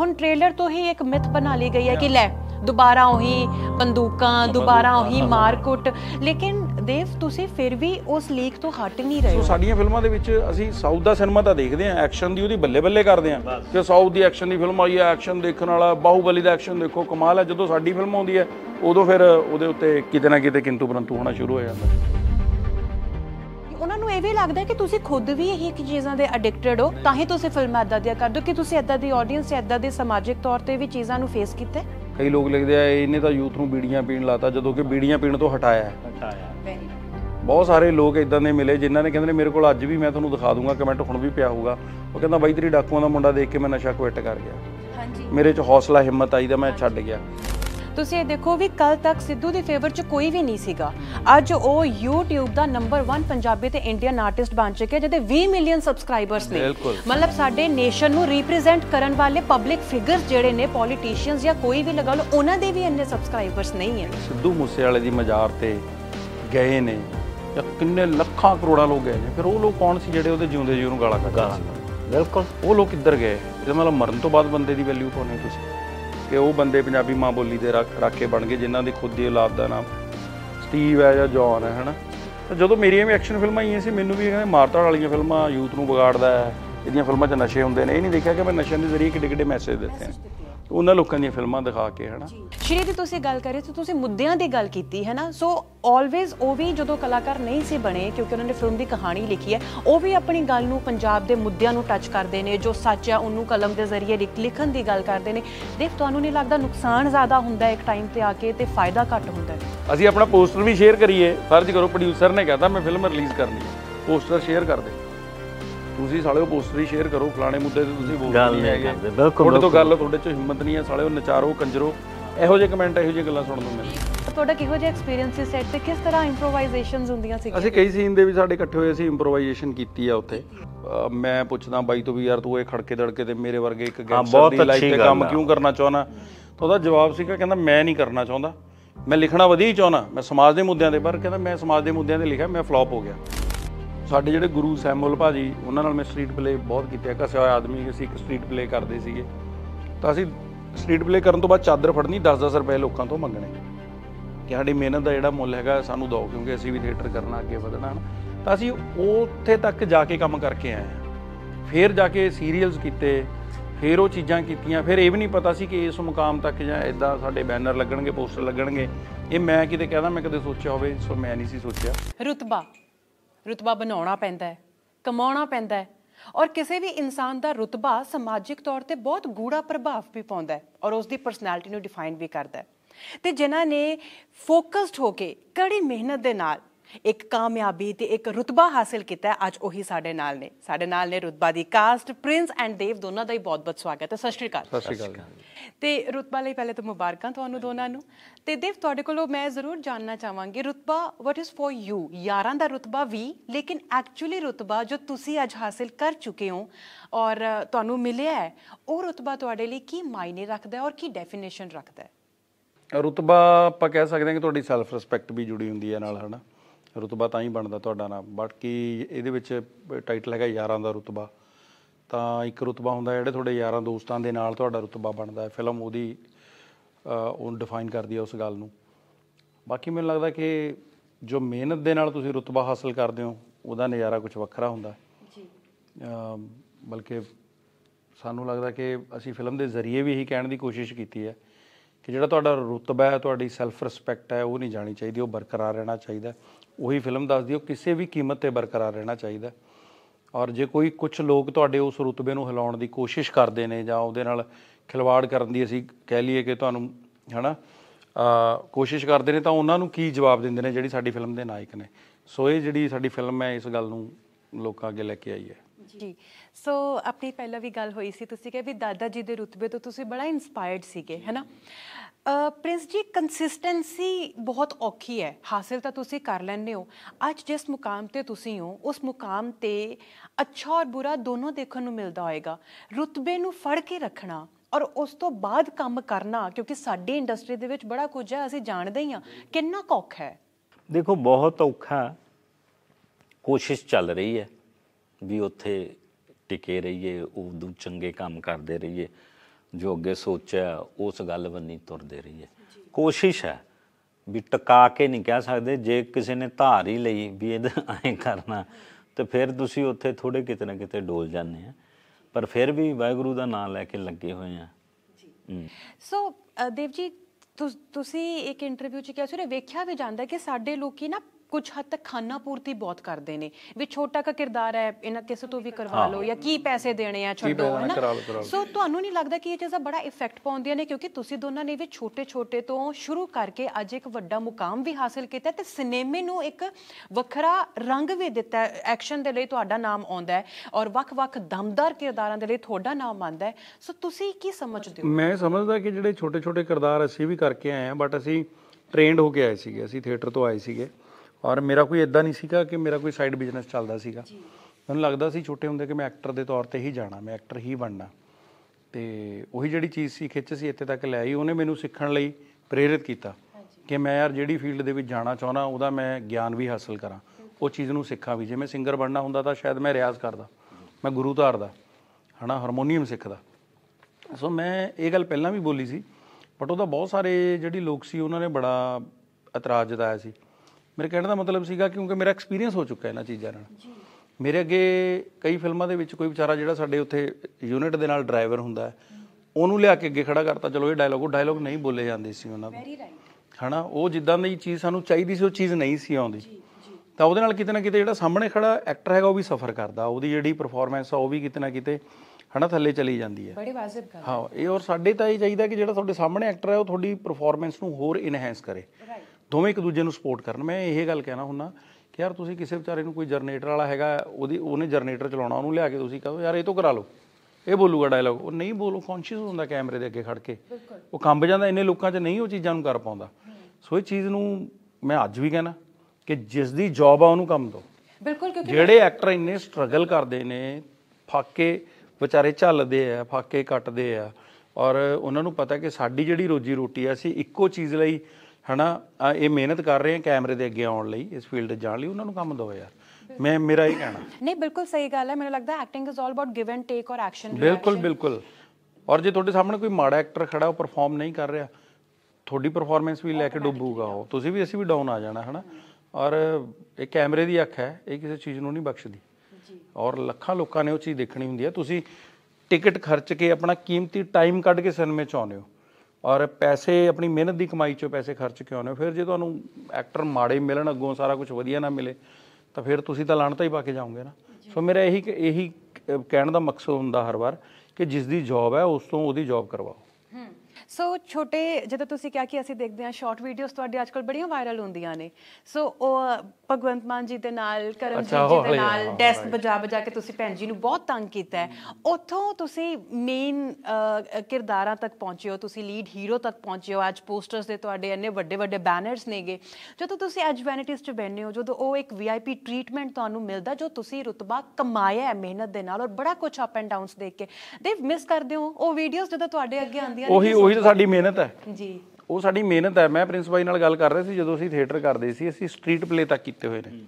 ਹੁਣ ਟ੍ਰੇਲਰ ਤੋਂ ਹੀ ਇੱਕ ਮਿਥ ਬਣਾ ਲਈ ਗਈ ਹੈ ਕਿ ਲੈ ਦੁਬਾਰਾ ਉਹੀ ਬੰਦੂਕਾਂ ਦੁਬਾਰਾ ਉਹੀ ਮਾਰਕੁੱਟ ਲੇਕਿਨ ਦੇਵ ਤੁਸੀਂ ਫਿਰ ਵੀ ਉਸ ਲੀਕ ਤੋਂ ਹਟ ਨਹੀਂ ਰਹੇ ਸੋ ਸਾਡੀਆਂ ਫਿਲਮਾਂ ਦੇ ਵਿੱਚ ਅਸੀਂ ਸਾਊਥ ਦਾ ਸਿਨੇਮਾ ਤਾਂ ਦੇਖਦੇ ਆਂ ਐਕਸ਼ਨ ਦੀ ਉਹਦੀ ਬੱਲੇ ਬੱਲੇ ਕਰਦੇ ਆਂ ਕਿ ਸਾਊਥ ਦੀ ਐਕਸ਼ਨ ਦੀ ਫਿਲਮ ਆਈ ਹੈ ਐਕਸ਼ਨ ਦੇਖਣ ਵਾਲਾ ਬਾਹੂਬਲੀ ਦਾ ਐਕਸ਼ਨ ਦੇਖੋ ਕਮਾਲ ਹੈ ਜਦੋਂ ਸਾਡੀ ਫਿਲਮ ਆਉਂਦੀ ਹੈ ਉਦੋਂ ਫਿਰ ਉਹਦੇ ਉੱਤੇ ਕਿਤੇ ਨਾ ਕਿਤੇ ਕਿੰਤੂ ਪਰੰਤੂ ਹੋਣਾ ਸ਼ੁਰੂ ਹੋ ਜਾਂਦਾ ਤੁਹਾਨੂੰ ਇਹ ਵੀ ਲੱਗਦਾ ਕਿ ਤੁਸੀਂ ਖੁਦ ਵੀ ਇਹ ਚੀਜ਼ਾਂ ਦੇ ਐਡਿਕਟਡ ਹੋ ਤਾਂ ਹੀ ਤੁਸੀਂ ਫਿਲਮਾਂ ਇਦਾਂ ਦੀਆਂ ਕਰਦੇ ਹੋ ਕਿ ਤੁਸੀਂ ਇਦਾਂ ਦੀ ਆਡੀਅנס ਇਦਾਂ ਦੇ ਸਮਾਜਿਕ ਤੌਰ ਤੇ ਵੀ ਚੀਜ਼ਾਂ ਨੂੰ ਫੇਸ ਕੀਤਾ ਕਈ ਲੋਕ ਲਿਖਦੇ ਆ ਇਹਨੇ ਤਾਂ ਯੂਥ ਨੂੰ ਬੀੜੀਆਂ ਪੀਣ ਲਾਤਾ ਜਦੋਂ ਕਿ ਬੀੜੀਆਂ ਪੀਣ ਤੋਂ ਹਟਾਇਆ ਹੈ ਹਟਾਇਆ ਬਹੁਤ ਸਾਰੇ ਲੋਕ ਇਦਾਂ ਦੇ ਮਿਲੇ ਜਿਨ੍ਹਾਂ ਨੇ ਕਹਿੰਦੇ ਮੇਰੇ ਕੋਲ ਅੱਜ ਵੀ ਮੈਂ ਤੁਹਾਨੂੰ ਦਿਖਾ ਦੂੰਗਾ ਕਮੈਂਟ ਹੁਣ ਵੀ ਪਿਆ ਹੋਊਗਾ ਉਹ ਕਹਿੰਦਾ ਬਾਈ ਤੇਰੀ ਡਾਕੂਆਂ ਦਾ ਮੁੰਡਾ ਦੇਖ ਕੇ ਮੈਂ ਨਸ਼ਾ ਕੁਇਟ ਕਰ ਗਿਆ ਹਾਂਜੀ ਮੇਰੇ 'ਚ ਹੌਸਲਾ ਹਿੰਮਤ ਆਈ ਤਾਂ ਮੈਂ ਛੱਡ ਗਿਆ ਤੁਸੀਂ ਇਹ ਦੇਖੋ ਵੀ ਕੱਲ ਤੱਕ ਸਿੱਧੂ ਦੇ ਫੇਵਰ 'ਚ ਕੋਈ ਵੀ ਨਹੀਂ ਸੀਗਾ ਅੱਜ ਉਹ YouTube ਦਾ ਨੰਬਰ 1 ਪੰਜਾਬੀ ਤੇ ਇੰਡੀਅਨ ਆਰਟਿਸਟ ਬਣ ਚੁੱਕਿਆ ਜਿਹਦੇ 20 ਮਿਲੀਅਨ ਸਬਸਕ੍ਰਾਈਬਰਸ ਨੇ ਮਤਲਬ ਸਾਡੇ ਨੇਸ਼ਨ ਨੂੰ ਰਿਪਰੈਜ਼ੈਂਟ ਕਰਨ ਵਾਲੇ ਪਬਲਿਕ ਫਿਗਰਸ ਜਿਹੜੇ ਨੇ ਪੋਲੀਟੀਸ਼ੀਅਨਸ ਜਾਂ ਕੋਈ ਵੀ ਲਗਾ ਲਓ ਉਹਨਾਂ ਦੇ ਵੀ ਇੰਨੇ ਸਬਸਕ੍ਰਾਈਬਰਸ ਨਹੀਂ ਹੈ ਸਿੱਧੂ ਮੂਸੇਵਾਲੇ ਦੀ ਮਜ਼ਾਰ ਤੇ ਗਏ ਨੇ ਜਾਂ ਕਿੰਨੇ ਲੱਖਾਂ ਕਰੋੜਾਂ ਲੋਕ ਗਏ ਨੇ ਫਿਰ ਉਹ ਲੋਕ ਕੌਣ ਸੀ ਜਿਹੜੇ ਉਹਦੇ ਜਿਉਂਦੇ ਜਿਉਂ ਨੂੰ ਗਾਲਾਂ ਕੱਢਦੇ ਸੀ ਬਿਲਕੁਲ ਉਹ ਲੋਕ ਕਿੱਧਰ ਗਏ ਇਹਦਾ ਮਤਲਬ ਮਰਨ ਤੋਂ ਬਾਅਦ ਬੰਦੇ ਦੀ ਵੈਲਿਊ ਨਹੀਂ ਤੁਸੀਂ ਕਿ ਉਹ ਬੰਦੇ ਪੰਜਾਬੀ ਮਾਂ ਬੋਲੀ ਦੇ ਕੇ ਬਣ ਗਏ ਜਿਨ੍ਹਾਂ ਦੀ ਖੁਦ ਦੀ ਔਲਾਦ ਦਾ ਨਾਮ ਸਟੀਵ ਹੈ ਜਾਂ ਜੌਨ ਹੈ ਹਨਾ ਤਾਂ ਜਦੋਂ ਮੇਰੀਆਂ ਵੀ ਐਕਸ਼ਨ ਫਿਲਮਾਂ ਆਈਆਂ ਸੀ ਮੈਨੂੰ ਵੀ ਕਹਿੰਦੇ ਮਾਰਤਾੜ ਵਾਲੀਆਂ ਫਿਲਮਾਂ ਯੂਥ ਨੂੰ ਵਿਗਾੜਦਾ ਹੈ ਇਹਦੀਆਂ ਫਿਲਮਾਂ 'ਚ ਨਸ਼ੇ ਹੁੰਦੇ ਨੇ ਇਹ ਨਹੀਂ ਦੇਖਿਆ ਕਿ ਮੈਂ ਨਸ਼ਿਆਂ ਦੇ ਜ਼ਰੀਏ ਕਿੱਡੇ ਕਿੱਡੇ ਮੈਸੇਜ ਦਿੱਤੇ ਨੇ ਉਹਨਾਂ ਲੋਕਾਂ ਦੀਆਂ ਫਿਲਮਾਂ ਦਿਖਾ ਕੇ ਹਨਾ ਸ਼੍ਰੀ ਜੀ ਤੁਸੀਂ ਗੱਲ ਰਹੇ ਸੀ ਤੁਸੀਂ ਮੁੱਦਿਆਂ ਦੀ ਗੱਲ ਕੀਤੀ ਹੈ ਨਾ ਸੋ ਆਲਵੇਜ਼ ਉਹ ਵੀ ਜਦੋਂ ਕਲਾਕਾਰ ਨਹੀਂ ਸੀ ਬਣੇ ਕਿਉਂਕਿ ਉਹਨਾਂ ਨੇ ਫਿਲਮ ਦੀ ਕਹਾਣੀ ਲਿਖੀ ਹੈ ਉਹ ਵੀ ਆਪਣੀ ਗੱਲ ਨੂੰ ਪੰਜਾਬ ਦੇ ਮੁੱਦਿਆਂ ਨੂੰ ਟੱਚ ਕਰਦੇ ਨੇ ਜੋ ਸੱਚ ਹੈ ਉਹਨੂੰ ਕਲਮ ਦੇ ਜ਼ਰੀਏ ਲਿਖਣ ਦੀ ਗੱਲ ਕਰਦੇ ਨੇ ਦੇਖ ਤੁਹਾਨੂੰ ਨਹੀਂ ਲੱਗਦਾ ਨੁਕਸਾਨ ਜ਼ਿਆਦਾ ਹੁੰਦਾ ਇੱਕ ਟਾਈਮ ਤੇ ਆ ਕੇ ਤੇ ਫਾਇਦਾ ਘੱਟ ਹੁੰਦਾ ਅਸੀਂ ਆਪਣਾ ਪੋਸਟਰ ਵੀ ਸ਼ੇਅਰ ਕਰੀਏ ਫਰਜ਼ ਕਰੋ ਪ੍ਰੋਡਿਊਸਰ ਨੇ ਕਹਤਾ ਮੈਂ ਫਿਲਮ ਰਿਲੀਜ਼ ਕਰਨੀ ਹੈ ਪੋਸਟਰ ਸ਼ੇਅਰ ਕਰ ਦੇ ਤੁਸੀਂ ਸਾਲਿਓ ਪੋਸਟਰੀ ਸ਼ੇਅਰ ਕਰੋ ਫਲਾਣੇ ਮੁੱਦੇ ਤੇ ਤੁਸੀਂ ਬੋਲ ਗੱਲ ਨਹੀਂ ਕਰਦੇ ਬਿਲਕੁਲ ਤੁਹਾਡੇ ਤੋਂ ਗੱਲ ਤੁਹਾਡੇ ਚ ਹਿੰਮਤ ਨਹੀਂ ਹੈ ਸਾਲਿਓ ਨਚਾਰੋ ਕੰਜਰੋ ਇਹੋ ਜਿਹੇ ਕਮੈਂਟ ਇਹੋ ਜਿਹੇ ਗੱਲਾਂ ਸੁਣਨ ਨੂੰ ਮਿਲਦੀਆਂ ਤੁਹਾਡਾ ਕਿਹੋ ਜਿਹਾ ਐਕਸਪੀਰੀਅੰਸ ਸੀ ਸੈੱਟ ਤੇ ਕਿਸ ਤਰ੍ਹਾਂ ਇੰਪਰੋਵਾਈਜ਼ੇਸ਼ਨਸ ਹੁੰਦੀਆਂ ਸੀ ਅਸੀਂ ਕਈ ਸੀਨ ਦੇ ਵੀ ਸਾਡੇ ਇਕੱਠੇ ਹੋਏ ਸੀ ਇੰਪਰੋਵਾਈਜ਼ੇਸ਼ਨ ਕੀਤੀ ਆ ਉੱਥੇ ਮੈਂ ਪੁੱਛਦਾ ਬਾਈ ਤੋਂ ਵੀ ਯਾਰ ਤੂੰ ਇਹ ਖੜਕੇ ਦੜਕੇ ਤੇ ਮੇਰੇ ਵਰਗੇ ਇੱਕ ਗੈਂਗਸਟਰ ਦੀ ਲਾਈਫ ਤੇ ਕੰਮ ਕਿਉਂ ਕਰਨਾ ਚਾਹਣਾ ਤਾਂ ਉਹਦਾ ਜਵਾਬ ਸੀਗਾ ਕਹਿੰਦਾ ਮੈਂ ਨਹੀਂ ਕਰਨਾ ਚਾਹੁੰਦਾ ਮੈਂ ਲਿਖਣਾ ਵਧੀਆ ਹੀ ਚਾਹਣਾ ਮੈਂ ਸਮਾਜ ਦੇ ਮੁੱਦਿਆਂ ਦੇ ਪਰ ਕਹਿੰਦਾ ਮੈਂ ਸਮਾਜ ਦੇ ਮੁੱਦਿਆਂ ਦੇ ਲਿਖਿਆ ਮੈਂ ਫਲॉप ਹੋ ਗਿਆ ਸਾਡੇ ਜਿਹੜੇ ਗੁਰੂ ਸੈਮੂਲ ਭਾਜੀ ਉਹਨਾਂ ਨਾਲ ਮੈਂ ਸਟਰੀਟ ਪਲੇ ਬਹੁਤ ਕੀਤਾ ਘਸਿਆ ਹੋਇਆ ਆਦਮੀ ਅਸੀਂ ਇੱਕ ਸਟਰੀਟ ਪਲੇ ਕਰਦੇ ਸੀਗੇ ਤਾਂ ਅਸੀਂ ਸਟਰੀਟ ਪਲੇ ਕਰਨ ਤੋਂ ਬਾਅਦ ਚਾਦਰ ਫੜਨੀ 10-10 ਰੁਪਏ ਲੋਕਾਂ ਤੋਂ ਮੰਗਣੇ ਕਿ ਸਾਡੀ ਮਿਹਨਤ ਦਾ ਜਿਹੜਾ ਮੁੱਲ ਹੈਗਾ ਸਾਨੂੰ ਦਿਓ ਕਿਉਂਕਿ ਅਸੀਂ ਵੀ ਥੀਏਟਰ ਕਰਨਾ ਅੱਗੇ ਵਧਣਾ ਹਨ ਤਾਂ ਅਸੀਂ ਉੱਥੇ ਤੱਕ ਜਾ ਕੇ ਕੰਮ ਕਰਕੇ ਆਏ ਫਿਰ ਜਾ ਕੇ ਸੀਰੀਅਲਸ ਕੀਤੇ ਫਿਰ ਉਹ ਚੀਜ਼ਾਂ ਕੀਤੀਆਂ ਫਿਰ ਇਹ ਵੀ ਨਹੀਂ ਪਤਾ ਸੀ ਕਿ ਇਸ ਮੁਕਾਮ ਤੱਕ ਜਾਂ ਇਦਾਂ ਸਾਡੇ ਬੈਨਰ ਲੱਗਣਗੇ ਪੋਸਟਰ ਲੱਗਣਗੇ ਇਹ ਮੈਂ ਕਿਤੇ ਕਹਦਾ ਮੈਂ ਕਦੇ ਸੋਚਿਆ ਹੋਵੇ ਸੋ ਮੈਂ ਨਹੀਂ ਸੀ ਸੋਚਿਆ ਰਤਬਾ ਰੁਤਬਾ ਬਣਾਉਣਾ ਪੈਂਦਾ ਹੈ ਕਮਾਉਣਾ ਪੈਂਦਾ ਹੈ ਔਰ ਕਿਸੇ ਵੀ ਇਨਸਾਨ ਦਾ ਰੁਤਬਾ ਸਮਾਜਿਕ ਤੌਰ ਤੇ ਬਹੁਤ ਗੂੜਾ ਪ੍ਰਭਾਵ ਵੀ ਪਾਉਂਦਾ ਹੈ ਔਰ ਉਸ ਦੀ ਪਰਸਨੈਲਿਟੀ ਨੂੰ ਡਿਫਾਈਨ ਵੀ ਕਰਦਾ ਹੈ ਤੇ ਜਿਨ੍ਹਾਂ ਨੇ ਫੋਕਸਡ ਹੋ ਕੇ ਕੜੀ ਮਿਹਨਤ ਦੇ ਨਾਲ ਇੱਕ ਕਾਮਯਾਬੀ ਤੇ ਇੱਕ ਰੁਤਬਾ ਹਾਸਲ ਕੀਤਾ ਅੱਜ ਉਹੀ ਸਾਡੇ ਨਾਲ ਨੇ ਸਾਡੇ ਨਾਲ ਨੇ ਰੁਤਬਾ ਦੀ ਕਾਸਟ ਪ੍ਰਿੰਸ ਐਂਡ ਦੇਵ ਦੋਨਾਂ ਦਾ ਹੀ ਬਹੁਤ-ਬਹੁਤ ਸਵਾਗਤ ਹੈ ਸਤਿ ਸ਼੍ਰੀ ਅਕਾਲ ਸਤਿ ਸ਼੍ਰੀ ਅਕਾਲ ਤੇ ਰੁਤਬਾ ਲਈ ਪਹਿਲੇ ਤਾਂ ਮੁਬਾਰਕਾਂ ਤੁਹਾਨੂੰ ਦੋਨਾਂ ਨੂੰ ਤੇ ਦੇਵ ਤੁਹਾਡੇ ਕੋਲੋਂ ਮੈਂ ਜ਼ਰੂਰ ਜਾਨਣਾ ਚਾਹਾਂਗੀ ਰੁਤਬਾ ਵਾਟ ਇਜ਼ ਫॉर ਯੂ ਯਾਰਾਂ ਦਾ ਰੁਤਬਾ ਵੀ ਲੇਕਿਨ ਐਕਚੁਅਲੀ ਰੁਤਬਾ ਜੋ ਤੁਸੀਂ ਅੱਜ ਹਾਸਲ ਕਰ ਚੁੱਕੇ ਹੋ ਔਰ ਤੁਹਾਨੂੰ ਮਿਲਿਆ ਹੈ ਉਹ ਰੁਤਬਾ ਤੁਹਾਡੇ ਲਈ ਕੀ ਮਾਇਨੇ ਰੱਖਦਾ ਹੈ ਔਰ ਕੀ ਡੈਫੀਨੇਸ਼ਨ ਰੱਖਦਾ ਹੈ ਰੁਤਬਾ ਆਪਾਂ ਕਹਿ ਸਕਦੇ ਹਾਂ ਕਿ ਤੁਹਾਡੀ ਸੈਲਫ ਰਿਸਪੈਕਟ ਵੀ ਜੁੜੀ ਹੁੰਦੀ ਹੈ ਨਾਲ ਹਨਾ ਰਤਬਾ ਤਾਂ ਹੀ ਬਣਦਾ ਤੁਹਾਡਾ ਨਾਮ ਬਾਕੀ ਇਹਦੇ ਵਿੱਚ ਟਾਈਟਲ ਹੈਗਾ ਯਾਰਾਂ ਦਾ ਰਤਬਾ ਤਾਂ ਇੱਕ ਰਤਬਾ ਹੁੰਦਾ ਜਿਹੜੇ ਤੁਹਾਡੇ ਯਾਰਾਂ ਦੋਸਤਾਂ ਦੇ ਨਾਲ ਤੁਹਾਡਾ ਰਤਬਾ ਬਣਦਾ ਹੈ ਫਿਲਮ ਉਹਦੀ ਉਹ ਡਿਫਾਈਨ ਕਰਦੀ ਹੈ ਉਸ ਗੱਲ ਨੂੰ ਬਾਕੀ ਮੈਨੂੰ ਲੱਗਦਾ ਕਿ ਜੋ ਮਿਹਨਤ ਦੇ ਨਾਲ ਤੁਸੀਂ ਰਤਬਾ ਹਾਸਲ ਕਰਦੇ ਹੋ ਉਹਦਾ ਨਜ਼ਾਰਾ ਕੁਝ ਵੱਖਰਾ ਹੁੰਦਾ ਜੀ ਬਲਕਿ ਸਾਨੂੰ ਲੱਗਦਾ ਕਿ ਅਸੀਂ ਫਿਲਮ ਦੇ ਜ਼ਰੀਏ ਵੀ ਇਹੀ ਕਹਿਣ ਦੀ ਕੋਸ਼ਿਸ਼ ਕੀਤੀ ਹੈ ਕਿ ਜਿਹੜਾ ਤੁਹਾਡਾ ਰਤਬਾ ਹੈ ਤੁਹਾਡੀ ਸੈਲਫ ਰਿਸਪੈਕਟ ਹੈ ਉਹ ਨਹੀਂ ਜਾਣੀ ਚਾਹੀਦੀ ਉਹ ਬਰਕਰਾਰ ਰਹਿਣਾ ਚਾਹੀਦਾ ਉਹੀ ਫਿਲਮ ਦੱਸ ਦਿਓ ਕਿਸੇ ਵੀ ਕੀਮਤ ਤੇ ਬਰਕਰਾਰ ਰਹਿਣਾ ਚਾਹੀਦਾ ਔਰ ਜੇ ਕੋਈ ਕੁਝ ਲੋਕ ਤੁਹਾਡੇ ਉਸ ਰੁਤਬੇ ਨੂੰ ਹਿਲਾਉਣ ਦੀ ਕੋਸ਼ਿਸ਼ ਕਰਦੇ ਨੇ ਜਾਂ ਉਹਦੇ ਨਾਲ ਖਿਲਵਾੜ ਕਰਨ ਦੀ ਅਸੀਂ ਕਹਿ ਲਈਏ ਕਿ ਤੁਹਾਨੂੰ ਹਨਾ ਕੋਸ਼ਿਸ਼ ਕਰਦੇ ਨੇ ਤਾਂ ਉਹਨਾਂ ਨੂੰ ਕੀ ਜਵਾਬ ਦਿੰਦੇ ਨੇ ਜਿਹੜੀ ਸਾਡੀ ਫਿਲਮ ਦੇ ਨਾਇਕ ਨੇ ਸੋ ਇਹ ਜਿਹੜੀ ਸਾਡੀ ਫਿਲਮ ਹੈ ਇਸ ਗੱਲ ਨੂੰ ਲੋਕਾਂ ਅੱਗੇ ਲੈ ਕੇ ਆਈ ਹੈ ਜੀ ਸੋ ਆਪਣੀ ਪਹਿਲਾਂ ਵੀ ਗੱਲ ਹੋਈ ਸੀ ਤੁਸੀਂ ਕਿਹਾ ਵੀ ਦਾਦਾ ਜੀ ਦੇ ਰੁਤਬੇ ਤੋਂ ਤੁਸੀਂ ਬੜਾ ਇਨਸਪਾਇਰਡ ਸੀਗੇ ਹੈਨਾ ਪ੍ਰਿੰਸ ਜੀ ਕੰਸਿਸਟੈਂਸੀ ਬਹੁਤ ਔਖੀ ਹੈ ਹਾਸਿਲ ਤਾਂ ਤੁਸੀਂ ਕਰ ਲੈਣੇ ਹੋ ਅੱਜ ਜਿਸ ਮੁਕਾਮ ਤੇ ਤੁਸੀਂ ਹੋ ਉਸ ਮੁਕਾਮ ਤੇ ਅੱਛਾ ਔਰ ਬੁਰਾ ਦੋਨੋਂ ਦੇਖਣ ਨੂੰ ਮਿਲਦਾ ਹੋਏਗਾ ਰੁਤਬੇ ਨੂੰ ਫੜ ਕੇ ਰੱਖਣਾ ਔਰ ਉਸ ਤੋਂ ਬਾਅਦ ਕੰਮ ਕਰਨਾ ਕਿਉਂਕਿ ਸਾਡੀ ਇੰਡਸਟਰੀ ਦੇ ਵਿੱਚ ਬੜਾ ਕੁਝ ਹੈ ਅਸੀਂ ਜਾਣਦੇ ਹੀ ਆ ਕਿੰਨਾ ਔਖਾ ਹੈ ਦੇਖੋ ਬਹੁਤ ਔਖਾ ਕੋਸ਼ਿਸ਼ ਚੱਲ ਰਹੀ ਹੈ ਵੀ ਉੱਥੇ ਟਿਕੇ ਰਹੀਏ ਉਹ ਦੂ ਚੰਗੇ ਕੰਮ ਕਰਦੇ ਰਹੀਏ ਜੋ ਅੱਗੇ ਸੋਚਿਆ ਉਸ ਗੱਲ ਬੰਨੀ ਤੁਰਦੇ ਰਹੀਏ ਕੋਸ਼ਿਸ਼ ਹੈ ਵੀ ਟਿਕਾ ਕੇ ਨਹੀਂ ਕਹਿ ਸਕਦੇ ਜੇ ਕਿਸੇ ਨੇ ਧਾਰ ਹੀ ਲਈ ਵੀ ਇਹਦਾ ਐ ਕਰਨਾ ਤੇ ਫਿਰ ਤੁਸੀਂ ਉੱਥੇ ਥੋੜੇ ਕਿਤੇ ਨਾ ਕਿਤੇ ਡੋਲ ਜਾਂਦੇ ਆ ਪਰ ਫਿਰ ਵੀ ਵਾਹਿਗੁਰੂ ਦਾ ਨਾਮ ਲੈ ਕੇ ਲੱਗੇ ਹੋਏ ਆ ਜੀ ਸੋ ਦੇਵ ਜੀ ਤੁਸੀਂ ਇੱਕ ਇੰਟਰਵਿਊ 'ਚ ਕਿਹਾ ਸੀ ਰੇ ਵੇਖਿਆ ਵੀ ਜਾਂਦਾ ਕਿ ਸਾਡੇ ਲੋਕੀ ਨਾ ਕੁਝ ਹੱਦ ਤੱਕ ਖਾਨਾ ਪੂਰਤੀ ਬਹੁਤ ਕਰਦੇ ਨੇ ਵੀ ਛੋਟਾ ਕਾ ਕਿਰਦਾਰ ਹੈ ਇਹਨਾਂ ਕਿਸੇ ਤੋਂ ਵੀ ਕਰਵਾ ਲਓ ਜਾਂ ਕੀ ਪੈਸੇ ਦੇਣੇ ਆ ਛੱਡੋ ਹਨਾ ਸੋ ਤੁਹਾਨੂੰ ਨਹੀਂ ਲੱਗਦਾ ਕਿ ਇਹ ਚੀਜ਼ਾਂ ਬੜਾ ਇਫੈਕਟ ਪਾਉਂਦੀਆਂ ਨੇ ਕਿਉਂਕਿ ਤੁਸੀਂ ਦੋਨਾਂ ਨੇ ਵੀ ਛੋਟੇ-ਛੋਟੇ ਤੋਂ ਸ਼ੁਰੂ ਕਰਕੇ ਅੱਜ ਇੱਕ ਵੱਡਾ ਮੁਕਾਮ ਵੀ ਹਾਸਲ ਕੀਤਾ ਤੇ ਸਿਨੇਮੇ ਨੂੰ ਇੱਕ ਵੱਖਰਾ ਰੰਗ ਵੀ ਦਿੱਤਾ ਐਕਸ਼ਨ ਦੇ ਲਈ ਤੁਹਾਡਾ ਨਾਮ ਆਉਂਦਾ ਹੈ ਔਰ ਵੱਖ-ਵੱਖ ਦਮਦਾਰ ਕਿਰਦਾਰਾਂ ਦੇ ਲਈ ਤੁਹਾਡਾ ਨਾਮ ਆਉਂਦਾ ਹੈ ਸੋ ਤੁਸੀਂ ਕੀ ਸਮਝਦੇ ਹੋ ਮੈਂ ਸਮਝਦਾ ਕਿ ਜਿਹੜੇ ਛੋਟੇ-ਛੋਟੇ ਕਿਰਦਾਰ ਅਸੀਂ ਵੀ ਕਰਕੇ ਆਏ ਆ ਬਟ ਅਸੀਂ ਟ੍ਰੇਨਡ ਹੋ ਕੇ ਆਏ ਸੀਗੇ ਅਸੀਂ ਥੀਏਟਰ ਤੋਂ ਆਏ ਸੀਗੇ ਔਰ ਮੇਰਾ ਕੋਈ ਇਦਾਂ ਨਹੀਂ ਸੀਗਾ ਕਿ ਮੇਰਾ ਕੋਈ ਸਾਈਡ ਬਿਜ਼ਨਸ ਚੱਲਦਾ ਸੀਗਾ ਮੈਨੂੰ ਲੱਗਦਾ ਸੀ ਛੋਟੇ ਹੁੰਦੇ ਕਿ ਮੈਂ ਐਕਟਰ ਦੇ ਤੌਰ ਤੇ ਹੀ ਜਾਣਾ ਮੈਂ ਐਕਟਰ ਹੀ ਬਣਨਾ ਤੇ ਉਹੀ ਜਿਹੜੀ ਚੀਜ਼ ਸੀ ਖਿੱਚ ਸੀ ਇੱਥੇ ਤੱਕ ਲੈ ਆਈ ਉਹਨੇ ਮੈਨੂੰ ਸਿੱਖਣ ਲਈ ਪ੍ਰੇਰਿਤ ਕੀਤਾ ਕਿ ਮੈਂ ਯਾਰ ਜਿਹੜੀ ਫੀਲਡ ਦੇ ਵਿੱਚ ਜਾਣਾ ਚਾਹਣਾ ਉਹਦਾ ਮੈਂ ਗਿਆਨ ਵੀ ਹਾਸਲ ਕਰਾਂ ਉਹ ਚੀਜ਼ ਨੂੰ ਸਿੱਖਾਂ ਵੀ ਜੇ ਮੈਂ ਸਿੰਗਰ ਬਣਨਾ ਹੁੰਦਾ ਤਾਂ ਸ਼ਾਇਦ ਮੈਂ ਰਿਆਜ਼ ਕਰਦਾ ਮੈਂ ਗੁਰੂ ਧਾਰ ਦਾ ਹਨਾ ਹਾਰਮੋਨੀਅਮ ਸਿੱਖਦਾ ਸੋ ਮੈਂ ਇਹ ਗੱਲ ਪਹਿਲਾਂ ਵੀ ਬੋਲੀ ਸੀ ਬਟ ਉਹਦਾ ਬਹੁਤ ਸਾਰੇ ਜਿਹੜੀ ਲੋਕ ਸੀ ਉਹਨਾਂ ਨੇ ਬੜਾ ਇਤਰਾਜ਼ ਜਤਾਇਆ ਸੀ ਮੇਰੇ ਕਹਿਣ ਦਾ ਮਤਲਬ ਸੀਗਾ ਕਿਉਂਕਿ ਮੇਰਾ ਐਕਸਪੀਰੀਅੰਸ ਹੋ ਚੁੱਕਾ ਹੈ ਇਹਨਾਂ ਚੀਜ਼ਾਂ ਨਾਲ ਜੀ ਮੇਰੇ ਅੱਗੇ ਕਈ ਫਿਲਮਾਂ ਦੇ ਵਿੱਚ ਕੋਈ ਵਿਚਾਰਾ ਜਿਹੜਾ ਸਾਡੇ ਉੱਥੇ ਯੂਨਿਟ ਦੇ ਨਾਲ ਡਰਾਈਵਰ ਹੁੰਦਾ ਉਹਨੂੰ ਲਿਆ ਕੇ ਅੱਗੇ ਖੜਾ ਕਰਤਾ ਚਲੋ ਇਹ ਡਾਇਲੋਗ ਉਹ ਡਾਇਲੋਗ ਨਹੀਂ ਬੋਲੇ ਜਾਂਦੇ ਸੀ ਉਹਨਾਂ ਦਾ ਹਨਾ ਉਹ ਜਿੱਦਾਂ ਦੀ ਚੀਜ਼ ਸਾਨੂੰ ਚਾਹੀਦੀ ਸੀ ਉਹ ਚੀਜ਼ ਨਹੀਂ ਸੀ ਆਉਂਦੀ ਤਾਂ ਉਹਦੇ ਨਾਲ ਕਿਤੇ ਨਾ ਕਿਤੇ ਜਿਹੜਾ ਸਾਹਮਣੇ ਖੜਾ ਐਕਟਰ ਹੈਗਾ ਉਹ ਵੀ ਸਫਰ ਕਰਦਾ ਉਹਦੀ ਜਿਹੜੀ ਪਰਫਾਰਮੈਂਸ ਆ ਉਹ ਵੀ ਕਿਤੇ ਨਾ ਕਿਤੇ ਹਨਾ ਥੱਲੇ ਚਲੀ ਜਾਂਦੀ ਹੈ ਬੜੀ ਵਾਜਬ ਗੱਲ ਹਾਂ ਇਹ ਔਰ ਸਾਡੇ ਤਾਂ ਇਹ ਚਾਹੀਦਾ ਕਿ ਜਿਹੜਾ ਤੁਹਾਡੇ ਸਾਹਮਣੇ ਐਕਟਰ ਹੈ ਉਹ ਤੁਹਾਡੀ ਪਰਫਾਰਮੈਂਸ ਨੂੰ ਹੋਰ ਇਨਹੈਂਸ ਕਰੇ ਰਾਈਟ ਦੋਵੇਂ ਇੱਕ ਦੂਜੇ ਨੂੰ ਸਪੋਰਟ ਕਰਨ ਮੈਂ ਇਹ ਗੱਲ ਕਹਿਣਾ ਹੁੰਨਾ ਕਿ ਯਾਰ ਤੁਸੀਂ ਕਿਸੇ ਵਿਚਾਰੇ ਨੂੰ ਕੋਈ ਜਨਰੇਟਰ ਵਾਲਾ ਹੈਗਾ ਉਹਦੀ ਉਹਨੇ ਜਨਰੇਟਰ ਚਲਾਉਣਾ ਉਹਨੂੰ ਲਿਆ ਕੇ ਤੁਸੀਂ ਕਹੋ ਯਾਰ ਇਹ ਤੋਂ ਕਰਾ ਲਓ ਇਹ ਬੋਲੂਗਾ ਡਾਇਲੌਗ ਉਹ ਨਹੀਂ ਬੋਲੋ ਕੌਨਸ਼ੀਅਸ ਹੁੰਦਾ ਕੈਮਰੇ ਦੇ ਅੱਗੇ ਖੜ ਕੇ ਉਹ ਕੰਬ ਜਾਂਦਾ ਇੰਨੇ ਲੋਕਾਂ 'ਚ ਨਹੀਂ ਉਹ ਚੀਜ਼ਾਂ ਨੂੰ ਕਰ ਪਾਉਂਦਾ ਸੋ ਇਹ ਚੀਜ਼ ਨੂੰ ਮੈਂ ਅੱਜ ਵੀ ਕਹਿਣਾ ਕਿ ਜਿਸ ਦੀ ਜੌਬ ਆ ਉਹਨੂੰ ਕੰਮ ਦਿਓ ਬਿਲਕੁਲ ਕਿਉਂਕਿ ਜਿਹੜੇ ਐਕਟਰ ਇੰਨੇ ਸਟਰਗਲ ਕਰਦੇ ਨੇ ਫਾਕੇ ਵਿਚਾਰੇ ਝੱਲਦੇ ਆ ਫਾਕੇ ਕੱਟਦੇ ਆ ਔਰ ਉਹਨਾਂ ਨੂੰ ਪਤਾ ਕਿ ਸਾਡੀ ਜਿਹੜੀ ਰੋਜੀ ਰੋਟੀ ਆ ਸੀ ਇੱਕੋ ਚੀਜ਼ ਲਈ ਹਨਾ ਇਹ ਮਿਹਨਤ ਕਰ ਰਹੇ ਆ ਕੈਮਰੇ ਦੇ ਅੱਗੇ ਆਉਣ ਲਈ ਇਸ ਫੀਲਡ ਜਾਣ ਲਈ ਉਹਨਾਂ ਨੂੰ ਕੰਮ ਦਿਓ ਯਾਰ ਮੈਂ ਮੇਰਾ ਹੀ ਕਹਿਣਾ ਨਹੀਂ ਬਿਲਕੁਲ ਸਹੀ ਗੱਲ ਹੈ ਮੈਨੂੰ ਲੱਗਦਾ acting is all about give and take ਔਰ ਐਕਸ਼ਨ ਬਿਲਕੁਲ ਬਿਲਕੁਲ ਔਰ ਜੇ ਤੁਹਾਡੇ ਸਾਹਮਣੇ ਕੋਈ ਮਾੜਾ ਐਕਟਰ ਖੜਾ ਉਹ ਪਰਫਾਰਮ ਨਹੀਂ ਕਰ ਰਿਹਾ ਤੁਹਾਡੀ ਪਰਫਾਰਮੈਂਸ ਵੀ ਲੈ ਕੇ ਡੁੱਬੂਗਾ ਉਹ ਤੁਸੀਂ ਵੀ ਅਸੀਂ ਵੀ ਡਾਊਨ ਆ ਜਾਣਾ ਹਨਾ ਔਰ ਇਹ ਕੈਮਰੇ ਦੀ ਅੱਖ ਹੈ ਇਹ ਕਿਸੇ ਚੀਜ਼ ਨੂੰ ਨਹੀਂ ਬਖਸ਼ਦੀ ਜੀ ਔਰ ਲੱਖਾਂ ਲੋਕਾਂ ਨੇ ਉਹ ਚੀਜ਼ ਦੇਖਣੀ ਹੁੰਦੀ ਹੈ ਤੁਸੀਂ ਟਿਕਟ ਖਰਚ ਕੇ ਆਪਣਾ ਕੀਮਤੀ ਟਾਈਮ ਕੱਢ ਕੇ ਸਿਨੇਮੇ ਚ ਆਉਨੇ ਹੋ ਔਰ ਪੈਸੇ ਆਪਣੀ ਮਿਹਨਤ ਦੀ ਕਮਾਈ ਚੋਂ ਪੈਸੇ ਖਰਚ ਕਿਉਂ ਨਾ ਫਿਰ ਜੇ ਤੁਹਾਨੂੰ ਐਕਟਰ ਮਾੜੇ ਮਿਲਣ ਅੱਗੋਂ ਸਾਰਾ ਕੁਝ ਵਧੀਆ ਨਾ ਮਿਲੇ ਤਾਂ ਫਿਰ ਤੁਸੀਂ ਤਾਂ ਲਾਣਤਾ ਹੀ ਪਾ ਕੇ ਜਾਓਗੇ ਨਾ ਸੋ ਮੇਰਾ ਇਹੀ ਇਹੀ ਕਹਿਣ ਦਾ ਮਕਸਦ ਹੁੰਦਾ ਹਰ ਵਾਰ ਕਿ ਜਿਸ ਦੀ ਜੌਬ ਹੈ ਉਸ ਤੋਂ ਉਹਦੀ ਜੌਬ ਕਰਵਾਓ ਸੋ ਛੋਟੇ ਜਦੋਂ ਤੁਸੀਂ ਕਿਹਾ ਕਿ ਅਸੀਂ ਦੇਖਦੇ ਹਾਂ ਸ਼ਾਰਟ ਵੀਡੀਓਜ਼ ਤੁਹਾਡੇ ਅੱਜਕੱਲ ਬੜੀਆਂ ਵਾਇਰਲ ਹੁੰਦੀਆਂ ਨੇ ਸੋ ਉਹ ਭਗਵੰਤ ਮਾਨ ਜੀ ਦੇ ਨਾਲ ਕਰਮਜੀਤ ਜੀ ਦੇ ਨਾਲ ਡੈਸਕ ਬਜਾ ਬਜਾ ਕੇ ਤੁਸੀਂ ਭੈਣ ਜੀ ਨੂੰ ਬਹੁਤ ਤੰਗ ਕੀਤਾ ਹੈ ਉੱਥੋਂ ਤੁਸੀਂ ਮੇਨ ਕਿਰਦਾਰਾਂ ਤੱਕ ਪਹੁੰਚੇ ਹੋ ਤੁਸੀਂ ਲੀਡ ਹੀਰੋ ਤੱਕ ਪਹੁੰਚੇ ਹੋ ਅੱਜ ਪੋਸਟਰਸ ਦੇ ਤੁਹਾਡੇ ਇੰਨੇ ਵੱਡੇ ਵੱਡੇ ਬੈਨਰਸ ਨੇਗੇ ਜਦੋਂ ਤੁਸੀਂ ਅੱਜ ਵੈਨਿਟੀਜ਼ 'ਚ ਬੈਠਨੇ ਹੋ ਜਦੋਂ ਉਹ ਇੱਕ ਵੀਆਈਪੀ ਟ੍ਰੀਟਮੈਂਟ ਤੁਹਾਨੂੰ ਮਿਲਦਾ ਜੋ ਤੁਸੀਂ ਰੁਤਬਾ ਕਮਾਇਆ ਹੈ ਮਿਹਨਤ ਦੇ ਨਾਲ ਔਰ ਬੜਾ ਕੁਝ ਅਪ ਐਂਡ ਡਾਊਨਸ ਦੇਖ ਕੇ ਦੇਵ ਮਿਸ ਕਰਦੇ ਹੋ ਉਹ ਵੀਡੀਓਜ਼ ਜਦੋਂ ਤੁਹਾਡੇ ਅੱਗੇ ਆਉਂਦੀਆਂ ਨੇ ਉਹੀ ਉਹੀ ਤਾਂ ਸਾਡੀ ਮਿਹਨਤ ਹੈ ਜੀ ਉਹ ਸਾਡੀ ਮਿਹਨਤ ਹੈ ਮੈਂ ਪ੍ਰਿੰਸ ਬਾਈ ਨਾਲ ਗੱਲ ਕਰ ਰਿਹਾ ਸੀ ਜਦੋਂ ਅਸੀਂ ਥੀਏਟਰ ਕਰਦੇ ਸੀ ਅਸੀਂ ਸਟਰੀਟ ਪਲੇ ਤੱਕ ਕੀਤੇ ਹੋਏ ਨੇ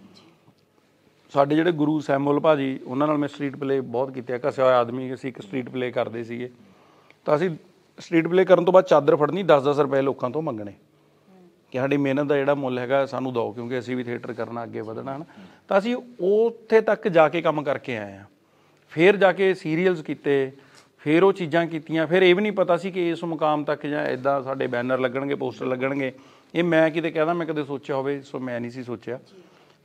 ਸਾਡੇ ਜਿਹੜੇ ਗੁਰੂ ਸੈਮੋਲ ਭਾਜੀ ਉਹਨਾਂ ਨਾਲ ਮੈਂ ਸਟਰੀਟ ਪਲੇ ਬਹੁਤ ਕੀਤੇ ਕਸਿਆ ਹੋਇਆ ਆਦਮੀ ਅਸੀਂ ਇੱਕ ਸਟਰੀਟ ਪਲੇ ਕਰਦੇ ਸੀਗੇ ਤਾਂ ਅਸੀਂ ਸਟਰੀਟ ਪਲੇ ਕਰਨ ਤੋਂ ਬਾਅਦ ਚਾਦਰ ਫੜਨੀ 10-10 ਰੁਪਏ ਲੋਕਾਂ ਤੋਂ ਮੰਗਣੇ ਕਿ ਸਾਡੀ ਮਿਹਨਤ ਦਾ ਜਿਹੜਾ ਮੁੱਲ ਹੈਗਾ ਸਾਨੂੰ ਦਿਓ ਕਿਉਂਕਿ ਅਸੀਂ ਵੀ ਥੀਏਟਰ ਕਰਨਾ ਅੱਗੇ ਵਧਣਾ ਹਨ ਤਾਂ ਅਸੀਂ ਉੱਥੇ ਤੱਕ ਜਾ ਕੇ ਕੰਮ ਕਰਕੇ ਆਏ ਆ ਫੇਰ ਜਾ ਕੇ ਸੀਰੀਅਲਸ ਕੀਤੇ ਫਿਰ ਉਹ ਚੀਜ਼ਾਂ ਕੀਤੀਆਂ ਫਿਰ ਇਹ ਵੀ ਨਹੀਂ ਪਤਾ ਸੀ ਕਿ ਇਸ ਮੁਕਾਮ ਤੱਕ ਜਾਂ ਇਦਾਂ ਸਾਡੇ ਬੈਨਰ ਲੱਗਣਗੇ ਪੋਸਟਰ ਲੱਗਣਗੇ ਇਹ ਮੈਂ ਕਿਤੇ ਕਹਦਾ ਮੈਂ ਕਦੇ ਸੋਚਿਆ ਹੋਵੇ ਸੋ ਮੈਂ ਨਹੀਂ ਸੀ ਸੋਚਿਆ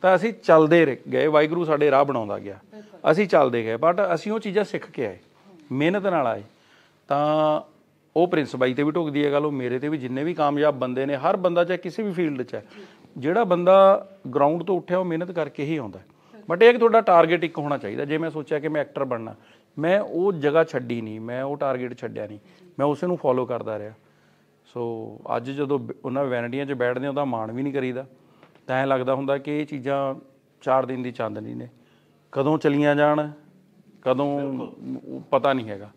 ਤਾਂ ਅਸੀਂ ਚੱਲਦੇ ਗਏ ਵਾਹਿਗੁਰੂ ਸਾਡੇ ਰਾਹ ਬਣਾਉਂਦਾ ਗਿਆ ਅਸੀਂ ਚੱਲਦੇ ਗਏ ਬਟ ਅਸੀਂ ਉਹ ਚੀਜ਼ਾਂ ਸਿੱਖ ਕੇ ਆਏ ਮਿਹਨਤ ਨਾਲ ਆਏ ਤਾਂ ਉਹ ਪ੍ਰਿੰਸ ਬਾਈ ਤੇ ਵੀ ਢੋਕਦੀ ਹੈ ਗੱਲ ਉਹ ਮੇਰੇ ਤੇ ਵੀ ਜਿੰਨੇ ਵੀ ਕਾਮਯਾਬ ਬੰਦੇ ਨੇ ਹਰ ਬੰਦਾ ਚਾਹੇ ਕਿਸੇ ਵੀ ਫੀਲਡ 'ਚ ਹੈ ਜਿਹੜਾ ਬੰਦਾ ਗਰਾਊਂਡ ਤੋਂ ਉੱਠਿਆ ਉਹ ਮਿਹਨਤ ਕਰਕੇ ਹੀ ਆਉਂਦਾ ਬਟ ਇਹ ਕਿ ਤੁਹਾਡਾ ਟਾਰਗੇਟ ਇੱਕ ਹੋਣਾ ਚਾਹੀਦਾ ਜੇ ਮੈਂ ਸੋਚਿਆ ਕਿ ਮੈਂ ਐਕਟਰ ਬਣਨਾ ਮੈਂ ਉਹ ਜਗ੍ਹਾ ਛੱਡੀ ਨਹੀਂ ਮੈਂ ਉਹ ਟਾਰਗੇਟ ਛੱਡਿਆ ਨਹੀਂ ਮੈਂ ਉਸੇ ਨੂੰ ਫੋਲੋ ਕਰਦਾ ਰਿਹਾ ਸੋ ਅੱਜ ਜਦੋਂ ਉਹਨਾਂ ਵੈਨਟੀਆਂ 'ਚ ਬੈਠਦੇ ਉਹਦਾ ਮਾਣ ਵੀ ਨਹੀਂ ਕਰੀਦਾ ਤਾਂ ਐ ਲੱਗਦਾ ਹੁੰਦਾ ਕਿ ਇਹ ਚੀਜ਼ਾਂ 4 ਦਿਨ ਦੀ ਚਾਂਦਨੀ ਨੇ ਕਦੋਂ ਚਲੀਆਂ ਜਾਣ ਕਦੋਂ ਪਤਾ ਨਹੀਂ ਹੈਗਾ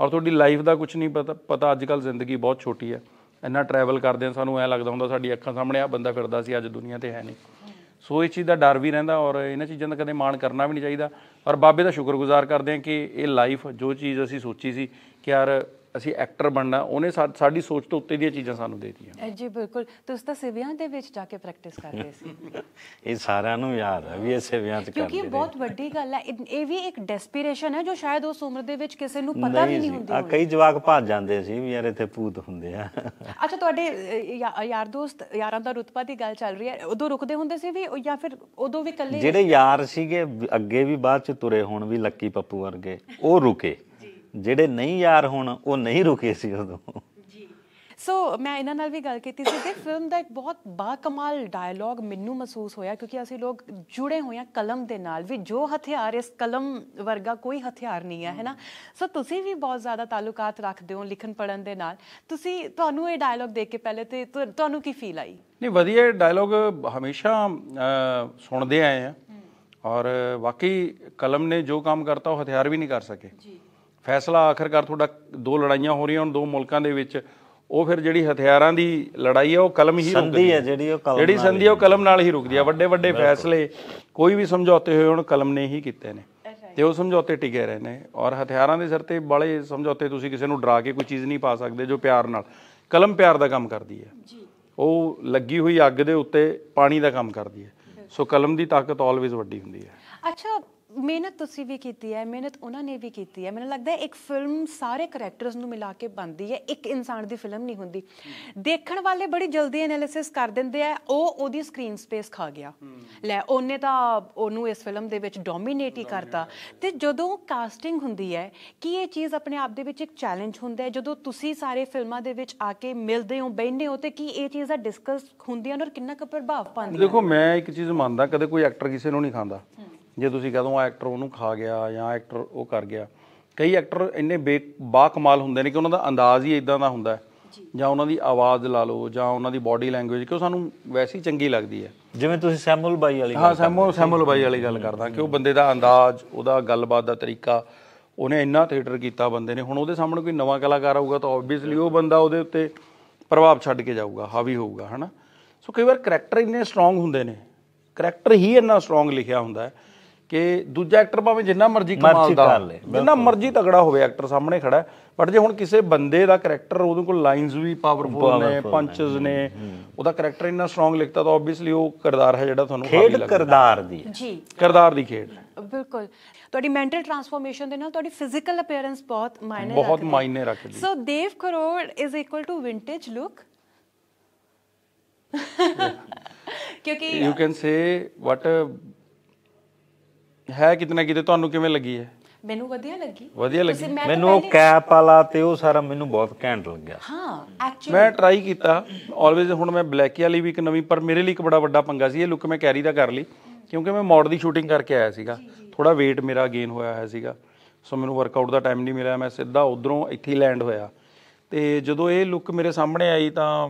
ਔਰ ਤੁਹਾਡੀ ਲਾਈਫ ਦਾ ਕੁਝ ਨਹੀਂ ਪਤਾ ਪਤਾ ਅੱਜ ਕੱਲ ਜ਼ਿੰਦਗੀ ਬਹੁਤ ਛੋਟੀ ਹੈ ਇੰਨਾ ਟਰੈਵਲ ਕਰਦੇ ਆ ਸਾਨੂੰ ਐ ਲੱਗਦਾ ਹੁੰਦਾ ਸਾਡੀ ਅੱਖਾਂ ਸਾਹਮਣੇ ਆ ਬੰਦਾ ਫਿਰਦਾ ਸੀ ਅੱਜ ਦੁਨੀਆ ਤੇ ਹੈ ਨਹੀਂ ਸੋ ਇਹ ਚੀਜ਼ ਦਾ ਡਰ ਵੀ ਰਹਿੰਦਾ ਔਰ ਇਹਨਾਂ ਚੀਜ਼ਾਂ ਦਾ ਕਦੇ ਮਾਣ ਕਰਨਾ ਵੀ ਨਹੀਂ ਚਾਹੀਦਾ ਔਰ ਬਾਬੇ ਦਾ ਸ਼ੁਕਰਗੁਜ਼ਾਰ ਕਰਦੇ ਹਾਂ ਕਿ ਇਹ ਲਾਈਫ ਜੋ ਚੀਜ਼ ਅਸੀਂ ਸੋਚੀ ਸੀ ਕਿ ਯਾਰ ਅਸੀਂ ਐਕਟਰ ਬਣਨਾ ਉਹਨੇ ਸਾਡੀ ਸੋਚ ਤੋਂ ਉੱਤੇ ਦੀਆਂ ਚੀਜ਼ਾਂ ਸਾਨੂੰ ਦੇ ਦਿੱਤੀਆਂ ਜੀ ਬਿਲਕੁਲ ਤੁਸੀਂ ਤਾਂ ਸਿਵਿਆਂ ਦੇ ਵਿੱਚ ਜਾ ਕੇ ਪ੍ਰੈਕਟਿਸ ਕਰਦੇ ਸੀ ਇਹ ਸਾਰਿਆਂ ਨੂੰ ਯਾਦ ਹੈ ਵੀ ਇਹ ਸਿਵਿਆਂ ਤੇ ਕਰਦੇ ਕਿਉਂਕਿ ਬਹੁਤ ਵੱਡੀ ਗੱਲ ਹੈ ਇਹ ਵੀ ਇੱਕ ਡੈਸਪੀਰੇਸ਼ਨ ਹੈ ਜੋ ਸ਼ਾਇਦ ਉਸ ਉਮਰ ਦੇ ਵਿੱਚ ਕਿਸੇ ਨੂੰ ਪਤਾ ਵੀ ਨਹੀਂ ਹੁੰਦੀ ਆ ਕਈ ਜਵਾਕ ਭੱਜ ਜਾਂਦੇ ਸੀ ਵੀ ਯਾਰ ਇੱਥੇ ਭੂਤ ਹੁੰਦੇ ਆ ਅੱਛਾ ਤੁਹਾਡੇ ਯਾਰ ਦੋਸਤ ਯਾਰਾਂ ਦਾ ਰੁਤਬਾ ਦੀ ਗੱਲ ਚੱਲ ਰਹੀ ਹੈ ਉਦੋਂ ਰੁਕਦੇ ਹੁੰਦੇ ਸੀ ਵੀ ਜਾਂ ਫਿਰ ਉਦੋਂ ਵੀ ਇਕੱਲੇ ਜਿਹੜੇ ਯਾਰ ਸੀਗੇ ਅੱਗੇ ਵੀ ਬਾਅਦ 'ਚ ਤੁਰੇ ਹੋਣ ਵੀ ਲੱਕੀ ਪੱਪੂ ਵਰਗੇ ਉਹ ਰੁਕੇ ਜਿਹੜੇ ਨਹੀਂ ਯਾਰ ਹੁਣ ਉਹ ਨਹੀਂ ਰੁਕੇ ਸੀ ਉਦੋਂ ਸੋ ਮੈਂ ਇਹਨਾਂ ਨਾਲ ਵੀ ਗੱਲ ਕੀਤੀ ਸੀ ਕਿ ਫਿਲਮ ਦਾ ਇੱਕ ਬਹੁਤ ਬਾ ਕਮਾਲ ਡਾਇਲੌਗ ਮੈਨੂੰ ਮਹਿਸੂਸ ਹੋਇਆ ਕਿਉਂਕਿ ਅਸੀਂ ਲੋਕ ਜੁੜੇ ਹੋਏ ਆ ਕਲਮ ਦੇ ਨਾਲ ਵੀ ਜੋ ਹਥਿਆਰ ਇਸ ਕਲਮ ਵਰਗਾ ਕੋਈ ਹਥਿਆਰ ਨਹੀਂ ਹੈ ਹੈਨਾ ਸੋ ਤੁਸੀਂ ਵੀ ਬਹੁਤ ਜ਼ਿਆਦਾ ਤਾਲੁਕਾਤ ਰੱਖਦੇ ਹੋ ਲਿਖਣ ਪੜਨ ਦੇ ਨਾਲ ਤੁਸੀਂ ਤੁਹਾਨੂੰ ਇਹ ਡਾਇਲੌਗ ਦੇਖ ਕੇ ਪਹਿਲੇ ਤੇ ਤੁਹਾਨੂੰ ਕੀ ਫੀਲ ਆਈ ਨਹੀਂ ਵਧੀਆ ਡਾਇਲੌਗ ਹਮੇਸ਼ਾ ਸੁਣਦੇ ਆਏ ਆ ਔਰ ਵਾਕਈ ਕਲਮ ਨੇ ਜੋ ਕੰਮ ਕਰਤਾ ਉਹ ਹਥਿਆਰ ਵੀ ਨਹੀਂ ਕਰ ਸਕੇ ਜੀ ਫੈਸਲਾ ਆਖਰਕਾਰ ਤੁਹਾਡਾ ਦੋ ਲੜਾਈਆਂ ਹੋ ਰਹੀਆਂ ਹਨ ਦੋ ਮੁਲਕਾਂ ਦੇ ਵਿੱਚ ਉਹ ਫਿਰ ਜਿਹੜੀ ਹਥਿਆਰਾਂ ਦੀ ਲੜਾਈ ਹੈ ਉਹ ਕਲਮ ਹੀ ਰੁਕਦੀ ਹੈ ਜਿਹੜੀ ਉਹ ਕਲਮ ਜਿਹੜੀ ਸੰਧੀ ਉਹ ਕਲਮ ਨਾਲ ਹੀ ਰੁਕਦੀ ਹੈ ਵੱਡੇ ਵੱਡੇ ਫੈਸਲੇ ਕੋਈ ਵੀ ਸਮਝੌਤੇ ਹੋਏ ਹੁਣ ਕਲਮ ਨੇ ਹੀ ਕੀਤੇ ਨੇ ਤੇ ਉਹ ਸਮਝੌਤੇ ਟਿਕੇ ਰਹੇ ਨੇ ਔਰ ਹਥਿਆਰਾਂ ਦੇ ਸਿਰ ਤੇ ਬੜੇ ਸਮਝੌਤੇ ਤੁਸੀਂ ਕਿਸੇ ਨੂੰ ਡਰਾ ਕੇ ਕੋਈ ਚੀਜ਼ ਨਹੀਂ ਪਾ ਸਕਦੇ ਜੋ ਪਿਆਰ ਨਾਲ ਕਲਮ ਪਿਆਰ ਦਾ ਕੰਮ ਕਰਦੀ ਹੈ ਜੀ ਉਹ ਲੱਗੀ ਹੋਈ ਅੱਗ ਦੇ ਉੱਤੇ ਪਾਣੀ ਦਾ ਕੰਮ ਕਰਦੀ ਹੈ ਸੋ ਕਲਮ ਦੀ ਤਾਕਤ ਆਲਵੇਜ਼ ਵੱਡੀ ਹੁੰਦੀ ਹੈ ਅੱਛਾ ਮਿਹਨਤ ਤੁਸੀਂ ਵੀ ਕੀਤੀ ਹੈ ਮਿਹਨਤ ਉਹਨਾਂ ਨੇ ਵੀ ਕੀਤੀ ਹੈ ਮੈਨੂੰ ਲੱਗਦਾ ਹੈ ਇੱਕ ਫਿਲਮ ਸਾਰੇ ਕੈਰੈਕਟਰਸ ਨੂੰ ਮਿਲਾ ਕੇ ਬਣਦੀ ਹੈ ਇੱਕ ਇਨਸਾਨ ਦੀ ਫਿਲਮ ਨਹੀਂ ਹੁੰਦੀ ਦੇਖਣ ਵਾਲੇ ਬੜੀ ਜਲਦੀ ਐਨਾਲਿਸਿਸ ਕਰ ਦਿੰਦੇ ਆ ਉਹ ਉਹਦੀ ਸਕਰੀਨ ਸਪੇਸ ਖਾ ਗਿਆ ਲੈ ਉਹਨੇ ਤਾਂ ਉਹਨੂੰ ਇਸ ਫਿਲਮ ਦੇ ਵਿੱਚ ਡੋਮੀਨੇਟ ਹੀ ਕਰਤਾ ਤੇ ਜਦੋਂ ਕਾਸਟਿੰਗ ਹੁੰਦੀ ਹੈ ਕੀ ਇਹ ਚੀਜ਼ ਆਪਣੇ ਆਪ ਦੇ ਵਿੱਚ ਇੱਕ ਚੈਲੰਜ ਹੁੰਦਾ ਹੈ ਜਦੋਂ ਤੁਸੀਂ ਸਾਰੇ ਫਿਲਮਾਂ ਦੇ ਵਿੱਚ ਆ ਕੇ ਮਿਲਦੇ ਹੋ ਬੈਠਦੇ ਹੋ ਤੇ ਕੀ ਇਹ ਚੀਜ਼ ਦਾ ਡਿਸਕਸ ਹੁੰਦੀਆਂ ਔਰ ਕਿੰਨਾ ਕੁ ਪ੍ਰਭਾਵ ਪਾਉਂਦੀ ਹੈ ਦੇਖੋ ਮੈਂ ਇੱਕ ਚੀਜ਼ ਮੰਨਦਾ ਕਦੇ ਕੋਈ ਐਕਟਰ ਕਿਸੇ ਨੂੰ ਨਹੀਂ ਖਾਂਦਾ ਜੇ ਤੁਸੀਂ ਕਹਦੋ ਐਕਟਰ ਉਹਨੂੰ ਖਾ ਗਿਆ ਜਾਂ ਐਕਟਰ ਉਹ ਕਰ ਗਿਆ ਕਈ ਐਕਟਰ ਇੰਨੇ ਬਾ ਕਮਾਲ ਹੁੰਦੇ ਨੇ ਕਿ ਉਹਨਾਂ ਦਾ ਅੰਦਾਜ਼ ਹੀ ਇਦਾਂ ਦਾ ਹੁੰਦਾ ਹੈ ਜਾਂ ਉਹਨਾਂ ਦੀ ਆਵਾਜ਼ ਲਾ ਲਓ ਜਾਂ ਉਹਨਾਂ ਦੀ ਬਾਡੀ ਲੈਂਗੁਏਜ ਕਿ ਉਹ ਸਾਨੂੰ ਵੈਸੀ ਚੰਗੀ ਲੱਗਦੀ ਹੈ ਜਿਵੇਂ ਤੁਸੀਂ ਸੈਮੂਲ ਬਾਈ ਵਾਲੀ ਹਾਂ ਸੈਮੂਲ ਸੈਮੂਲ ਬਾਈ ਵਾਲੀ ਗੱਲ ਕਰਦਾ ਕਿ ਉਹ ਬੰਦੇ ਦਾ ਅੰਦਾਜ਼ ਉਹਦਾ ਗੱਲਬਾਤ ਦਾ ਤਰੀਕਾ ਉਹਨੇ ਇੰਨਾ ਥੀਏਟਰ ਕੀਤਾ ਬੰਦੇ ਨੇ ਹੁਣ ਉਹਦੇ ਸਾਹਮਣੇ ਕੋਈ ਨਵਾਂ ਕਲਾਕਾਰ ਆਊਗਾ ਤਾਂ ਆਬਵੀਅਸਲੀ ਉਹ ਬੰਦਾ ਉਹਦੇ ਉੱਤੇ ਪ੍ਰਭਾਵ ਛੱਡ ਕੇ ਜਾਊਗਾ ਹਾਵੀ ਹੋਊਗਾ ਹਨਾ ਸੋ ਕਈ ਵਾਰ ਕੈਰੈਕਟਰ ਇੰਨੇ ਸਟਰੋਂਗ ਹੁੰਦੇ ਨੇ ਕੈਰੈਕਟਰ ਹੀ ਇੰਨਾ ਸਟਰੋਂਗ ਲਿਖਿਆ ਹੁੰਦਾ ਹੈ ਕਿ ਦੂਜਾ ਐਕਟਰ ਭਾਵੇਂ ਜਿੰਨਾ ਮਰਜ਼ੀ ਕਮਾਲ ਦਾ ਜਿੰਨਾ ਮਰਜ਼ੀ ਤਗੜਾ ਹੋਵੇ ਐਕਟਰ ਸਾਹਮਣੇ ਖੜਾ ਬਟ ਜੇ ਹੁਣ ਕਿਸੇ ਬੰਦੇ ਦਾ ਕੈਰੈਕਟਰ ਉਹਦੇ ਕੋਲ ਲਾਈਨਸ ਵੀ ਪਾਵਰਫੁਲ ਨੇ ਪੰਚਸ ਨੇ ਉਹਦਾ ਕੈਰੈਕਟਰ ਇੰਨਾ ਸਟਰੋਂਗ ਲਿਖਤਾ ਤਾਂ ਆਬਵੀਅਸਲੀ ਉਹ ਕਰਦਾਰ ਹੈ ਜਿਹੜਾ ਤੁਹਾਨੂੰ ਖੇਡ ਕਰਦਾਰ ਦੀ ਜੀ ਕਰਦਾਰ ਦੀ ਖੇਡ ਬਿਲਕੁਲ ਤੁਹਾਡੀ ਮੈਂਟਲ ਟਰਾਂਸਫਾਰਮੇਸ਼ਨ ਦੇ ਨਾਲ ਤੁਹਾਡੀ ਫਿਜ਼ੀਕਲ ਅਪੀਅਰੈਂਸ ਬਹੁਤ ਮਾਇਨੇ ਰੱਖਦੀ ਬਹੁਤ ਮਾਇਨੇ ਰੱਖਦੀ so Dev Kharoud is equal to vintage look ਕਿਉਂਕਿ ਯੂ ਕੈਨ ਸੇ ਵਾਟ ਹੈ ਕਿਤਨਾ ਕਿਤੇ ਤੁਹਾਨੂੰ ਕਿਵੇਂ ਲੱਗੀ ਹੈ ਮੈਨੂੰ ਵਧੀਆ ਲੱਗੀ ਵਧੀਆ ਲੱਗੀ ਮੈਨੂੰ ਉਹ ਕੈਪ ਵਾਲਾ ਤੇ ਉਹ ਸਾਰਾ ਮੈਨੂੰ ਬਹੁਤ ਘੈਂਟ ਲੱਗਿਆ ਹਾਂ ਐਕਚੁਅਲੀ ਮੈਂ ਟਰਾਈ ਕੀਤਾ ਆਲਵੇਜ਼ ਹੁਣ ਮੈਂ ਬਲੈਕੀ e ਵਾਲੀ ਵੀ ਇੱਕ ਨਵੀਂ ਪਰ ਮੇਰੇ ਲਈ ਇੱਕ ਬੜਾ ਵੱਡਾ ਪੰਗਾ ਸੀ ਇਹ ਲੁੱਕ ਮੈਂ ਕੈਰੀ ਦਾ ਕਰ ਲਈ ਕਿਉਂਕਿ ਮੈਂ ਮੋਡ ਦੀ ਸ਼ੂਟਿੰਗ ਕਰਕੇ ਆਇਆ ਸੀਗਾ ਥੋੜਾ weight ਮੇਰਾ ਗੇਨ ਹੋਇਆ ਹੋਇਆ ਸੀਗਾ ਸੋ ਮੈਨੂੰ ਵਰਕਆਊਟ ਦਾ ਟਾਈਮ ਨਹੀਂ ਮਿਲਿਆ ਮੈਂ ਸਿੱਧਾ ਉਧਰੋਂ ਇੱਥੇ ਹੀ ਲੈਂਡ ਹੋਇਆ ਤੇ ਜਦੋਂ ਇਹ ਲੁੱਕ ਮੇਰੇ ਸਾਹਮਣੇ ਆਈ ਤਾਂ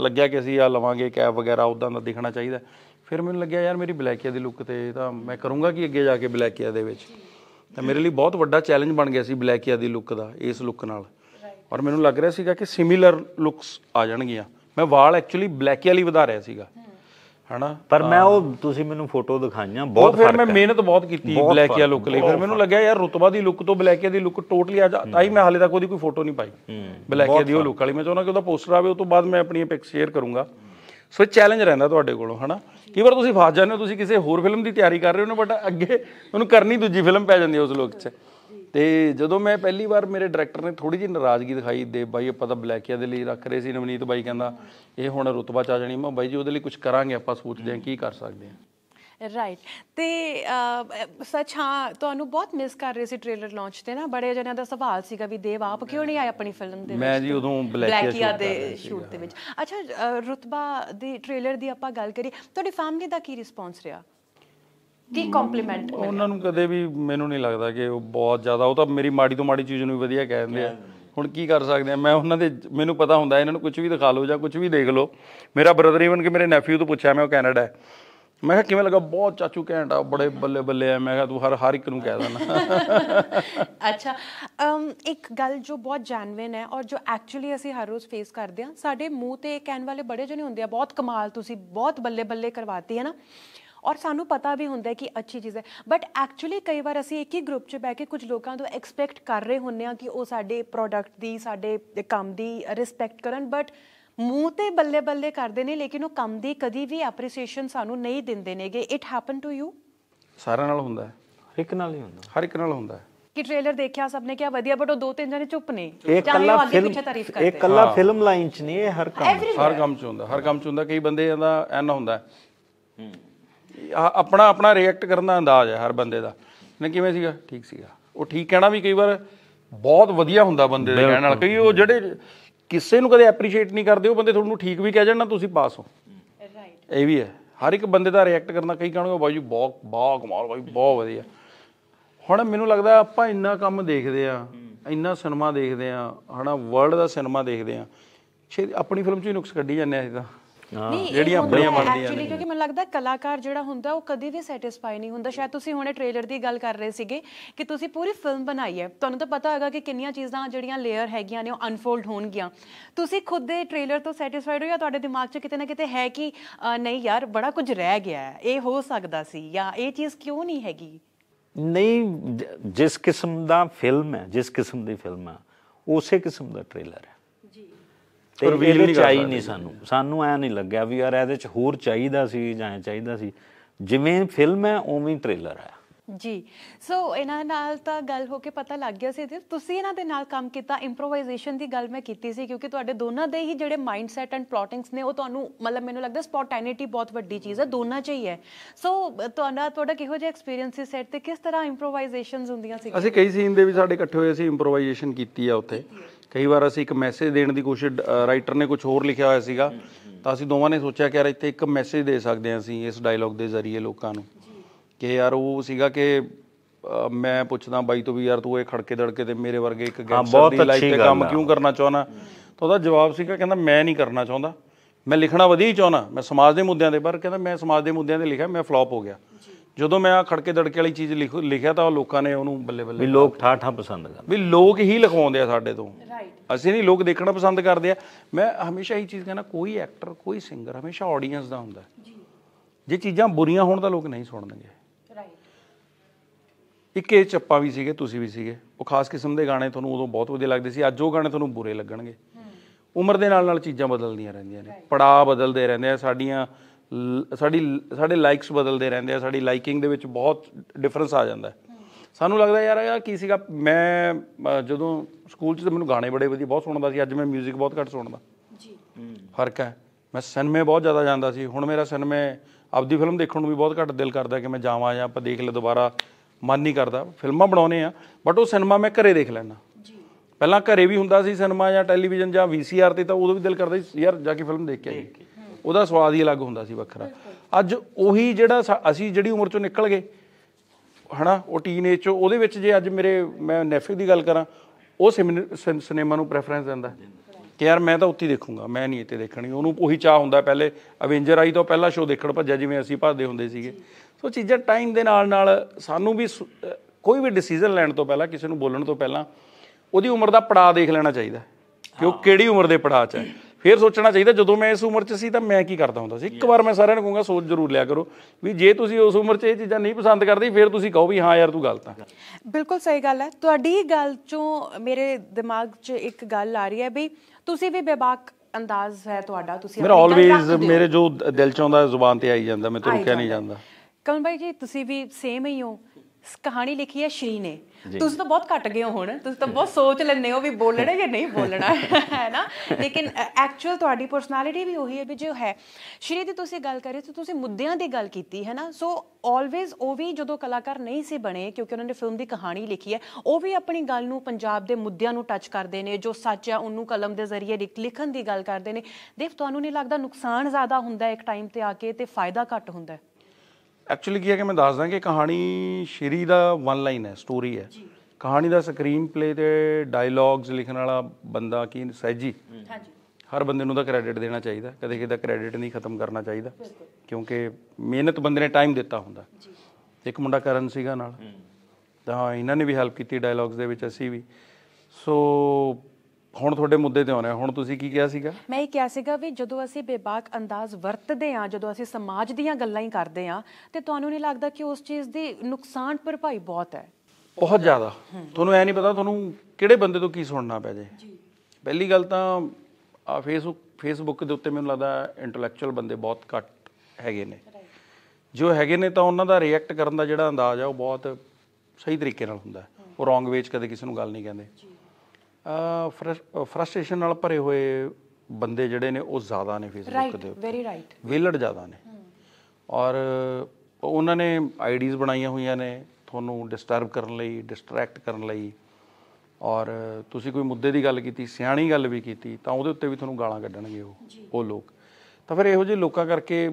ਲੱਗਿਆ ਕਿ ਅਸੀਂ ਆ ਲਵਾਂਗੇ ਕੈਪ ਵਗੈਰਾ ਉਦਾਂ ਦਾ ਦਿਖਣਾ ਚਾਹੀਦਾ ਫਿਰ ਮੈਨੂੰ ਲੱਗਿਆ ਯਾਰ ਮੇਰੀ ਬਲੈਕਿਆ ਦੀ ਲੁੱਕ ਤੇ ਤਾਂ ਮੈਂ ਕਰੂੰਗਾ ਕਿ ਅੱਗੇ ਜਾ ਕੇ ਬਲੈਕਿਆ ਦੇ ਵਿੱਚ ਤਾਂ ਮੇਰੇ ਲਈ ਬਹੁਤ ਵੱਡਾ ਚੈਲੰਜ ਬਣ ਗਿਆ ਸੀ ਬਲੈਕਿਆ ਦੀ ਲੁੱਕ ਦਾ ਇਸ ਲੁੱਕ ਨਾਲ ਔਰ ਮੈਨੂੰ ਲੱਗ ਰਿਹਾ ਸੀਗਾ ਕਿ ਸਿਮਿਲਰ ਲੁੱਕਸ ਆ ਜਾਣਗੀਆਂ ਮੈਂ ਵਾਲ ਐਕਚੁਅਲੀ ਬਲੈਕਿਆ ਲਈ ਵਧਾ ਰਿਹਾ ਸੀਗਾ ਹਣਾ ਪਰ ਮੈਂ ਉਹ ਤੁਸੀਂ ਮੈਨੂੰ ਫੋਟੋ ਦਿਖਾਈਆਂ ਬਹੁਤ ਫਰਕ ਹੈ ਫਿਰ ਮੈਂ ਮਿਹਨਤ ਬਹੁਤ ਕੀਤੀ ਬਲੈਕੀਆ ਲੁੱਕ ਲਈ ਫਿਰ ਮੈਨੂੰ ਲੱਗਿਆ ਯਾਰ ਰਤਬਾ ਦੀ ਲੁੱਕ ਤੋਂ ਬਲੈਕੀਆ ਦੀ ਲੁੱਕ ਟੋਟਲੀ ਆ ਤਾਂ ਮੈਂ ਹਾਲੇ ਤੱਕ ਉਹਦੀ ਕੋਈ ਫੋਟੋ ਨਹੀਂ ਪਾਈ ਬਲੈਕੀਆ ਦੀ ਉਹ ਲੁੱਕ ਵਾਲੀ ਮੈਂ ਚਾਹੁੰਦਾ ਕਿ ਉਹਦਾ ਪੋਸਟਰ ਆਵੇ ਉਸ ਤੋਂ ਬਾਅਦ ਮੈਂ ਆਪਣੀਆਂ ਪਿਕ ਸ਼ੇਅਰ ਕਰੂੰਗਾ ਸੋ ਚੈਲੰਜ ਰਹਿੰਦਾ ਤੁਹਾਡੇ ਕੋਲੋਂ ਹਨਾ ਕਈ ਵਾਰ ਤੁਸੀਂ ਫਸ ਜਾਂਦੇ ਹੋ ਤੁਸੀਂ ਕਿਸੇ ਹੋਰ ਫਿਲਮ ਦੀ ਤਿਆਰੀ ਕਰ ਰਹੇ ਹੋ ਨਾ ਬਟ ਅੱਗੇ ਉਹਨੂੰ ਕਰਨੀ ਦੂਜੀ ਫਿਲਮ ਪੈ ਜਾਂਦੀ ਉਸ ਲੋਕ 'ਚ ਤੇ ਜਦੋਂ ਮੈਂ ਪਹਿਲੀ ਵਾਰ ਮੇਰੇ ਡਾਇਰੈਕਟਰ ਨੇ ਥੋੜੀ ਜਿਹੀ ਨਾਰਾਜ਼ਗੀ ਦਿਖਾਈ ਦੇ ਬਾਈ ਆਪਾਂ ਤਾਂ ਬਲੈਕੀਆ ਦੇ ਲਈ ਰੱਖ ਰਹੇ ਸੀ ਨਵਨੀਤ ਬਾਈ ਕਹਿੰਦਾ ਇਹ ਹੁਣ ਰੁਤਬਾ ਚ ਆ ਜਾਣੀ ਮੈਂ ਬਾਈ ਜੀ ਉਹਦੇ ਲਈ ਕੁਝ ਕਰਾਂਗੇ ਆਪਾਂ ਸੋਚਦੇ ਹਾਂ ਕੀ ਕਰ ਸਕਦੇ ਹਾਂ ਰਾਈਟ ਤੇ ਸੱਚ ਹਾਂ ਤੁਹਾਨੂੰ ਬਹੁਤ ਮਿਸ ਕਰ ਰਹੇ ਸੀ ਟ੍ਰੇਲਰ ਲਾਂਚ ਤੇ ਨਾ ਬੜੇ ਜਣਿਆਂ ਦਾ ਸਵਾਲ ਸੀਗਾ ਵੀ ਦੇਵ ਆਪ ਕਿਉਂ ਨਹੀਂ ਆਏ ਆਪਣੀ ਫਿਲਮ ਦੇ ਵਿੱਚ ਮੈਂ ਜੀ ਉਦੋਂ ਬਲੈਕੀਆ ਦੇ ਸ਼ੂਟ ਦੇ ਵਿੱਚ ਅੱਛਾ ਰੁਤਬਾ ਦੀ ਟ੍ਰੇਲਰ ਦੀ ਆਪਾਂ ਗੱਲ ਕਰੀਏ ਤੁਹਾਡੀ ਫੈਮਿਲੀ ਦਾ ਕੀ ਰਿਸਪੌਂਸ ਰਿਹਾ ਕੀ ਕੰਪਲੀਮੈਂਟ ਉਹਨਾਂ ਨੂੰ ਕਦੇ ਵੀ ਮੈਨੂੰ ਨਹੀਂ ਲੱਗਦਾ ਕਿ ਉਹ ਬਹੁਤ ਜ਼ਿਆਦਾ ਉਹ ਤਾਂ ਮੇਰੀ ਮਾੜੀ ਤੋਂ ਮਾੜੀ ਚੀਜ਼ ਨੂੰ ਵੀ ਵਧੀਆ ਕਹਿ ਦਿੰਦੇ ਆ ਹੁਣ ਕੀ ਕਰ ਸਕਦੇ ਆ ਮੈਂ ਉਹਨਾਂ ਦੇ ਮੈਨੂੰ ਪਤਾ ਹੁੰਦਾ ਇਹਨਾਂ ਨੂੰ ਕੁਝ ਵੀ ਦਿਖਾ ਲਓ ਜਾਂ ਕੁਝ ਵੀ ਦੇਖ ਲਓ ਮੇਰਾ ਬ੍ਰਦਰ ਇਵਨ ਕਿ ਮੇਰੇ ਨੈਫਿਊ ਤੋਂ ਪੁੱਛਿਆ ਮੈਂ ਉਹ ਕੈਨੇਡਾ ਹੈ ਮੈਂ ਕਿਹਾ ਕਿਵੇਂ ਲੱਗਾ ਬਹੁਤ ਚਾਚੂ ਘੈਂਟ ਆ ਬੜੇ ਬੱਲੇ ਬੱਲੇ ਆ ਮੈਂ ਕਿਹਾ ਤੂੰ ਹਰ ਹਰ ਇੱਕ ਨੂੰ ਕਹਿ ਦੇਣਾ ਅੱਛਾ ਇੱਕ ਗੱਲ ਜੋ ਬਹੁਤ ਜੈਨੂਇਨ ਹੈ ਔਰ ਜੋ ਐਕਚੁਅਲੀ ਅਸੀਂ ਹਰ ਰੋਜ਼ ਫੇਸ ਕਰਦੇ ਆ ਸਾਡੇ ਮੂੰਹ ਤੇ ਕਹਿਣ ਵਾਲੇ ਬੜੇ ਜਣੇ ਹੁੰਦੇ ਆ ਬਹੁਤ ਕਮਾਲ ਤੁਸੀਂ ਬਹੁਤ ਬੱਲੇ ਬੱਲੇ ਕਰਵਾਤੀ ਹੈ ਨਾ ਔਰ ਸਾਨੂੰ ਪਤਾ ਵੀ ਹੁੰਦਾ ਕਿ ਅੱਛੀ ਚੀਜ਼ ਹੈ ਬਟ ਐਕਚੁਅਲੀ ਕਈ ਵਾਰ ਅਸੀਂ ਇੱਕ ਹੀ ਗਰੁੱਪ 'ਚ ਬੈ ਕੇ ਕੁਝ ਲੋਕਾਂ ਤੋਂ ਐਕਸਪੈਕਟ ਕਰ ਰਹੇ ਹੁੰਨੇ ਆ ਕਿ ਉਹ ਸਾਡੇ ਪ੍ਰੋਡਕਟ ਦੀ ਸਾਡੇ ਕੰਮ ਦੀ ਰਿਸਪੈਕਟ ਕਰਨ ਬਟ ਮੂੰਹ ਤੇ ਬੱਲੇ ਬੱਲੇ ਕਰਦੇ ਨੇ ਲੇਕਿਨ ਉਹ ਕੰਮ ਦੀ ਕਦੀ ਵੀ ਐਪਰੀਸੀਏਸ਼ਨ ਸਾਨੂੰ ਨਹੀਂ ਦਿੰਦੇ ਨੇਗੇ ਇਟ ਹੈਪਨ ਟੂ ਯੂ ਸਾਰਿਆਂ ਨਾਲ ਹੁੰਦਾ ਹੈ ਹਰ ਇੱਕ ਨਾਲ ਹੀ ਹੁੰਦਾ ਹਰ ਇੱਕ ਨਾਲ ਹੁੰਦਾ ਹੈ ਕਿ ਟ੍ਰੇਲਰ ਦੇਖਿਆ ਸਭ ਨੇ ਕਿਹਾ ਵਧੀਆ ਬਟ ਉਹ ਦੋ ਤਿੰਨ ਜਣੇ ਚੁੱਪ ਨੇ ਇਹ ਕੱਲਾ ਫਿਲਮ ਇਹ ਕੱਲਾ ਫਿਲਮ ਲਾਈਨ ਚ ਨਹੀਂ ਇਹ ਹਰ ਕੰਮ ਹਰ ਕੰਮ ਚ ਹੁੰਦਾ ਹਰ ਕੰਮ ਚ ਹੁੰਦਾ ਕਈ ਬੰਦੇ ਦਾ ਐਨਾ ਹੁੰਦਾ ਆਪਣਾ ਆਪਣਾ ਰਿਐਕਟ ਕਰਨ ਦਾ ਅੰਦਾਜ਼ ਹੈ ਹਰ ਬੰਦੇ ਦਾ ਨੇ ਕਿਵੇਂ ਸੀਗਾ ਠੀਕ ਸੀਗਾ ਉਹ ਠੀਕ ਕਹਿਣਾ ਵੀ ਕਈ ਵਾਰ ਬਹੁਤ ਵਧੀਆ ਹੁੰਦਾ ਬੰਦੇ ਦੇ ਕਹਿਣ ਨਾਲ ਕਈ ਉਹ ਜਿਹੜੇ ਕਿਸੇ ਨੂੰ ਕਦੇ ਐਪਰੀਸ਼ੀਏਟ ਨਹੀਂ ਕਰਦੇ ਉਹ ਬੰਦੇ ਤੁਹਾਨੂੰ ਠੀਕ ਵੀ ਕਹਿ ਜਾਣ ਨਾ ਤੁਸੀਂ ਪਾਸ ਹੋ ਰਾਈਟ ਇਹ ਵੀ ਹੈ ਹਰ ਇੱਕ ਬੰਦੇ ਦਾ ਰਿਐਕਟ ਕਰਨਾ ਕਈ ਕਹਣਗੇ ਬਾਈ ਬਹੁਤ ਬਹੁਤ ਕਮਾਲ ਬਾਈ ਬਹੁਤ ਵਧੀਆ ਹੁਣ ਮੈਨੂੰ ਲੱਗਦਾ ਆਪਾਂ ਇੰਨਾ ਕੰਮ ਦੇਖਦੇ ਆ ਇੰਨਾ ਸਿਨੇਮਾ ਦੇਖਦੇ ਆ ਹਨਾ ਵਰਲਡ ਦਾ ਸਿਨੇਮਾ ਦੇਖਦੇ ਆ ਛੇ ਆਪਣੀ ਫਿਲਮ 'ਚ ਹੀ ਨੁਕਸ ਕੱਢੀ ਜਾਂਦੇ ਆ ਅਸੀਂ ਤਾਂ ਜਿਹੜੀਆਂ ਬੜੀਆਂ ਬਣਦੀਆਂ ਐਕਚੁਅਲੀ ਕਿਉਂਕਿ ਮੈਨੂੰ ਲੱਗਦਾ ਕਲਾਕਾਰ ਜਿਹੜਾ ਹੁੰਦਾ ਉਹ ਕਦੀ ਵੀ ਸੈਟੀਸਫਾਈ ਨਹੀਂ ਹੁੰਦਾ ਸ਼ਾਇਦ ਤੁਸੀਂ ਹੁਣੇ ਟ੍ਰੇਲਰ ਦੀ ਗੱਲ ਕਰ ਰਹੇ ਸੀਗੇ ਕਿ ਤੁਸੀਂ ਪੂਰੀ ਫਿਲਮ ਬਣਾਈ ਹੈ ਤੁਹਾਨੂੰ ਤਾਂ ਪਤਾ ਹੋਗਾ ਕਿ ਕਿੰਨੀਆਂ ਚੀਜ਼ਾਂ ਜਿਹੜੀਆਂ ਲੇਅਰ ਹੈਗੀਆਂ ਨੇ ਉਹ ਅਨਫੋਲਡ ਹੋਣਗੀਆਂ ਤੁਸੀਂ ਖੁਦ ਦੇ ਟ੍ਰੇਲਰ ਤੋਂ ਸੈਟੀਸਫਾਈਡ ਹੋ ਜਾਂ ਤੁਹਾਡੇ ਦਿਮਾਗ 'ਚ ਕਿਤੇ ਨਾ ਕਿਤੇ ਹੈ ਕਿ ਨਹੀਂ ਯਾਰ ਬੜਾ ਕੁਝ ਰਹਿ ਗਿਆ ਹੈ ਇਹ ਹੋ ਸਕਦਾ ਸੀ ਜਾਂ ਇਹ ਚੀਜ਼ ਕਿਉਂ ਨਹੀਂ ਹੈਗੀ ਨਹੀਂ ਜਿਸ ਕਿਸਮ ਦਾ ਫਿਲਮ ਹੈ ਜਿਸ ਕਿਸਮ ਦੀ ਫਿਲਮ ਹੈ ਉਸੇ ਕਿਸਮ ਦਾ ਟ੍ਰੇਲਰ ਹੈ ਤੇ ਨਹੀਂ ਚਾਹੀ ਨਹੀਂ ਸਾਨੂੰ ਸਾਨੂੰ ਐ ਨਹੀਂ ਲੱਗਿਆ ਵੀ ਯਾਰ ਇਹਦੇ ਚ ਹੋਰ ਚਾਹੀਦਾ ਸੀ ਜਾਂ ਚਾਹੀਦਾ ਸੀ ਜਿਵੇਂ ਫਿਲਮ ਹੈ ਉਵੇਂ ਹੀ ਟ੍ਰੇਲਰ ਹੈ ਜੀ ਸੋ ਇਹਨਾਂ ਨਾਲ ਤਾਂ ਗੱਲ ਹੋ ਕੇ ਪਤਾ ਲੱਗ ਗਿਆ ਸੀ ਤੇ ਤੁਸੀਂ ਇਹਨਾਂ ਦੇ ਨਾਲ ਕੰਮ ਕੀਤਾ ਇੰਪਰੋਵਾਈਜ਼ੇਸ਼ਨ ਦੀ ਗੱਲ ਮੈਂ ਕੀਤੀ ਸੀ ਕਿਉਂਕਿ ਤੁਹਾਡੇ ਦੋਨਾਂ ਦੇ ਹੀ ਜਿਹੜੇ ਮਾਈਂਡਸੈਟ ਐਂਡ ਪਲੋਟਿੰਗਸ ਨੇ ਉਹ ਤੁਹਾਨੂੰ ਮਤਲਬ ਮੈਨੂੰ ਲੱਗਦਾ ਸਪੌਟੈਨਿਟੀ ਬਹੁਤ ਵੱਡੀ ਚੀਜ਼ ਹੈ ਦੋਨਾਂ 'ਚ ਹੀ ਹੈ ਸੋ ਤੁਹਾਡਾ ਤੁਹਾਡਾ ਕਿਹੋ ਜਿਹਾ ਐਕਸਪੀਰੀਅੰਸ ਸੀ ਸੈਟ ਤੇ ਕਿਸ ਤਰ੍ਹਾਂ ਇੰਪਰੋਵਾਈਜ਼ੇਸ਼ਨਸ ਹੁੰਦੀਆਂ ਸੀ ਅਸੀਂ ਕਈ ਸੀਨ ਦੇ ਵੀ ਸਾਡੇ ਇਕੱਠੇ ਹੋਏ ਸੀ ਇੰਪਰੋਵਾਈਜ਼ੇਸ਼ਨ ਕੀਤੀ ਆ ਉੱਥੇ ਕਈ ਵਾਰ ਅਸੀਂ ਇੱਕ ਮੈਸੇਜ ਦੇਣ ਦੀ ਕੋਸ਼ਿਸ਼ ਰਾਈਟਰ ਨੇ ਕੁਝ ਹੋਰ ਲਿਖਿਆ ਹੋਇਆ ਸੀਗਾ ਤਾਂ ਅਸੀਂ ਦੋਵਾਂ ਨੇ ਸੋਚਿਆ ਕਿ ਯਾਰ ਇੱਥੇ ਇੱਕ ਮੈਸੇਜ ਦੇ ਸਕਦੇ ਹਾਂ ਅਸੀਂ ਇਸ ਡਾਇਲੌਗ ਦੇ ਜ਼ਰੀਏ ਲੋਕਾਂ ਨੂੰ ਕਿ ਯਾਰ ਉਹ ਸੀਗਾ ਕਿ ਮੈਂ ਪੁੱਛਦਾ ਬਾਈ ਤੋਂ ਵੀ ਯਾਰ ਤੂੰ ਇਹ ਖੜਕੇ ਦੜਕੇ ਤੇ ਮੇਰੇ ਵਰਗੇ ਇੱਕ ਗੈਂਗਸਟਰ ਦੀ ਲਾਈਫ ਤੇ ਕੰਮ ਕਿਉਂ ਕਰਨਾ ਚਾਹਣਾ ਤਾਂ ਉਹਦਾ ਜਵਾਬ ਸੀਗਾ ਕਹਿੰਦਾ ਮੈਂ ਨਹੀਂ ਕਰਨਾ ਚਾਹੁੰਦਾ ਮੈਂ ਲਿਖਣਾ ਵਧੀਆ ਹੀ ਚਾਹਣਾ ਮੈਂ ਸਮਾਜ ਦੇ ਮੁੱਦਿਆਂ ਦੇ ਪਰ ਕਹਿੰਦਾ ਮੈਂ ਸਮਾਜ ਦੇ ਮੁੱਦਿਆਂ ਤੇ ਲਿਖਿਆ ਮੈਂ ਫਲॉप ਹੋ ਗਿਆ ਜਦੋਂ ਮੈਂ ਆ ਖੜਕੇ ਦੜਕੇ ਵਾਲੀ ਚੀਜ਼ ਲਿਖਿਆ ਤਾਂ ਲੋਕਾਂ ਨੇ ਉਹਨੂੰ ਬੱਲੇ ਬੱਲੇ ਵੀ ਲੋਕ ਠਾ ਪਸੰਦ ਕਰਦੇ ਵੀ ਲੋਕ ਹੀ ਲਿਖਵਾਉਂਦੇ ਆ ਸਾਡੇ ਤੋਂ ਰਾਈਟ ਅਸੀਂ ਨਹੀਂ ਲੋਕ ਦੇਖਣਾ ਪਸੰਦ ਕਰਦੇ ਆ ਮੈਂ ਹਮੇਸ਼ਾ ਇਹ ਚੀਜ਼ ਕਹਿੰਦਾ ਕੋਈ ਐਕਟਰ ਕੋਈ ਸਿੰਗਰ ਹਮੇਸ਼ਾ ਆਡੀਅנס ਦਾ ਹੁੰਦਾ ਜੀ ਜੇ ਚੀਜ਼ਾਂ ਬੁਰੀਆਂ ਹੋਣ ਤਾਂ ਲੋਕ ਨਹੀਂ ਸੁਣਨਗੇ ਰਾਈਟ ਇੱਕੇ ਚੱਪਾ ਵੀ ਸੀਗੇ ਤੁਸੀਂ ਵੀ ਸੀਗੇ ਉਹ ਖਾਸ ਕਿਸਮ ਦੇ ਗਾਣੇ ਤੁਹਾਨੂੰ ਉਦੋਂ ਬਹੁਤ ਵਧੀਆ ਲੱਗਦੇ ਸੀ ਅੱਜ ਉਹ ਗਾਣੇ ਤੁਹਾਨੂੰ ਬੁਰੇ ਲੱਗਣਗੇ ਉਮਰ ਦੇ ਨਾਲ ਨਾਲ ਚੀਜ਼ਾਂ ਬਦਲਦੀਆਂ ਰਹਿੰਦੀਆਂ ਨੇ ਪੜਾਅ ਬਦਲਦੇ ਰਹਿੰਦੇ ਆ ਸਾਡੀਆਂ ਸਾਡੀ ਸਾਡੇ ਲਾਈਕਸ ਬਦਲਦੇ ਰਹਿੰਦੇ ਆ ਸਾਡੀ ਲਾਈਕਿੰਗ ਦੇ ਵਿੱਚ ਬਹੁਤ ਡਿਫਰੈਂਸ ਆ ਜਾਂਦਾ ਸਾਨੂੰ ਲੱਗਦਾ ਯਾਰ ਆ ਕੀ ਸੀਗਾ ਮੈਂ ਜਦੋਂ ਸਕੂਲ 'ਚ ਤਾਂ ਮੈਨੂੰ ਗਾਣੇ ਬੜੇ ਵਧੀਆ ਬਹੁਤ ਸੁਣਦਾ ਸੀ ਅੱਜ ਮੈਂ 뮤직 ਬਹੁਤ ਘੱਟ ਸੁਣਦਾ ਜੀ ਫਰਕ ਹੈ ਮੈਂ ਸਿਨੇਮੇ ਬਹੁਤ ਜ਼ਿਆਦਾ ਜਾਂਦਾ ਸੀ ਹੁਣ ਮੇਰਾ ਸਿਨੇਮੇ ਆਪਦੀ ਫਿਲਮ ਦੇਖਣ ਨੂੰ ਵੀ ਬਹੁਤ ਘੱਟ ਦਿਲ ਕਰਦਾ ਕਿ ਮੈਂ ਜਾਵਾਂ ਜਾਂ ਆਪਾਂ ਦੇਖ ਲੈ ਦੁਬਾਰਾ ਮਨ ਨਹੀਂ ਕਰਦਾ ਫਿਲਮਾਂ ਬਣਾਉਨੇ ਆ ਬਟ ਉਹ ਸਿਨੇਮਾ ਮੈਂ ਘਰੇ ਦੇਖ ਲੈਣਾ ਜੀ ਪਹਿਲਾਂ ਘਰੇ ਵੀ ਹੁੰਦਾ ਸੀ ਸਿਨੇਮਾ ਜਾਂ ਟੈਲੀਵਿਜ਼ਨ ਜਾਂ ਵੀਸੀਆਰ ਤੇ ਤਾਂ ਉਦੋਂ ਵੀ ਦਿਲ ਕਰਦਾ ਸੀ ਯਾਰ ਜਾ ਕੇ ਫਿਲਮ ਦੇਖ ਕੇ ਆਈਏ ਉਹਦਾ ਸਵਾਦ ਹੀ ਅਲੱਗ ਹੁੰਦਾ ਸੀ ਵੱਖਰਾ ਅੱਜ ਉਹੀ ਜਿਹੜਾ ਅਸੀਂ ਜਿਹੜੀ ਉਮਰ ਚੋਂ ਨਿਕਲ ਗਏ ਹਨਾ ਉਹ ਟੀਨੇਜ ਚੋਂ ਉਹਦੇ ਵਿੱਚ ਜੇ ਅੱਜ ਮੇਰੇ ਮੈਂ ਨੈਫਿਕ ਦੀ ਗੱਲ ਕਰਾਂ ਉਹ ਸਿਨੇਮਾ ਨੂੰ ਪ੍ਰੈਫਰੈਂਸ ਦਿੰਦਾ ਕਿ ਯਾਰ ਮੈਂ ਤਾਂ ਉੱਥੇ ਦੇਖੂੰਗਾ ਮੈਂ ਨਹੀਂ ਇੱਥੇ ਦੇਖਣੀ ਉਹਨੂੰ ਉਹੀ ਚਾਹ ਹੁੰਦਾ ਪਹਿਲੇ ਅਵੈਂਜਰ ਆਈ ਤੋਂ ਪਹਿਲਾ ਸ਼ੋਅ ਦੇਖਣ ਭੱਜਿਆ ਜਿਵੇਂ ਅਸੀਂ ਭੱਜਦੇ ਹੁੰਦੇ ਸੀਗੇ ਸੋ ਚੀਜ਼ਾਂ ਟਾਈਮ ਦੇ ਨਾਲ ਨਾਲ ਸਾਨੂੰ ਵੀ ਕੋਈ ਵੀ ਡਿਸੀਜਨ ਲੈਣ ਤੋਂ ਪਹਿਲਾਂ ਕਿਸੇ ਨੂੰ ਬੋਲਣ ਤੋਂ ਪਹਿਲਾਂ ਉਹਦੀ ਉਮਰ ਦਾ ਪੜਾਅ ਦੇਖ ਲੈਣਾ ਚਾਹੀਦਾ ਕਿ ਉਹ ਕਿਹੜੀ ਉਮਰ ਦੇ ਪੜਾਅ 'ਚ ਹੈ ਫੇਰ ਸੋਚਣਾ ਚਾਹੀਦਾ ਜਦੋਂ ਮੈਂ ਇਸ ਉਮਰ 'ਚ ਸੀ ਤਾਂ ਮੈਂ ਕੀ ਕਰਦਾ ਹੁੰਦਾ ਸੀ ਇੱਕ ਵਾਰ ਮੈਂ ਸਾਰਿਆਂ ਨੂੰ ਕਹੂੰਗਾ ਸੋਚ ਜ਼ਰੂਰ ਲਿਆ ਕਰੋ ਵੀ ਜੇ ਤੁਸੀਂ ਉਸ ਉਮਰ 'ਚ ਇਹ ਚੀਜ਼ਾਂ ਨਹੀਂ ਪਸੰਦ ਕਰਦੇ ਫੇਰ ਤੁਸੀਂ ਕਹੋ ਵੀ ਹਾਂ ਯਾਰ ਤੂੰ ਗਲਤ ਆ ਬਿਲਕੁਲ ਸਹੀ ਗੱਲ ਹੈ ਤੁਹਾਡੀ ਗੱਲ 'ਚੋਂ ਮੇਰੇ ਦਿਮਾਗ 'ਚ ਇੱਕ ਗੱਲ ਆ ਰਹੀ ਹੈ ਬਈ ਤੁਸੀਂ ਵੀ ਬੇਬਾਕ ਅੰਦਾਜ਼ ਹੈ ਤੁਹਾਡਾ ਤੁਸੀਂ ਮੇਰਾ ਆਲਵੇਜ਼ ਮੇਰੇ ਜੋ ਦਿਲ 'ਚ ਆਉਂਦਾ ਜ਼ੁਬਾਨ ਤੇ ਆਈ ਜਾਂਦਾ ਮੈਂ ਤੁਹਾਨੂੰ ਕਹਿ ਨਹੀਂ ਜਾਂਦਾ ਕਮਲ ਭਾਈ ਜੀ ਤੁਸੀਂ ਵੀ ਸੇਮ ਹੀ ਹੋ ਕਹਾਣੀ ਲਿਖੀ ਹੈ ਸ਼੍ਰੀ ਨੇ ਤੁਸੀਂ ਤਾਂ ਬਹੁਤ ਘਟ ਗਏ ਹੋ ਹੁਣ ਤੁਸੀਂ ਤਾਂ ਬਹੁਤ ਸੋਚ ਲੈਂਦੇ ਹੋ ਵੀ ਬੋਲਣਾ ਹੈ ਜਾਂ ਨਹੀਂ ਬੋਲਣਾ ਹੈ ਨਾ ਲੇਕਿਨ ਐਕਚੁਅਲ ਤੁਹਾਡੀ ਪਰਸਨੈਲਿਟੀ ਵੀ ਉਹੀ ਹੈ ਵੀ ਜੋ ਹੈ ਸ਼੍ਰੀ ਦੀ ਤੁਸੀਂ ਗੱਲ ਕਰੀ ਤਾਂ ਤੁਸੀਂ ਮੁੱਦਿਆਂ ਦੀ ਗੱਲ ਕੀਤੀ ਹੈ ਨਾ ਸੋ ਆਲਵੇਜ਼ ਉਹ ਵੀ ਜਦੋਂ ਕਲਾਕਾਰ ਨਹੀਂ ਸੀ ਬਣੇ ਕਿਉਂਕਿ ਉਹਨਾਂ ਨੇ ਫਿਲਮ ਦੀ ਕਹਾਣੀ ਲਿਖੀ ਹੈ ਉਹ ਵੀ ਆਪਣੀ ਗੱਲ ਨੂੰ ਪੰਜਾਬ ਦੇ ਮੁੱਦਿਆਂ ਨੂੰ ਟੱਚ ਕਰਦੇ ਨੇ ਜੋ ਸੱਚ ਹੈ ਉਹਨੂੰ ਕਲਮ ਦੇ ਜ਼ਰੀਏ ਲਿਖਣ ਦੀ ਗੱਲ ਕਰਦੇ ਨੇ ਦੇਖ ਤੁਹਾਨੂੰ ਨਹੀਂ ਲੱਗਦਾ ਨੁਕਸਾਨ ਜ਼ਿਆਦਾ ਹੁੰਦਾ ਇੱਕ ਟਾਈਮ ਤੇ ਆ ਕੇ ਤੇ ਫਾਇਦਾ ਘੱਟ ਹੁੰਦਾ ਹੈ ਐਕਚੁਅਲੀ ਕੀ ਹੈ ਕਿ ਮੈਂ ਦੱਸਦਾ ਕਿ ਕਹਾਣੀ ਸ਼੍ਰੀ ਦਾ ਵਨ ਲਾਈਨ ਹੈ ਸਟੋਰੀ ਹੈ ਕਹਾਣੀ ਦਾ ਸਕਰੀਨ ਪਲੇ ਤੇ ਡਾਇਲੌਗਸ ਲਿਖਣ ਵਾਲਾ ਬੰਦਾ ਕੀ ਸਹਿਜੀ ਹਾਂਜੀ ਹਰ ਬੰਦੇ ਨੂੰ ਦਾ ਕ੍ਰੈਡਿਟ ਦੇਣਾ ਚਾਹੀਦਾ ਕਦੇ ਕਿਦਾ ਕ੍ਰੈਡਿਟ ਨਹੀਂ ਖਤਮ ਕਰਨਾ ਚਾਹੀਦਾ ਕਿਉਂਕਿ ਮਿਹਨਤ ਬੰਦੇ ਨੇ ਟਾਈਮ ਦਿੱਤਾ ਹੁੰਦਾ ਜੀ ਇੱਕ ਮੁੰਡਾ ਕਰਨ ਸੀਗਾ ਨਾਲ ਤਾਂ ਇਹਨਾਂ ਨੇ ਵੀ ਹੈਲਪ ਕੀਤੀ ਡਾਇਲੌਗਸ ਦੇ ਵਿੱਚ ਅਸੀਂ ਵੀ ਸੋ ਹੁਣ ਤੁਹਾਡੇ ਮੁੱਦੇ ਤੇ ਆਉਣਾ ਹੁਣ ਤੁਸੀਂ ਕੀ ਕਿਹਾ ਸੀਗਾ ਮੈਂ ਇਹ ਕਿਹਾ ਸੀਗਾ ਵੀ ਜਦੋਂ ਅਸੀਂ ਬੇਬਾਕ ਅੰਦਾਜ਼ ਵਰਤਦੇ ਆ ਜਦੋਂ ਅਸੀਂ ਸਮਾਜ ਦੀਆਂ ਗੱਲਾਂ ਹੀ ਕਰਦੇ ਆ ਤੇ ਤੁਹਾਨੂੰ ਨਹੀਂ ਲੱਗਦਾ ਕਿ ਉਸ ਚੀਜ਼ ਦੀ ਨੁਕਸਾਨ ਭਰਪਾਈ ਬਹੁਤ ਹੈ ਬਹੁਤ ਜ਼ਿਆਦਾ ਤੁਹਾਨੂੰ ਐ ਨਹੀਂ ਪਤਾ ਤੁਹਾਨੂੰ ਕਿਹੜੇ ਬੰਦੇ ਤੋਂ ਕੀ ਸੁਣਨਾ ਪੈ ਜੇ ਜੀ ਪਹਿਲੀ ਗੱਲ ਤਾਂ ਆ ਫੇਸਬੁੱਕ ਫੇਸਬੁੱਕ ਦੇ ਉੱਤੇ ਮੈਨੂੰ ਲੱਗਦਾ ਇੰਟੈਲੈਕਚੁਅਲ ਬੰਦੇ ਬਹੁਤ ਘੱਟ ਹੈਗੇ ਨੇ ਜੋ ਹੈਗੇ ਨੇ ਤਾਂ ਉਹਨਾਂ ਦਾ ਰਿਐਕਟ ਕਰਨ ਦਾ ਜਿਹੜਾ ਅੰਦਾਜ਼ ਆ ਉਹ ਬਹੁਤ ਸਹੀ ਤਰੀਕੇ ਨਾਲ ਹੁੰਦਾ ਉਹ ਰੋਂਗ ਵੇਚ ਕਦੇ ਕਿਸੇ ਨੂੰ ਗੱਲ ਨਹੀਂ ਕਹਿੰਦੇ ਜੀ ਫਰਸਟ੍ਰੇਸ਼ਨ ਨਾਲ ਭਰੇ ਹੋਏ ਬੰਦੇ ਜਿਹੜੇ ਨੇ ਉਹ ਜ਼ਿਆਦਾ ਨੇ ਫੇਸਬੁੱਕ ਦੇ ਉੱਤੇ ਵੈਰੀ ਰਾਈਟ ਵੇਲੜ ਜ਼ਿਆਦਾ ਨੇ ਔਰ ਉਹਨਾਂ ਨੇ ਆਈਡੀਜ਼ ਬਣਾਈਆਂ ਹੋਈਆਂ ਨੇ ਤੁਹਾਨੂੰ ਡਿਸਟਰਬ ਕਰਨ ਲਈ ਡਿਸਟਰੈਕਟ ਕਰਨ ਲਈ ਔਰ ਤੁਸੀਂ ਕੋਈ ਮੁੱਦੇ ਦੀ ਗੱਲ ਕੀਤੀ ਸਿਆਣੀ ਗੱਲ ਵੀ ਕੀਤੀ ਤਾਂ ਉਹਦੇ ਉੱਤੇ ਵੀ ਤੁਹਾਨੂੰ ਗਾਲਾਂ ਕੱਢਣਗੇ ਉਹ ਉਹ ਲੋਕ ਤਾਂ ਫਿਰ ਇਹੋ ਜਿਹੇ ਲੋਕਾਂ ਕਰਕੇ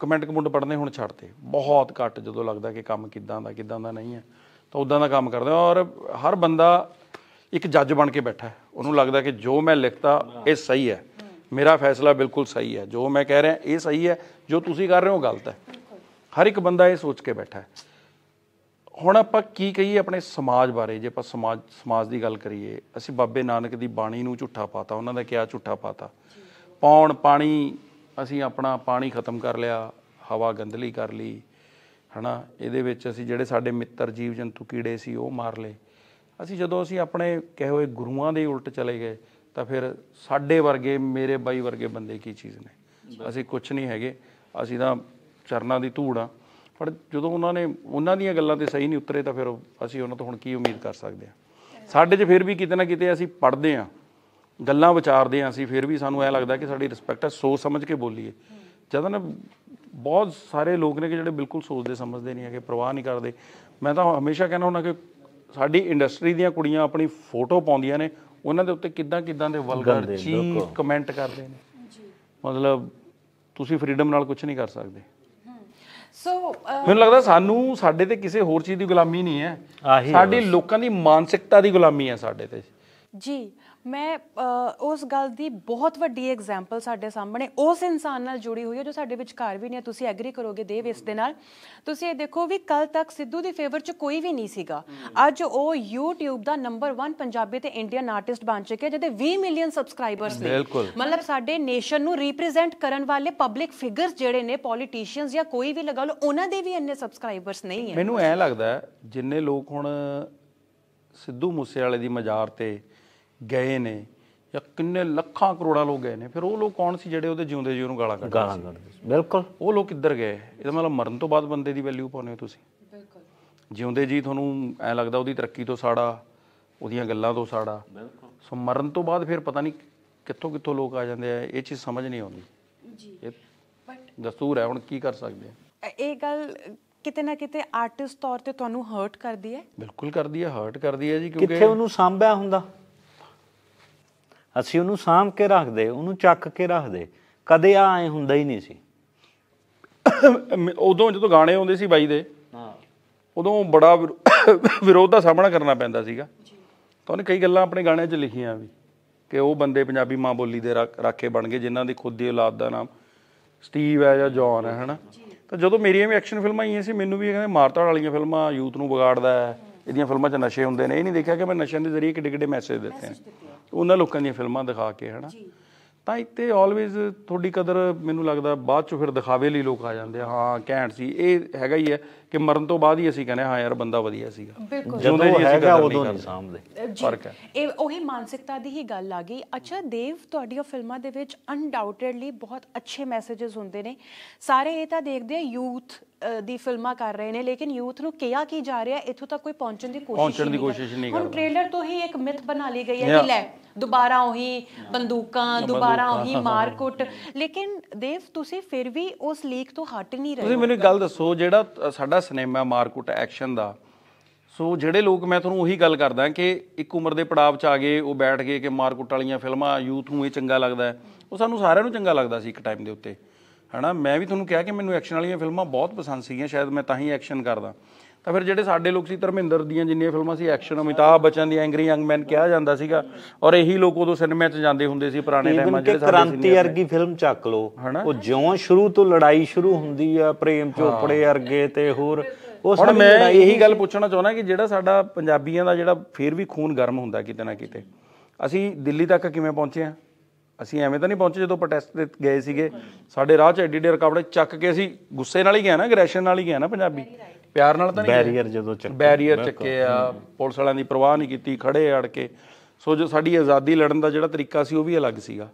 ਕਮੈਂਟ ਕਮੁੰਡ ਪੜਨੇ ਹੁਣ ਛੱਡਦੇ ਬਹੁਤ ਘੱਟ ਜਦੋਂ ਲੱਗਦਾ ਕਿ ਕੰਮ ਕਿਦਾਂ ਦਾ ਕਿਦਾਂ ਦਾ ਨਹੀਂ ਹੈ ਤਾਂ ਉਦਾਂ ਦਾ ਕੰਮ ਕਰਦੇ ਔਰ ਹਰ ਬੰਦਾ ਇੱਕ ਜੱਜ ਬਣ ਕੇ ਬੈਠਾ ਹੈ ਉਹਨੂੰ ਲੱਗਦਾ ਕਿ ਜੋ ਮੈਂ ਲਿਖਤਾ ਇਹ ਸਹੀ ਹੈ ਮੇਰਾ ਫੈਸਲਾ ਬਿਲਕੁਲ ਸਹੀ ਹੈ ਜੋ ਮੈਂ ਕਹਿ ਰਿਹਾ ਇਹ ਸਹੀ ਹੈ ਜੋ ਤੁਸੀਂ ਕਰ ਰਹੇ ਹੋ ਗਲਤ ਹੈ ਹਰ ਇੱਕ ਬੰਦਾ ਇਹ ਸੋਚ ਕੇ ਬੈਠਾ ਹੈ ਹੁਣ ਆਪਾਂ ਕੀ ਕਹੀਏ ਆਪਣੇ ਸਮਾਜ ਬਾਰੇ ਜੇ ਆਪਾਂ ਸਮਾਜ ਸਮਾਜ ਦੀ ਗੱਲ ਕਰੀਏ ਅਸੀਂ ਬਾਬੇ ਨਾਨਕ ਦੀ ਬਾਣੀ ਨੂੰ ਝੂਠਾ ਪਾਤਾ ਉਹਨਾਂ ਦਾ ਕਿਹਾ ਝੂਠਾ ਪਾਤਾ ਪੌਣ ਪਾਣੀ ਅਸੀਂ ਆਪਣਾ ਪਾਣੀ ਖਤਮ ਕਰ ਲਿਆ ਹਵਾ ਗੰਦਲੀ ਕਰ ਲਈ ਹਨਾ ਇਹਦੇ ਵਿੱਚ ਅਸੀਂ ਜਿਹੜੇ ਸਾਡੇ ਮਿੱਤਰ ਜੀਵ ਜੰਤੂ ਕੀੜੇ ਸੀ ਉਹ ਮਾਰ ਲਏ ਅਸੀਂ ਜਦੋਂ ਅਸੀਂ ਆਪਣੇ ਕਹੇ ਹੋਏ ਗੁਰੂਆਂ ਦੇ ਉਲਟ ਚਲੇ ਗਏ ਤਾਂ ਫਿਰ ਸਾਡੇ ਵਰਗੇ ਮੇਰੇ ਬਾਈ ਵਰਗੇ ਬੰਦੇ ਕੀ ਚੀਜ਼ ਨੇ ਅਸੀਂ ਕੁਝ ਨਹੀਂ ਹੈਗੇ ਅਸੀਂ ਤਾਂ ਚਰਨਾਂ ਦੀ ਧੂੜ ਆ ਪਰ ਜਦੋਂ ਉਹਨਾਂ ਨੇ ਉਹਨਾਂ ਦੀਆਂ ਗੱਲਾਂ ਤੇ ਸਹੀ ਨਹੀਂ ਉਤਰੇ ਤਾਂ ਫਿਰ ਅਸੀਂ ਉਹਨਾਂ ਤੋਂ ਹੁਣ ਕੀ ਉਮੀਦ ਕਰ ਸਕਦੇ ਆ ਸਾਡੇ 'ਚ ਫਿਰ ਵੀ ਕਿਤੇ ਨਾ ਕਿਤੇ ਅਸੀਂ ਪੜਦੇ ਆ ਗੱਲਾਂ ਵਿਚਾਰਦੇ ਆ ਅਸੀਂ ਫਿਰ ਵੀ ਸਾਨੂੰ ਐ ਲੱਗਦਾ ਕਿ ਸਾਡੀ ਰਿਸਪੈਕਟ ਆ ਸੋਚ ਸਮਝ ਕੇ ਬੋਲੀਏ ਜਦੋਂ ਨਾ ਬਹੁਤ ਸਾਰੇ ਲੋਕ ਨੇ ਕਿ ਜਿਹੜੇ ਬਿਲਕੁਲ ਸੋਚਦੇ ਸਮਝਦੇ ਨਹੀਂ ਹੈਗੇ ਪ੍ਰਵਾਹ ਨਹੀਂ ਕਰਦੇ ਮੈਂ ਤਾਂ ਹਮੇਸ਼ਾ ਕਹਿੰਦਾ ਹੁੰਦਾ ਕਿ ਸਾਡੀ ਇੰਡਸਟਰੀ ਦੀਆਂ ਕੁੜੀਆਂ ਆਪਣੀ ਫੋਟੋ ਪਾਉਂਦੀਆਂ ਨੇ ਉਹਨਾਂ ਦੇ ਉੱਤੇ ਕਿੱਦਾਂ ਕਿੱਦਾਂ ਦੇ ਵਲਗਰ ਚੀ ਕਮੈਂਟ ਕਰਦੇ ਨੇ ਜੀ ਮਤਲਬ ਤੁਸੀਂ ਫਰੀडम ਨਾਲ ਕੁਝ ਨਹੀਂ ਕਰ ਸਕਦੇ ਸੋ ਮੈਨੂੰ ਲੱਗਦਾ ਸਾਨੂੰ ਸਾਡੇ ਤੇ ਕਿਸੇ ਹੋਰ ਚੀਜ਼ ਦੀ ਗੁਲਾਮੀ ਨਹੀਂ ਹੈ ਸਾਡੀ ਲੋਕਾਂ ਦੀ ਮਾਨਸਿਕਤਾ ਦੀ ਗੁਲਾਮੀ ਹੈ ਸਾਡੇ ਤੇ ਜੀ ਮੈਂ ਉਸ ਗੱਲ ਦੀ ਬਹੁਤ ਵੱਡੀ ਐਗਜ਼ਾਮਪਲ ਸਾਡੇ ਸਾਹਮਣੇ ਉਸ ਇਨਸਾਨ ਨਾਲ ਜੁੜੀ ਹੋਈ ਹੈ ਜੋ ਸਾਡੇ ਵਿਚਕਾਰ ਵੀ ਨਹੀਂ ਤੁਸੀਂ ਐਗਰੀ ਕਰੋਗੇ ਦੇਵ ਇਸ ਦੇ ਨਾਲ ਤੁਸੀਂ ਇਹ ਦੇਖੋ ਵੀ ਕੱਲ ਤੱਕ ਸਿੱਧੂ ਦੀ ਫੇਵਰ 'ਚ ਕੋਈ ਵੀ ਨਹੀਂ ਸੀਗਾ ਅੱਜ ਉਹ YouTube ਦਾ ਨੰਬਰ 1 ਪੰਜਾਬੀ ਤੇ ਇੰਡੀਅਨ ਆਰਟਿਸਟ ਬਣ ਚੁੱਕਿਆ ਜਿਹਦੇ 20 ਮਿਲੀਅਨ ਸਬਸਕ੍ਰਾਈਬਰਸ ਨੇ ਮਤਲਬ ਸਾਡੇ ਨੇਸ਼ਨ ਨੂੰ ਰਿਪਰੈਜ਼ੈਂਟ ਕਰਨ ਵਾਲੇ ਪਬਲਿਕ ਫਿਗਰਸ ਜਿਹੜੇ ਨੇ ਪੋਲੀਟੀਸ਼ੀਅਨਸ ਜਾਂ ਕੋਈ ਵੀ ਲਗਾ ਲਓ ਉਹਨਾਂ ਦੇ ਵੀ ਇੰਨੇ ਸਬਸਕ੍ਰਾਈਬਰਸ ਨਹੀਂ ਹੈ ਮੈਨੂੰ ਐ ਲੱਗਦਾ ਜਿੰਨੇ ਲੋਕ ਹੁਣ ਸਿੱਧੂ ਮੂਸੇਵਾਲੇ ਦੀ ਮਜ਼ਾਰ ਤੇ ਗਏ ਨੇ ਜਾਂ ਕਿੰਨੇ ਲੱਖਾਂ ਕਰੋੜਾਂ ਲੋਕ ਗਏ ਨੇ ਫਿਰ ਉਹ ਲੋਕ ਕੌਣ ਸੀ ਜਿਹੜੇ ਉਹਦੇ ਜਿਉਂਦੇ ਜੀ ਨੂੰ ਗਾਲਾਂ ਕੱਢਦੇ ਗਾਲਾਂ ਕੱਢਦੇ ਬਿਲਕੁਲ ਉਹ ਲੋਕ ਕਿੱਧਰ ਗਏ ਇਹਦਾ ਮਤਲਬ ਮਰਨ ਤੋਂ ਬਾਅਦ ਬੰਦੇ ਦੀ ਵੈਲਿਊ ਪਾਉਨੇ ਹੋ ਤੁਸੀਂ ਬਿਲਕੁਲ ਜਿਉਂਦੇ ਜੀ ਤੁਹਾਨੂੰ ਐ ਲੱਗਦਾ ਉਹਦੀ ਤਰੱਕੀ ਤੋਂ ਸਾੜਾ ਉਹਦੀਆਂ ਗੱਲਾਂ ਤੋਂ ਸਾੜਾ ਬਿਲਕੁਲ ਸੋ ਮਰਨ ਤੋਂ ਬਾਅਦ ਫਿਰ ਪਤਾ ਨਹੀਂ ਕਿੱਥੋਂ ਕਿੱਥੋਂ ਲੋਕ ਆ ਜਾਂਦੇ ਆ ਇਹ ਚੀਜ਼ ਸਮਝ ਨਹੀਂ ਆਉਂਦੀ ਜੀ ਬਟ ਦਸਤੂਰ ਹੈ ਹੁਣ ਕੀ ਕਰ ਸਕਦੇ ਆ ਇਹ ਗੱਲ ਕਿਤੇ ਨਾ ਕਿਤੇ ਆਰਟਿਸਟ ਤੌਰ ਤੇ ਤੁਹਾਨੂੰ ਹਰਟ ਕਰਦੀ ਹੈ ਬਿਲਕੁਲ ਕਰਦੀ ਹੈ ਹਰਟ ਕਰਦੀ ਹੈ ਜੀ ਕਿਉਂਕਿ ਕਿੱਥੇ ਉਹਨੂੰ ਸਾਂਭਿਆ ਹੁੰਦਾ ਅਸੀਂ ਉਹਨੂੰ ਸਾਂਭ ਕੇ ਰੱਖਦੇ ਉਹਨੂੰ ਚੱਕ ਕੇ ਰੱਖਦੇ ਕਦੇ ਆ ਐ ਹੁੰਦਾ ਹੀ ਨਹੀਂ ਸੀ ਉਦੋਂ ਜਦੋਂ ਗਾਣੇ ਆਉਂਦੇ ਸੀ ਬਾਈ ਦੇ ਹਾਂ ਉਦੋਂ ਬੜਾ ਵਿਰੋਧ ਦਾ ਸਾਹਮਣਾ ਕਰਨਾ ਪੈਂਦਾ ਸੀਗਾ ਤਾਂ ਉਹਨੇ ਕਈ ਗੱਲਾਂ ਆਪਣੇ ਗਾਣਿਆਂ 'ਚ ਲਿਖੀਆਂ ਵੀ ਕਿ ਉਹ ਬੰਦੇ ਪੰਜਾਬੀ ਮਾਂ ਬੋਲੀ ਦੇ ਰਾਖੇ ਬਣ ਗਏ ਜਿਨ੍ਹਾਂ ਦੀ ਖੁਦ ਦੀ ਔਲਾਦ ਦਾ ਨਾਮ ਸਟੀਵ ਹੈ ਜਾਂ ਜੌਨ ਹੈ ਹਨਾ ਤਾਂ ਜਦੋਂ ਮੇਰੀਆਂ ਵੀ ਐਕਸ਼ਨ ਫਿਲਮਾਂ ਆਈਆਂ ਸੀ ਮੈਨੂੰ ਵੀ ਇਹ ਕਹਿੰਦੇ ਮਾਰਤਾੜ ਵਾਲੀਆਂ ਫਿਲਮਾਂ ਯੂਥ ਨੂੰ ਵਿਗਾੜਦਾ ਹੈ ਇਹਦੀਆਂ ਫਿਲਮਾਂ 'ਚ ਨਸ਼ੇ ਹੁੰਦੇ ਨੇ ਇਹ ਨਹੀਂ ਦੇਖਿਆ ਕਿ ਮੈਂ ਨਸ਼ਿਆਂ ਦੇ ਜ਼ਰੀਏ ਕਿੱਡੇ ਕਿੱਡੇ ਮੈਸੇਜ ਦਿੱਤੇ ਆ ਉਹਨਾਂ ਲੋਕਾਂ ਦੀਆਂ ਫਿਲਮਾਂ ਦਿਖਾ ਕੇ ਹਨਾ ਤਾਂ ਇੱਥੇ ਆਲਵੇਜ਼ ਤੁਹਾਡੀ ਕਦਰ ਮੈਨੂੰ ਲੱਗਦਾ ਬਾਅਦ 'ਚ ਫਿਰ ਦਿਖਾਵੇ ਲਈ ਲੋਕ ਆ ਜਾਂਦੇ ਆ ਹਾਂ ਘੈਂਟ ਸੀ ਇਹ ਹੈਗਾ ਹੀ ਹੈ ਕਿ ਮਰਨ ਤੋਂ ਬਾਅਦ ਹੀ ਅਸੀਂ ਕਹਿੰਦੇ ਹਾਂ ਯਾਰ ਬੰਦਾ ਵਧੀਆ ਸੀਗਾ ਜਦੋਂ ਹੈਗਾ ਉਦੋਂ ਨਹੀਂ ਸਾਹਮਣੇ ਫਰਕ ਹੈ ਇਹ ਉਹੀ ਮਾਨਸਿਕਤਾ ਦੀ ਹੀ ਗੱਲ ਆ ਗਈ ਅੱਛਾ ਦੇਵ ਤੁਹਾਡੀਆਂ ਫਿਲਮਾਂ ਦੇ ਵਿੱਚ ਅਨਡਾਊਟਡਲੀ ਬਹੁਤ ਅੱਛੇ ਮੈਸੇजेस ਹੁੰਦੇ ਨੇ ਸਾਰੇ ਇਹ ਤਾਂ ਦੇਖਦੇ ਆ ਯੂਥ ਦੀ ਫਿਲਮਾਂ ਕਰ ਰਹੇ ਨੇ ਲੇਕਿਨ ਯੂਥ ਨੂੰ ਕਿਹਾ ਕੀ ਜਾ ਰਿਹਾ ਇੱਥੋਂ ਤੱਕ ਕੋਈ ਪਹੁੰਚਣ ਦੀ ਕੋਸ਼ਿਸ਼ ਪਹੁੰਚਣ ਦੀ ਕੋਸ਼ਿਸ਼ ਨਹੀਂ ਕਰ ਹੁਣ ਟ੍ਰੇਲਰ ਤੋਂ ਹੀ ਇੱਕ ਮਿਥ ਬਣਾ ਲਈ ਗਈ ਹੈ ਕਿ ਲੈ ਦੁਬਾਰਾ ਉਹੀ ਬੰਦੂਕਾਂ ਦੁਬਾਰਾ ਉਹੀ ਮਾਰਕੁੱਟ ਲੇਕਿਨ ਦੇਵ ਤੁਸੀਂ ਫਿਰ ਵੀ ਉਸ ਲੀਕ ਤੋਂ ਹਟ ਨਹੀਂ ਰਹੇ ਤੁਸੀਂ ਮੈਨੂੰ ਗੱਲ ਦੱਸੋ ਜਿਹੜਾ ਸਾਡਾ ਸਿਨੇਮਾ ਮਾਰਕੁੱਟ ਐਕਸ਼ਨ ਦਾ ਸੋ ਜਿਹੜੇ ਲੋਕ ਮੈਂ ਤੁਹਾਨੂੰ ਉਹੀ ਗੱਲ ਕਰਦਾ ਕਿ ਇੱਕ ਉਮਰ ਦੇ ਪੜਾਅ 'ਚ ਆ ਗਏ ਉਹ ਬੈਠ ਗਏ ਕਿ ਮਾਰਕੁੱਟ ਵਾਲੀਆਂ ਫਿਲਮਾਂ ਯੂਥ ਨੂੰ ਇਹ ਚੰਗਾ ਲੱਗਦਾ ਉਹ ਸਾਨੂੰ ਸਾਰਿਆਂ ਨੂੰ ਚੰਗਾ ਲੱਗਦਾ ਸੀ ਇੱਕ ਟਾਈਮ ਦੇ ਉੱਤੇ ਹਨਾ ਮੈਂ ਵੀ ਤੁਹਾਨੂੰ ਕਿਹਾ ਕਿ ਮੈਨੂੰ ਐਕਸ਼ਨ ਵਾਲੀਆਂ ਫਿਲਮਾਂ ਬਹੁਤ ਪਸੰਦ ਸੀਗੀਆਂ ਸ਼ਾਇਦ ਮੈਂ ਤਾਂ ਹੀ ਐਕਸ਼ਨ ਕਰਦਾ ਤਾਂ ਫਿਰ ਜਿਹੜੇ ਸਾਡੇ ਲੋਕ ਸੀ ਧਰਮਿੰਦਰ ਦੀਆਂ ਜਿੰਨੀਆਂ ਫਿਲਮਾਂ ਸੀ ਐਕਸ਼ਨ ਅਮਿਤਾਭ ਬਚਨ ਦੀ ਐਂਗਰੀ ਯੰਗ ਮੈਨ ਕਿਹਾ ਜਾਂਦਾ ਸੀਗਾ ਔਰ ਇਹੀ ਲੋਕ ਉਦੋਂ ਸਿਨੇਮਾ 'ਚ ਜਾਂਦੇ ਹੁੰਦੇ ਸੀ ਪੁਰਾਣੇ ਟਾਈਮਾਂ ਜਿਹੜੇ ਸਾਡੇ ਕ੍ਰਾਂਤੀ ਵਰਗੀ ਫਿਲਮ ਚੱਕ ਲੋ ਉਹ ਜਿਉਂ ਸ਼ੁਰੂ ਤੋਂ ਲੜਾਈ ਸ਼ੁਰੂ ਹੁੰਦੀ ਆ ਪ੍ਰੇਮ ਚੋਪੜੇ ਵਰਗੇ ਤੇ ਹੋਰ ਉਸ ਹੁਣ ਮੈਂ ਇਹੀ ਗੱਲ ਪੁੱਛਣਾ ਚਾਹੁੰਦਾ ਕਿ ਜਿਹੜਾ ਸਾਡਾ ਪੰਜਾਬੀਆਂ ਦਾ ਜਿਹੜਾ ਫੇਰ ਵੀ ਖੂਨ ਗਰਮ ਹੁੰਦਾ ਕਿਤੇ ਨਾ ਕਿਤੇ ਅਸੀਂ ਦਿੱਲੀ ਤੱਕ ਕਿਵੇਂ ਪਹੁੰਚੇ ਆ ਅਸੀਂ ਐਵੇਂ ਤਾਂ ਨਹੀਂ ਪਹੁੰਚੇ ਜਦੋਂ ਪ੍ਰੋਟੈਸਟ ਤੇ ਗਏ ਸੀਗੇ ਸਾਡੇ ਰਾਹ 'ਚ ਐਡੀ ਡੇਰ ਕਾਬੜੇ ਚੱਕ ਕੇ ਅਸੀਂ ਗੁੱਸੇ ਨਾਲ ਹੀ ਗਿਆ ਨਾ ਅਗਰੈਸ਼ਨ ਨਾਲ ਹੀ ਗਿਆ ਨਾ ਪੰਜਾਬੀ ਪਿਆਰ ਨਾਲ ਤਾਂ ਨਹੀਂ ਬੈਰੀਅਰ ਜਦੋਂ ਚੱਕੇ ਬੈਰੀਅਰ ਚੱਕੇ ਆ ਪੁਲਿਸ ਵਾਲਿਆਂ ਦੀ ਪਰਵਾਹ ਨਹੀਂ ਕੀਤੀ ਖੜੇ ਅੜ ਕੇ ਸੋ ਜੋ ਸਾਡੀ ਆਜ਼ਾਦੀ ਲੜਨ ਦਾ ਜਿਹੜਾ ਤਰੀਕਾ ਸੀ ਉਹ ਵੀ ਅਲੱਗ ਸੀਗਾ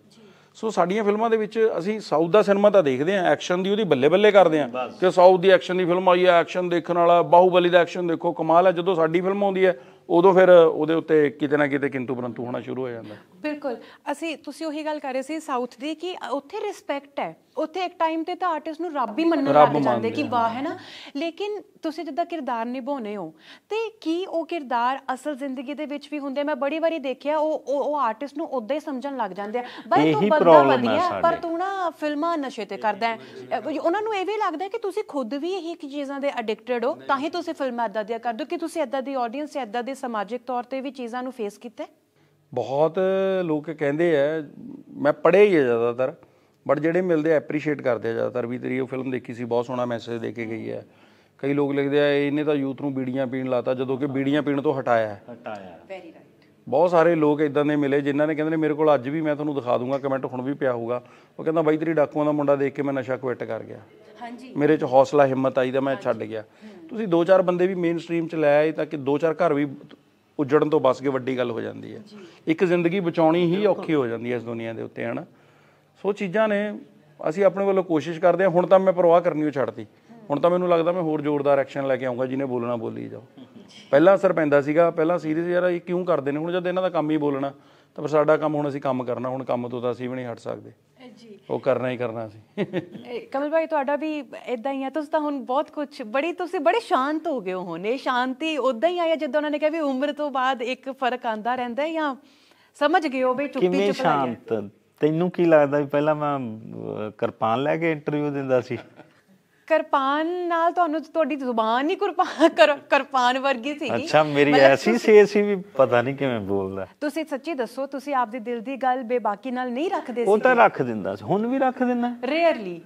ਸੋ ਸਾਡੀਆਂ ਫਿਲਮਾਂ ਦੇ ਵਿੱਚ ਅਸੀਂ ਸਾਊਥ ਦਾ ਸਿਨੇਮਾ ਤਾਂ ਦੇਖਦੇ ਆਂ ਐਕਸ਼ਨ ਦੀ ਉਹਦੀ ਬੱਲੇ ਬੱਲੇ ਕਰਦੇ ਆਂ ਕਿ ਸਾਊਥ ਦੀ ਐਕਸ਼ਨ ਦੀ ਫਿਲਮ ਆਈ ਐ ਐਕਸ਼ਨ ਦੇਖਣ ਵਾਲਾ ਬਾਹੂਬਲੀ ਦਾ ਐਕਸ਼ਨ ਦੇਖੋ ਕਮਾਲ ਹੈ ਜਦੋਂ ਸਾਡੀ ਫਿਲਮ ਆਉਂਦੀ ਹੈ ਉਦੋਂ ਫਿਰ ਉਹਦੇ ਉੱਤੇ ਕਿਤੇ ਨਾ ਕਿਤੇ ਕਿੰਤੂ ਪਰੰਤੂ ਹੋਣਾ ਸ਼ੁਰੂ ਹੋ ਜਾਂਦਾ ਬਿਲਕੁਲ ਅਸੀਂ ਤੁਸੀਂ ਉਹੀ ਗੱਲ ਕਰ ਰਹੇ ਸੀ ਸਾਊਥ ਦੀ ਕਿ ਉੱਥੇ ਰਿਸਪੈਕਟ ਹੈ ਉੱਥੇ ਇੱਕ ਟਾਈਮ ਤੇ ਤਾਂ ਆਰਟਿਸਟ ਨੂੰ ਰੱਬ ਹੀ ਮੰਨਣ ਲੱਗ ਜਾਂਦੇ ਕਿ ਵਾਹ ਹੈ ਨਾ ਲੇਕਿਨ ਤੁਸੀਂ ਜਿੱਦਾਂ ਕਿਰਦਾਰ ਨਿਭਾਉਨੇ ਹੋ ਤੇ ਕੀ ਉਹ ਕਿਰਦਾਰ ਅਸਲ ਜ਼ਿੰਦਗੀ ਦੇ ਵਿੱਚ ਵੀ ਹੁੰਦੇ ਮੈਂ ਬੜੀ ਵਾਰੀ ਦੇਖਿਆ ਉਹ ਉਹ ਆਰਟਿਸਟ ਨੂੰ ਉਦਾਂ ਹੀ ਸਮਝਣ ਲੱਗ ਜਾਂਦੇ ਆ ਬਈ ਤੂੰ ਬੰਦਾ ਵਧੀਆ ਪਰ ਤੂੰ ਨਾ ਫਿਲਮਾਂ ਨਸ਼ੇ ਤੇ ਕਰਦਾ ਉਹਨਾਂ ਨੂੰ ਇਹ ਵੀ ਲੱਗਦਾ ਕਿ ਤੁਸੀਂ ਖੁਦ ਵੀ ਇਹੀ ਚੀਜ਼ਾਂ ਦੇ ਐਡਿਕਟਡ ਹੋ ਤਾਂ ਹੀ ਤੁਸੀਂ ਫਿਲਮਾਂ ਇਦਾਂ ਦਿਆ ਕਰਦੇ ਕਿ ਤੁਸੀਂ ਇਦਾਂ ਦੀ ਆਡੀਅנס ਇਦਾਂ ਦੇ ਸਮਾਜਿਕ ਤੌਰ ਤੇ ਵੀ ਚੀਜ਼ਾਂ ਨੂੰ ਫੇਸ ਕੀਤਾ ਬਹੁਤ ਲੋਕ ਕਹਿੰਦੇ ਆ ਮੈਂ ਪੜ੍ਹੇ ਹੀ ਜ਼ਿਆਦਾਤਰ ਬਟ ਜਿਹੜੇ ਮਿਲਦੇ ਐਪਰੀਸ਼ੀਏਟ ਕਰਦੇ ਆ ਜ਼ਿਆਦਾਤਰ ਵੀ ਤੇਰੀ ਉਹ ਫਿਲਮ ਦੇਖੀ ਸੀ ਬਹੁਤ ਸੋਹਣਾ ਮੈਸੇਜ ਦੇ ਕੇ ਗਈ ਹੈ ਕਈ ਲੋਕ ਲਿਖਦੇ ਆ ਇਹਨੇ ਤਾਂ ਯੂਥ ਨੂੰ ਬੀੜੀਆਂ ਪੀਣ ਲਾਤਾ ਜਦੋਂ ਕਿ ਬੀੜੀਆਂ ਪੀਣ ਤੋਂ ਹਟਾਇਆ ਹਟਾਇਆ ਵੈਰੀ ਰਾਈਟ ਬਹੁਤ ਸਾਰੇ ਲੋਕ ਇਦਾਂ ਦੇ ਮਿਲੇ ਜਿਨ੍ਹਾਂ ਨੇ ਕਹਿੰਦੇ ਨੇ ਮੇਰੇ ਕੋਲ ਅੱਜ ਵੀ ਮੈਂ ਤੁਹਾਨੂੰ ਦਿਖਾ ਦੂੰਗਾ ਕਮੈਂਟ ਹੁਣ ਵੀ ਪਿਆ ਹੋਊਗਾ ਉਹ ਕਹਿੰਦਾ ਬਾਈ ਤੇਰੀ ਡਾਕੂਆਂ ਦਾ ਮੁੰਡਾ ਦੇਖ ਕੇ ਮੈਂ ਨਸ਼ਾ ਕੁਇਟ ਕਰ ਗਿਆ ਹਾਂਜੀ ਮੇਰੇ 'ਚ ਹੌਸਲਾ ਹਿੰਮਤ ਆਈ ਤਾਂ ਮੈਂ ਛੱਡ ਗਿਆ ਤੁਸੀਂ ਦੋ ਚਾਰ ਬੰਦੇ ਵੀ ਮੇਨ ਸਟ੍ਰੀਮ 'ਚ ਲੈ ਆਏ ਤਾਂ ਕਿ ਦੋ ਚਾਰ ਘਰ ਵੀ ਉਜੜਨ ਤੋਂ ਬਚ ਕੇ ਵੱਡੀ ਗੱਲ ਹੋ ਜਾਂਦੀ ਹੈ ਇੱਕ ਜ਼ਿੰਦਗੀ ਬਚਾਉਣੀ ਹੀ ਔਖੀ ਹੋ ਜਾਂਦੀ ਹੈ ਇਸ ਦੁਨੀਆ ਦੇ ਉੱਤੇ ਹਨ ਸੋ ਚੀਜ਼ਾਂ ਨੇ ਅਸੀਂ ਆਪਣੇ ਵੱਲੋਂ ਕੋਸ਼ਿਸ਼ ਕਰਦੇ ਹਾਂ ਹੁਣ ਤਾਂ ਮੈਂ ਪਰਵਾਹ ਕਰਨੀ ਉਹ ਛੱਡਤੀ ਹੁਣ ਤਾਂ ਮੈਨੂੰ ਲੱਗਦਾ ਮੈਂ ਹੋਰ ਜ਼ੋਰਦਾਰ ਐਕਸ਼ਨ ਲੈ ਕੇ ਆਉਂਗਾ ਜਿਹਨੇ ਬੋਲਣਾ ਬੋਲੀ ਜਾਓ ਪਹਿਲਾਂ ਅਸਰ ਪੈਂਦਾ ਸੀਗਾ ਪਹਿਲਾਂ ਸੀਰੀਅਸ ਯਾਰ ਇਹ ਕਿਉਂ ਕਰਦੇ ਨੇ ਹੁਣ ਜਦ ਇਹਨਾਂ ਦਾ ਕੰਮ ਹੀ ਬੋਲਣਾ ਤਾਂ ਫਿਰ ਸਾਡਾ ਕੰਮ ਹੁਣ ਅਸੀਂ ਕੰਮ ਕਰਨਾ ਹੁਣ ਕੰਮ ਤੋਂ ਤਾਂ ਅਸੀਂ ਵੀ ਨਹੀਂ ਹਟ ਸਕਦੇ ਜੀ ਉਹ ਕਰਨਾ ਹੀ ਕਰਨਾ ਸੀ ਕਮਲ ਭਾਈ ਤੁਹਾਡਾ ਵੀ ਇਦਾਂ ਹੀ ਆ ਤੁਸੀਂ ਤਾਂ ਹੁਣ ਬਹੁਤ ਕੁਝ ਬੜੀ ਤੁਸੀਂ ਬੜੇ ਸ਼ਾਂਤ ਹੋ ਗਏ ਹੋ ਹੁਣ ਇਹ ਸ਼ਾਂਤੀ ਉਦਾਂ ਹੀ ਆਇਆ ਜਦੋਂ ਉਹਨਾਂ ਨੇ ਕਿਹਾ ਵੀ ਉਮਰ ਤੋਂ ਬਾਅਦ ਇੱਕ ਫਰਕ ਆਂਦਾ ਰਹਿੰਦਾ ਹੈ ਜਾਂ ਸਮਝ ਗਏ ਹੋ ਵੀ ਚੁੱਪੀ ਚੁੱਪ ਕਿਵੇਂ ਸ਼ਾਂਤ ਤੈਨੂੰ ਕੀ ਲੱਗਦਾ ਵੀ ਪਹਿਲਾਂ ਮੈਂ ਕਿਰਪਾਨ ਲੈ ਕੇ ਇੰਟਰਵਿਊ ਦਿੰਦਾ ਸੀ ਕਿਰਪਾਨ ਨਾਲ ਤੁਹਾਨੂੰ ਤੁਹਾਡੀ ਜ਼ੁਬਾਨ ਹੀ ਕਿਰਪਾਨ ਵਰਗੀ ਸੀਗੀ ਅੱਛਾ ਮੇਰੀ ਐਸੀ ਸੇ ਸੀ ਵੀ ਪਤਾ ਨਹੀਂ ਕਿਵੇਂ ਬੋਲਦਾ ਤੁਸੀਂ ਸੱਚੀ ਦੱਸੋ ਤੁਸੀਂ ਆਪਦੇ ਦਿਲ ਦੀ ਗੱਲ ਬੇਬਾਕੀ ਨਾਲ ਨਹੀਂ ਰੱਖਦੇ ਸੀ ਉਹ ਤਾਂ ਰੱਖ ਦਿੰਦਾ ਸੀ ਹੁਣ ਵੀ ਰੱਖ ਦਿੰਦਾ ਰੇਅਰਲੀ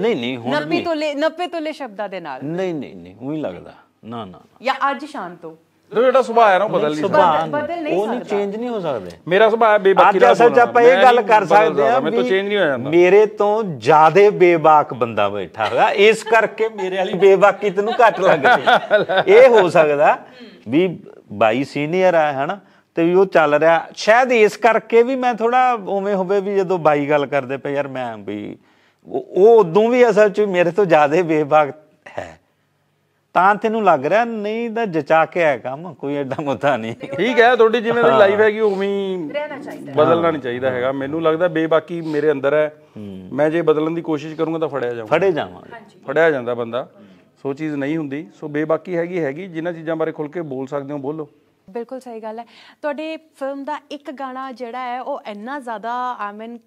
ਨਹੀਂ ਨਹੀਂ ਹੁਣ ਵੀ ਨੱਪੇ ਤੋਂ ਲੈ 90 ਤੋਂ ਲੈ ਸ਼ਬਦਾਂ ਦੇ ਨਾਲ ਨਹੀਂ ਨਹੀਂ ਨਹੀਂ ਉਹੀ ਲੱਗਦਾ ਨਾ ਨਾ ਜਾਂ ਅੱਜ ਸ਼ਾਮ ਤੋਂ ਤੇ ਜਿਹੜਾ ਸੁਭਾਅ ਹੈ ਨਾ ਉਹ ਬਦਲ ਨਹੀਂ ਸਕਦਾ ਉਹ ਨਹੀਂ ਚੇਂਜ ਨਹੀਂ ਹੋ ਸਕਦੇ ਮੇਰਾ ਸੁਭਾਅ ਬੇਬਾਕੀ ਦਾ ਅਸਲ ਚ ਆਪਾਂ ਇਹ ਗੱਲ ਕਰ ਸਕਦੇ ਆ ਮੈਂ ਤਾਂ ਚੇਂਜ ਨਹੀਂ ਹੋ ਜਾਂਦਾ ਮੇਰੇ ਤੋਂ ਜ਼ਿਆਦਾ ਬੇਬਾਕ ਬੰਦਾ ਬੈਠਾ ਹੋਇਆ ਇਸ ਕਰਕੇ ਮੇਰੇ ਵਾਲੀ ਬੇਬਾਕੀ ਤੈਨੂੰ ਘੱਟ ਲੱਗਦੀ ਇਹ ਹੋ ਸਕਦਾ ਵੀ ਬਾਈ ਸੀਨੀਅਰ ਆ ਹਨਾ ਤੇ ਵੀ ਉਹ ਚੱਲ ਰਿਹਾ ਸ਼ਾਇਦ ਇਸ ਕਰਕੇ ਵੀ ਮੈਂ ਥੋੜਾ ਉਵੇਂ ਹੋਵੇ ਵੀ ਜਦੋਂ ਬਾਈ ਗੱਲ ਕਰਦੇ ਪਏ ਯਾਰ ਮੈਂ ਵੀ ਉਹ ਉਦੋਂ ਵੀ ਅਸਲ ਚ ਮੇਰੇ ਤੋਂ ਜ਼ਿਆਦਾ ਬੇਬਾਕ ਹੈ ਤਾਂ ਤੈਨੂੰ ਲੱਗ ਰਿਹਾ ਨਹੀਂ ਤਾਂ ਜਚਾ ਕੇ ਹੈ ਕੰਮ ਕੋਈ ਐਡਾ ਮੁੱਦਾ ਨਹੀਂ ਠੀਕ ਹੈ ਤੁਹਾਡੀ ਜਿਵੇਂ ਦੀ ਲਾਈਫ ਹੈਗੀ ਉਵੇਂ ਹੀ ਰਹਿਣਾ ਚਾਹੀਦਾ ਬਦਲਣਾ ਨਹੀਂ ਚਾਹੀਦਾ ਹੈਗਾ ਮੈਨੂੰ ਲੱਗਦਾ ਬੇਬਾਕੀ ਮੇਰੇ ਅੰਦਰ ਹੈ ਮੈਂ ਜੇ ਬਦਲਣ ਦੀ ਕੋਸ਼ਿਸ਼ ਕਰੂੰਗਾ ਤਾਂ ਫੜਿਆ ਜਾਊਂਗਾ ਫੜੇ ਜਾਵਾਂ ਫੜਿਆ ਜਾਂਦਾ ਬੰਦਾ ਸੋ ਚੀਜ਼ ਨਹੀਂ ਹੁੰਦੀ ਸੋ ਬੇਬਾਕੀ ਹੈਗੀ ਹੈਗੀ ਜਿਨ੍ਹਾਂ ਚੀਜ਼ਾਂ ਬਾਰੇ ਖੁੱਲ ਕੇ ਬੋਲ ਸਕਦੇ ਹੋ ਬੋਲੋ ਬਿਲਕੁਲ ਸਹੀ ਗੱਲ ਹੈ ਤੁਹਾਡੇ ਫਿਲਮ ਦਾ ਇੱਕ ਗਾਣਾ ਜਿਹੜਾ ਹੈ ਉਹ ਇੰਨਾ ਜ਼ਿਆਦਾ ਆਮਨ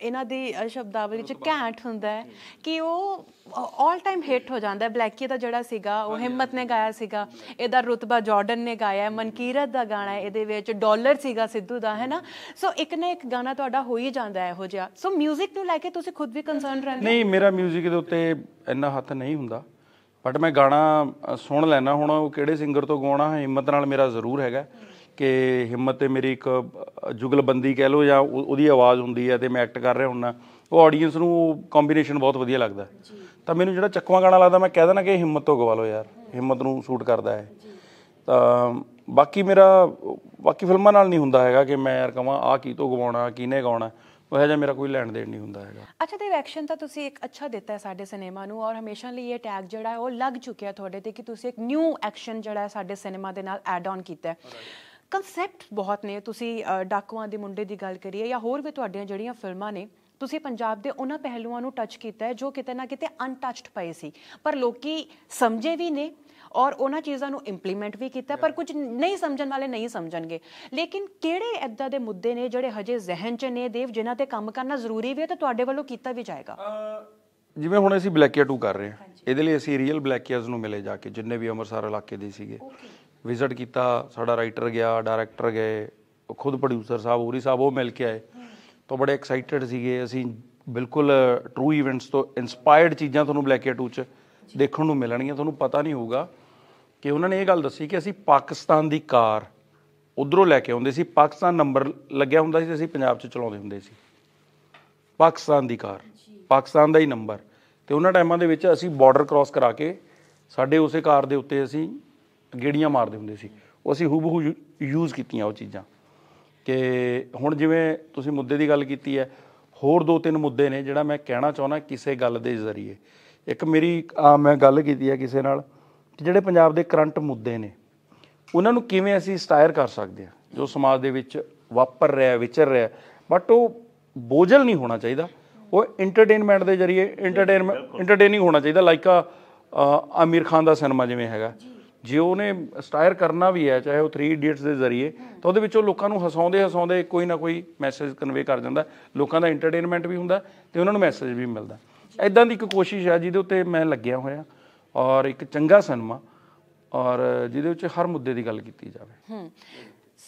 ਇਹਨਾਂ ਦੀ ਸ਼ਬਦਾਵਲੀ ਚ ਘੈਂਟ ਹੁੰਦਾ ਹੈ ਕਿ ਉਹ 올 ਟਾਈਮ ਹਿੱਟ ਹੋ ਜਾਂਦਾ ਹੈ ਬਲੈਕੀ ਦਾ ਜਿਹੜਾ ਸੀਗਾ ਉਹ ਹਿੰਮਤ ਨੇ ਗਾਇਆ ਸੀਗਾ ਇਹਦਾ ਰੁਤਬਾ ਜਾਰਡਨ ਨੇ ਗਾਇਆ ਮਨਕੀਰਤ ਦਾ ਗਾਣਾ ਇਹਦੇ ਵਿੱਚ ਡਾਲਰ ਸੀਗਾ ਸਿੱਧੂ ਦਾ ਹੈ ਨਾ ਸੋ ਇੱਕ ਨਾ ਇੱਕ ਗਾਣਾ ਤੁਹਾਡਾ ਹੋ ਹੀ ਜਾਂਦਾ ਹੈ ਇਹੋ ਜਿਹਾ ਸੋ 뮤직 ਨੂੰ ਲੈ ਕੇ ਤੁਸੀਂ ਖੁਦ ਵੀ ਕਨਸਰਨ ਰਹਿੰਦੇ ਨਹੀਂ ਮੇਰਾ 뮤직 ਦੇ ਉੱਤੇ ਇੰਨਾ ਹੱਥ ਨਹੀਂ ਹੁੰਦਾ ਬਟ ਮੈਂ ਗਾਣਾ ਸੁਣ ਲੈਣਾ ਹੁਣ ਉਹ ਕਿਹੜੇ ਸਿੰਗਰ ਤੋਂ ਗਾਉਣਾ ਹੈ ਹਿੰਮਤ ਨਾਲ ਮੇਰਾ ਜ਼ਰੂਰ ਹੈਗਾ ਕਿ ਹਿੰਮਤ ਤੇ ਮੇਰੀ ਇੱਕ ਜੁਗਲਬੰਦੀ ਕਹਿ ਲਓ ਜਾਂ ਉਹਦੀ ਆਵਾਜ਼ ਹੁੰਦੀ ਹੈ ਤੇ ਮੈਂ ਐਕਟ ਕਰ ਰਿਹਾ ਹੁੰਨਾ ਉਹ ਆਡੀਅנס ਨੂੰ ਉਹ ਕੰਬੀਨੇਸ਼ਨ ਬਹੁਤ ਵਧੀਆ ਲੱਗਦਾ ਤਾਂ ਮੈਨੂੰ ਜਿਹੜਾ ਚੱਕਵਾ ਗਾਣਾ ਲੱਗਦਾ ਮੈਂ ਕਹਿ ਦੇਣਾ ਕਿ ਹਿੰਮਤ ਤੋਂ ਗਵਾ ਲੋ ਯਾਰ ਹਿੰਮਤ ਨੂੰ ਸੂਟ ਕਰਦਾ ਹੈ ਤਾਂ ਬਾਕੀ ਮੇਰਾ ਬਾਕੀ ਫਿਲਮਾਂ ਨਾਲ ਨਹੀਂ ਹੁੰਦਾ ਹੈਗਾ ਕਿ ਮੈਂ ਯਾਰ ਕਹਾਂ ਆ ਕੀ ਤੋਂ ਗਵਾਉਣਾ ਕਿਨੇ ਗਾਉਣਾ ਉਹ ਹੈ ਜੇ ਮੇਰਾ ਕੋਈ ਲੈਣ ਦੇਣ ਨਹੀਂ ਹੁੰਦਾ ਹੈਗਾ ਅੱਛਾ ਤੇ ਰਿਐਕਸ਼ਨ ਤਾਂ ਤੁਸੀਂ ਇੱਕ ਅੱਛਾ ਦਿੱਤਾ ਹੈ ਸਾਡੇ ਸਿਨੇਮਾ ਨੂੰ ਔਰ ਹਮੇਸ਼ਾ ਲਈ ਇਹ ਟੈਗ ਜਿਹੜਾ ਹੈ ਉਹ ਲੱਗ ਚੁੱਕਿਆ ਤੁਹਾਡੇ ਤੇ ਕਿ ਤੁਸੀਂ ਇੱਕ ਨਿਊ ਐਕਸ਼ਨ ਜਿਹੜਾ ਹੈ ਸਾਡੇ ਸਿਨੇਮਾ ਦੇ ਨਾਲ ਐਡ ਆਨ ਕੀਤਾ ਹੈ ਕਨਸੈਪਟ ਬਹੁਤ ਨੇ ਤੁਸੀਂ ਡਾਕੂਆਂ ਦੇ ਮੁੰਡੇ ਦੀ ਗੱਲ ਕਰੀਏ ਜਾਂ ਹੋਰ ਵੀ ਤੁਹਾਡੀਆਂ ਜਿਹੜੀਆਂ ਫਿਲਮਾਂ ਨੇ ਤੁਸੀਂ ਪੰਜਾਬ ਦੇ ਉਹਨਾਂ ਪਹਿਲੂਆਂ ਨੂੰ ਟੱਚ ਕੀਤਾ ਹੈ ਜੋ ਕਿਤੇ ਨਾ ਕਿਤੇ ਅਨਟੱਚਡ ਪਏ ਸੀ ਪਰ ਲੋਕੀ ਸਮਝੇ ਵੀ ਨੇ ਔਰ ਉਹਨਾਂ ਚੀਜ਼ਾਂ ਨੂੰ ਇੰਪਲੀਮੈਂਟ ਵੀ ਕੀਤਾ ਪਰ ਕੁਝ ਨਹੀਂ ਸਮਝਣ ਵਾਲੇ ਨਹੀਂ ਸਮਝਣਗੇ ਲੇਕਿਨ ਕਿਹੜੇ ਐਦਾਂ ਦੇ ਮੁੱਦੇ ਨੇ ਜਿਹੜੇ ਹਜੇ ਜ਼ਿਹਨ 'ਚ ਨੇ ਦੇਵ ਜਿਨ੍ਹਾਂ ਤੇ ਕੰਮ ਕਰਨਾ ਜ਼ਰੂਰੀ ਵੀ ਹੈ ਤੇ ਤੁਹਾਡੇ ਵੱਲੋਂ ਕੀਤਾ ਵੀ ਜਾਏਗਾ ਜਿਵੇਂ ਹੁਣ ਅਸੀਂ ਬਲੈਕਿਆ 2 ਕਰ ਰਹੇ ਹਾਂ ਇਹਦੇ ਲਈ ਅਸੀਂ ਰੀਅਲ ਬਲੈਕੀਆਜ਼ ਨੂੰ ਮਿਲੇ ਜਾ ਕੇ ਜਿੰਨੇ ਵੀ ਅਮਰਸਰ ਇਲਾਕੇ ਦੇ ਸੀਗੇ ਵਿਜ਼ਿਟ ਕੀਤਾ ਸਾਡਾ ਰਾਈਟਰ ਗਿਆ ਡਾਇਰੈਕਟਰ ਗਏ ਖੁਦ ਪ੍ਰੋਡਿਊਸਰ ਸਾਹਿਬ ਹੋਰੀ ਸਾਹਿਬ ਉਹ ਮਿਲ ਕੇ ਆਏ ਤਾਂ ਬੜੇ ਐਕਸਾਈਟਡ ਸੀਗੇ ਅਸੀਂ ਬਿਲਕੁਲ ਟਰੂ ਇਵੈਂਟਸ ਤੋਂ ਇਨਸਪਾਇਰਡ ਚੀਜ਼ਾਂ ਤੁਹਾਨੂੰ ਬਲੈਕ ਏਟ 2 ਚ ਦੇਖਣ ਨੂੰ ਮਿਲਣਗੀਆਂ ਤੁਹਾਨੂੰ ਪਤਾ ਨਹੀਂ ਹੋਊਗਾ ਕਿ ਉਹਨਾਂ ਨੇ ਇਹ ਗੱਲ ਦੱਸੀ ਕਿ ਅਸੀਂ ਪਾਕਿਸਤਾਨ ਦੀ ਕਾਰ ਉਧਰੋਂ ਲੈ ਕੇ ਆਉਂਦੇ ਸੀ ਪਾਕਿਸਤਾਨ ਨੰਬਰ ਲੱਗਿਆ ਹੁੰਦਾ ਸੀ ਤੇ ਅਸੀਂ ਪੰਜਾਬ 'ਚ ਚਲਾਉਂਦੇ ਹੁੰਦੇ ਸੀ ਪਾਕਿਸਤਾਨ ਦੀ ਕਾਰ ਪਾਕਿਸਤਾਨ ਦਾ ਹੀ ਨੰਬਰ ਤੇ ਉਹਨਾਂ ਟਾਈਮਾਂ ਦੇ ਵਿੱਚ ਅਸੀਂ ਬਾਰਡਰ ਕ੍ਰਾਸ ਕਰਾ ਕੇ ਸਾਡੇ ਉਸੇ ਕਾਰ ਦੇ ਉੱਤੇ ਅਸੀਂ ਗੇੜੀਆਂ ਮਾਰਦੇ ਹੁੰਦੇ ਸੀ ਉਹ ਅਸੀਂ ਹੂਬਹੂ ਯੂਜ਼ ਕੀਤੀਆਂ ਉਹ ਚੀਜ਼ਾਂ ਕਿ ਹੁਣ ਜਿਵੇਂ ਤੁਸੀਂ ਮੁੱਦੇ ਦੀ ਗੱਲ ਕੀਤੀ ਹੈ ਹੋਰ ਦੋ ਤਿੰਨ ਮੁੱਦੇ ਨੇ ਜਿਹੜਾ ਮੈਂ ਕਹਿਣਾ ਚਾਹੁੰਦਾ ਕਿਸੇ ਗੱਲ ਦੇ ਜ਼ਰੀਏ ਇੱਕ ਮੇਰੀ ਆ ਮੈਂ ਗੱਲ ਕੀਤੀ ਹੈ ਕਿਸੇ ਨਾਲ ਕਿ ਜਿਹੜੇ ਪੰਜਾਬ ਦੇ ਕਰੰਟ ਮੁੱਦੇ ਨੇ ਉਹਨਾਂ ਨੂੰ ਕਿਵੇਂ ਅਸੀਂ ਸਟਾਇਰ ਕਰ ਸਕਦੇ ਹਾਂ ਜੋ ਸਮਾਜ ਦੇ ਵਿੱਚ ਵਾਪਰ ਰਿਹਾ ਵਿਚਰ ਰਿਹਾ ਬਟ ਉਹ ਬੋਝਲ ਨਹੀਂ ਹੋਣਾ ਚਾਹੀਦਾ ਉਹ ਐਂਟਰਟੇਨਮੈਂਟ ਦੇ ਜ਼ਰੀਏ ਐਂਟਰਟੇਨਮੈਂਟ ਐਂਟਰਟੇਨਿੰਗ ਹੋਣਾ ਚਾਹੀਦਾ ਲਾਈਕ ਆ ਅਮੀਰ ਖਾਨ ਦਾ ਸਿਨੇਮਾ ਜਿਵੇਂ ਹੈਗਾ ਜੇ ਉਹਨੇ ਸਟਾਇਰ ਕਰਨਾ ਵੀ ਹੈ ਚਾਹੇ ਉਹ 3 ਇਡੀਅਟਸ ਦੇ ਜ਼ਰੀਏ ਤਾਂ ਉਹਦੇ ਵਿੱਚੋਂ ਲੋਕਾਂ ਨੂੰ ਹਸਾਉਂਦੇ ਹਸਾਉਂਦੇ ਕੋਈ ਨਾ ਕੋਈ ਮੈਸੇਜ ਕਨਵੇ ਕਰ ਜਾਂਦਾ ਲੋਕਾਂ ਦਾ ਐਂਟਰਟੇਨਮੈਂਟ ਵੀ ਹੁੰਦਾ ਤੇ ਉਹਨਾਂ ਨੂੰ ਮੈਸੇਜ ਵੀ ਮਿਲਦਾ ਐਦਾਂ ਦੀ ਇੱਕ ਕੋਸ਼ਿਸ਼ ਹੈ ਜਿਹਦੇ ਉੱਤੇ ਮੈਂ ਲੱਗਿਆ ਹੋਇਆ ਔਰ ਇੱਕ ਚੰਗਾ ਸਿਨੇਮਾ ਔਰ ਜਿਹਦੇ ਵਿੱਚ ਹਰ ਮੁੱਦੇ ਦੀ ਗੱਲ ਕੀਤੀ ਜਾਵੇ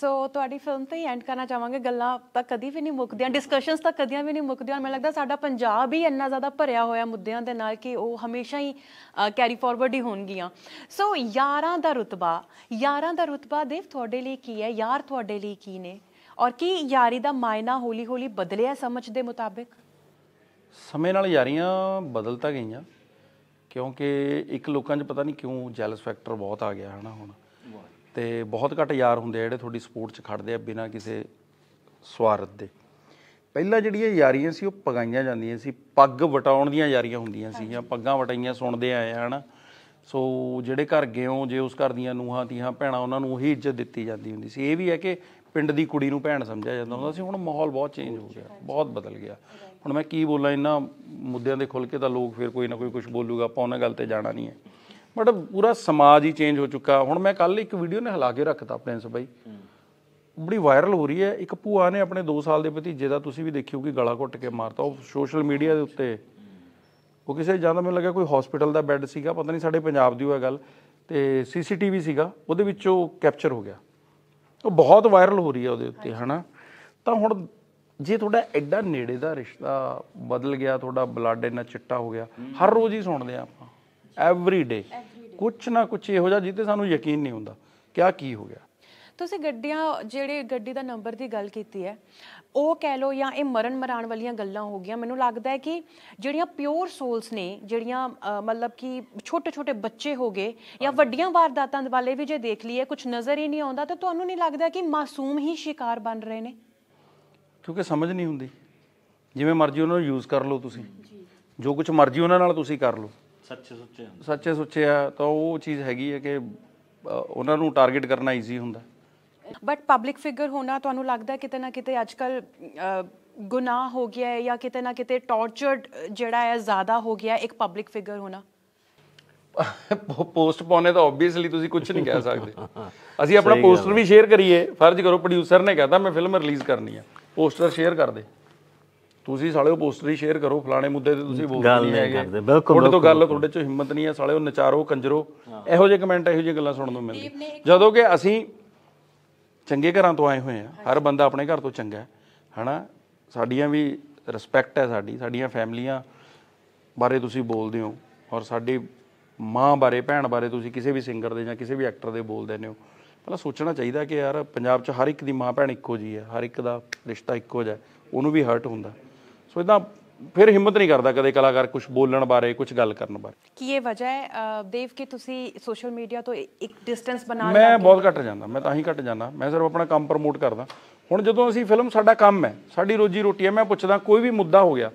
ਸੋ ਤੁਹਾਡੀ ਫਿਲਮ ਤੇ ਹੀ ਐਂਡ ਕਰਨਾ ਚਾਹਾਂਗੇ ਗੱਲਾਂ ਤਾਂ ਕਦੀ ਵੀ ਨਹੀਂ ਮੁੱਕਦੀਆਂ ਡਿਸਕਸ਼ਨਸ ਤਾਂ ਕਦੀਆਂ ਵੀ ਨਹੀਂ ਮੁੱਕਦੀਆਂ ਮੈਨੂੰ ਲੱਗਦਾ ਸਾਡਾ ਪੰਜਾਬ ਹੀ ਇੰਨਾ ਜ਼ਿਆਦਾ ਭਰਿਆ ਹੋਇਆ ਮੁੱਦਿਆਂ ਦੇ ਨਾਲ ਕਿ ਉਹ ਹਮੇਸ਼ਾ ਹੀ ਕੈਰੀ ਫਾਰਵਰਡ ਹੀ ਹੋਣਗੀਆਂ ਸੋ ਯਾਰਾਂ ਦਾ ਰਤਬਾ ਯਾਰਾਂ ਦਾ ਰਤਬਾ ਦੇਵ ਤੁਹਾਡੇ ਲਈ ਕੀ ਹੈ ਯਾਰ ਤੁਹਾਡੇ ਲਈ ਕੀ ਨੇ ਔਰ ਕੀ ਯਾਰੀ ਦਾ ਮਾਇਨਾ ਹੌਲੀ-ਹੌਲੀ ਬਦਲਿਆ ਸਮਝ ਦੇ ਮੁਤਾਬਿਕ ਸਮੇਂ ਨਾਲ ਯਾਰੀਆਂ ਬਦਲ ਤਾਂ ਗਈਆਂ ਕਿਉਂਕਿ ਇੱਕ ਲੋਕਾਂ 'ਚ ਪਤਾ ਨਹੀਂ ਕਿਉਂ ਜੈਲਸ ਫੈਕਟਰ ਬਹੁਤ ਆ ਗਿਆ ਹਨਾ ਹੁਣ ਤੇ ਬਹੁਤ ਘੱਟ ਯਾਰ ਹੁੰਦੇ ਜਿਹੜੇ ਤੁਹਾਡੀ ਸਪੋਰਟ 'ਚ ਖੜਦੇ ਆ ਬਿਨਾਂ ਕਿਸੇ ਸਵਾਰਤ ਦੇ ਪਹਿਲਾਂ ਜਿਹੜੀਆਂ ਯਾਰੀਆਂ ਸੀ ਉਹ ਪਗਾਈਆਂ ਜਾਂਦੀਆਂ ਸੀ ਪੱਗ ਵਟਾਉਣ ਦੀਆਂ ਯਾਰੀਆਂ ਹੁੰਦੀਆਂ ਸੀ ਜਾਂ ਪੱਗਾਂ ਵਟਾਈਆਂ ਸੁਣਦੇ ਆਏ ਆ ਹਨਾ ਸੋ ਜਿਹੜੇ ਘਰ ਗਏ ਹੋ ਜੇ ਉਸ ਘਰ ਦੀਆਂ ਨੂਹਾਂ ਤੀਹਾਂ ਭੈਣਾਂ ਉਹਨਾਂ ਨੂੰ ਉਹੀ ਇੱਜ਼ਤ ਦਿੱਤੀ ਜਾਂਦੀ ਹੁੰਦੀ ਸੀ ਇਹ ਵੀ ਹੈ ਕਿ ਪਿੰਡ ਦੀ ਕੁੜੀ ਨੂੰ ਭੈਣ ਸਮਝਿਆ ਜਾਂਦਾ ਹੁੰਦਾ ਸੀ ਹੁਣ ਮਾਹੌਲ ਬਹੁਤ ਚੇਂਜ ਹੋ ਗਿਆ ਬਹੁਤ ਬਦਲ ਗਿਆ ਹੁਣ ਮੈਂ ਕੀ ਬੋਲਾਂ ਇਹਨਾਂ ਮੁੱਦਿਆਂ ਦੇ ਖੁੱਲ ਕੇ ਤਾਂ ਲੋਕ ਫਿਰ ਕੋਈ ਨਾ ਕੋਈ ਕੁਝ ਬੋਲੂਗਾ ਆਪਾਂ ਉਹਨਾਂ ਗੱਲ ਤੇ ਜਾਣਾ ਨਹੀਂ ਹੈ ਬਟ ਪੂਰਾ ਸਮਾਜ ਹੀ ਚੇਂਜ ਹੋ ਚੁੱਕਾ ਹੁਣ ਮੈਂ ਕੱਲ ਇੱਕ ਵੀਡੀਓ ਨੇ ਹਲਾ ਕੇ ਰੱਖਤਾ ਪ੍ਰਿੰਸ ਬਾਈ ਬੜੀ ਵਾਇਰਲ ਹੋ ਰਹੀ ਹੈ ਇੱਕ ਭੂਆ ਨੇ ਆਪਣੇ 2 ਸਾਲ ਦੇ ਭਤੀਜੇ ਦਾ ਤੁਸੀਂ ਵੀ ਦੇਖਿਓ ਕਿ ਗਲਾ ਘੁੱਟ ਕੇ ਮਾਰਤਾ ਉਹ ਸੋਸ਼ਲ ਮੀਡੀਆ ਦੇ ਉੱਤੇ ਉਹ ਕਿਸੇ ਜਾਂਦਾ ਮੈਨੂੰ ਲੱਗਾ ਕੋਈ ਹਸਪੀਟਲ ਦਾ ਬੈੱਡ ਸੀਗਾ ਪਤਾ ਨਹੀਂ ਸਾਡੇ ਪੰਜਾਬ ਦੀ ਹੋਇਆ ਗੱਲ ਤੇ ਸੀਸੀਟੀਵੀ ਸੀਗਾ ਉਹਦੇ ਵਿੱਚੋਂ ਕੈਪਚਰ ਹੋ ਗਿਆ ਉਹ ਬਹੁਤ ਵਾਇਰਲ ਹੋ ਰਹੀ ਹੈ ਉਹਦੇ ਉੱਤੇ ਹਨਾ ਤਾਂ ਹੁਣ ਜੇ ਤੁਹਾਡਾ ਐਡਾ ਨੇੜੇ ਦਾ ਰਿਸ਼ਤਾ ਬਦਲ ਗਿਆ ਤੁਹਾਡਾ ਬਲੱਡ ਇੰਨਾ ਚਿੱਟਾ ਹੋ ਗਿਆ ਹਰ ਰੋਜ਼ ਹੀ ਸੁਣਦੇ ਆ ਆਪਾਂ ਐਵਰੀ ਡੇ ਕੁਝ ਨਾ ਕੁਝ ਇਹੋ ਜਿਹਾ ਜਿੱਤੇ ਸਾਨੂੰ ਯਕੀਨ ਨਹੀਂ ਹੁੰਦਾ ਕਿਆ ਕੀ ਹੋ ਗਿਆ ਤੁਸੀਂ ਗੱਡੀਆਂ ਜਿਹੜੇ ਗੱਡੀ ਦਾ ਨੰਬਰ ਦੀ ਗੱਲ ਕੀਤੀ ਹੈ ਉਹ ਕਹਿ ਲੋ ਜਾਂ ਇਹ ਮਰਨ ਮਰਾਣ ਵਾਲੀਆਂ ਗੱਲਾਂ ਹੋ ਗਈਆਂ ਮੈਨੂੰ ਲੱਗਦਾ ਹੈ ਕਿ ਜਿਹੜੀਆਂ ਪਿਓਰ ਸੋਲਸ ਨੇ ਜਿਹੜੀਆਂ ਮਤਲਬ ਕਿ ਛੋਟੇ ਛੋਟੇ ਬੱਚੇ ਹੋ ਗਏ ਜਾਂ ਵੱਡੀਆਂ ਵਾਰਦਾਤਾਂ ਵਾਲੇ ਵੀ ਜੇ ਦੇਖ ਲਈਏ ਕੁਝ ਨਜ਼ਰ ਹੀ ਨਹੀਂ ਆਉਂਦਾ ਤਾਂ ਤੁਹਾਨੂੰ ਨਹੀਂ ਲੱਗਦਾ ਕਿ ਮਾਸੂਮ ਹੀ ਸ਼ਿਕਾਰ ਬਣ ਰਹੇ ਨੇ ਕਿਉਂਕਿ ਸਮਝ ਨਹੀਂ ਹੁੰਦੀ ਜਿਵੇਂ ਮਰਜ਼ੀ ਉਹਨਾਂ ਨੂੰ ਯੂਜ਼ ਕਰ ਲਓ ਤੁਸੀਂ ਜੋ ਕੁਝ ਮਰਜ਼ੀ ਉਹਨਾਂ ਨਾਲ ਤੁਸੀਂ ਕਰ ਲਓ ਸੱਚੇ ਸੁੱਚੇ ਸੱਚੇ ਸੁੱਚੇ ਆ ਤਾਂ ਉਹ ਚੀਜ਼ ਹੈਗੀ ਹੈ ਕਿ ਉਹਨਾਂ ਨੂੰ ਟਾਰਗੇਟ ਕਰਨਾ ਈਜ਼ੀ ਹੁੰਦਾ ਬਟ ਪਬਲਿਕ ਫਿਗਰ ਹੋਣਾ ਤੁਹਾਨੂੰ ਲੱਗਦਾ ਕਿਤੇ ਨਾ ਕਿਤੇ ਅੱਜਕੱਲ ਗੁਨਾਹ ਹੋ ਗਿਆ ਹੈ ਜਾਂ ਕਿਤੇ ਨਾ ਕਿਤੇ ਟੌਰਚਰਡ ਜਿਹੜਾ ਹੈ ਜ਼ਿਆਦਾ ਹੋ ਗਿਆ ਇੱਕ ਪਬਲਿਕ ਫਿਗਰ ਹੋਣਾ ਪੋਸਟ ਪਾਉਣੇ ਤਾਂ ਆਬਵੀਅਸਲੀ ਤੁਸੀਂ ਕੁਝ ਨਹੀਂ ਕਹਿ ਸਕਦੇ ਅਸੀਂ ਆਪਣਾ ਪੋਸਟਰ ਵੀ ਸ਼ੇਅਰ ਕਰੀਏ ਫਰਜ਼ ਕਰੋ ਪ੍ਰੋਡਿਊਸਰ ਨੇ ਕਹਤਾ ਮੈਂ ਫਿਲਮ ਰਿਲੀਜ਼ ਕਰਨੀ ਆ ਪੋਸਟਰ ਸ਼ੇਅਰ ਕਰ ਦੇ ਤੁਸੀਂ ਸਾਲਿਓ ਪੋਸਟਰ ਹੀ ਸ਼ੇਅਰ ਕਰੋ ਫਲਾਣੇ ਮੁੱਦੇ ਤੇ ਤੁਸੀਂ ਬੋਲਦੇ ਨਹੀਂ ਹੈਗੇ ਬਿਲਕੁਲ ਬਿਲਕੁਲ ਤੁਹਾਡੇ ਤੋਂ ਗੱਲ ਤੁਹਾਡੇ 'ਚ ਹਿੰਮਤ ਨਹੀਂ ਸਾਲੇ ਸਾਲਿਓ ਨਚਾਰੋ ਕੰਜਰੋ ਇਹੋ ਜਿਹੇ ਕਮੈਂਟ ਇਹੋ ਜਿਹੇ ਗੱਲਾਂ ਸੁਣਨ ਨੂੰ ਮਿਲਦੀਆਂ ਜਦੋਂ ਕਿ ਅਸੀਂ ਚੰਗੇ ਘਰਾਂ ਤੋਂ ਆਏ ਹੋਏ ਆ ਹਰ ਬੰਦਾ ਆਪਣੇ ਘਰ ਤੋਂ ਚੰਗਾ ਹੈ ਹਨਾ ਸਾਡੀਆਂ ਵੀ ਰਿਸਪੈਕਟ ਹੈ ਸਾਡੀ ਸਾਡੀਆਂ ਫੈਮਲੀਆਂ ਬਾਰੇ ਤੁਸੀਂ ਬੋਲਦੇ ਹੋ ਔਰ ਸਾਡੀ ਮਾਂ ਬਾਰੇ ਭੈਣ ਬਾਰੇ ਤੁਸੀਂ ਕਿਸੇ ਵੀ ਸਿੰਗਰ ਦੇ ਜਾਂ ਕਿਸੇ ਵੀ ਐਕਟਰ ਦੇ ਬੋਲਦੇ ਨੇ ਹੋ ਪਹਿਲਾਂ ਸੋਚਣਾ ਚਾਹੀਦਾ ਕਿ ਯਾਰ ਪੰਜਾਬ 'ਚ ਹਰ ਇੱਕ ਦੀ ਮਾਂ ਭੈਣ ਇੱਕੋ ਜੀ ਹੈ ਹਰ ਇੱਕ ਦਾ ਰਿਸ਼ਤਾ ਇੱਕੋ ਜਿਹਾ ਉਹਨੂੰ ਵੀ ਹਰਟ ਹੁੰਦਾ ਸੋ ਇਦਾਂ ਫਿਰ ਹਿੰਮਤ ਨਹੀਂ ਕਰਦਾ ਕਦੇ ਕਲਾਕਾਰ ਕੁਝ ਬੋਲਣ ਬਾਰੇ ਕੁਝ ਗੱਲ ਕਰਨ ਬਾਰੇ ਕੀ ਇਹ ਵਜ੍ਹਾ ਹੈ ਦੇਵ ਕਿ ਤੁਸੀਂ ਸੋਸ਼ਲ ਮੀਡੀਆ ਤੋਂ ਇੱਕ ਡਿਸਟੈਂਸ ਬਣਾ ਲਿਆ ਮੈਂ ਬਹੁਤ ਘੱਟ ਜਾਂਦਾ ਮੈਂ ਤਾਂ ਹੀ ਘੱਟ ਜਾਂਦਾ ਮੈਂ ਸਿਰਫ ਆਪਣਾ ਕੰਮ ਪ੍ਰਮੋਟ ਕਰਦਾ ਹੁਣ ਜਦੋਂ ਅਸੀਂ ਫਿਲਮ ਸਾਡਾ ਕੰਮ ਹੈ ਸਾਡੀ ਰੋਜੀ ਰੋਟੀ ਹੈ ਮੈਂ ਪੁੱਛਦਾ ਕੋਈ ਵੀ ਮੁੱਦਾ ਹੋ ਗਿਆ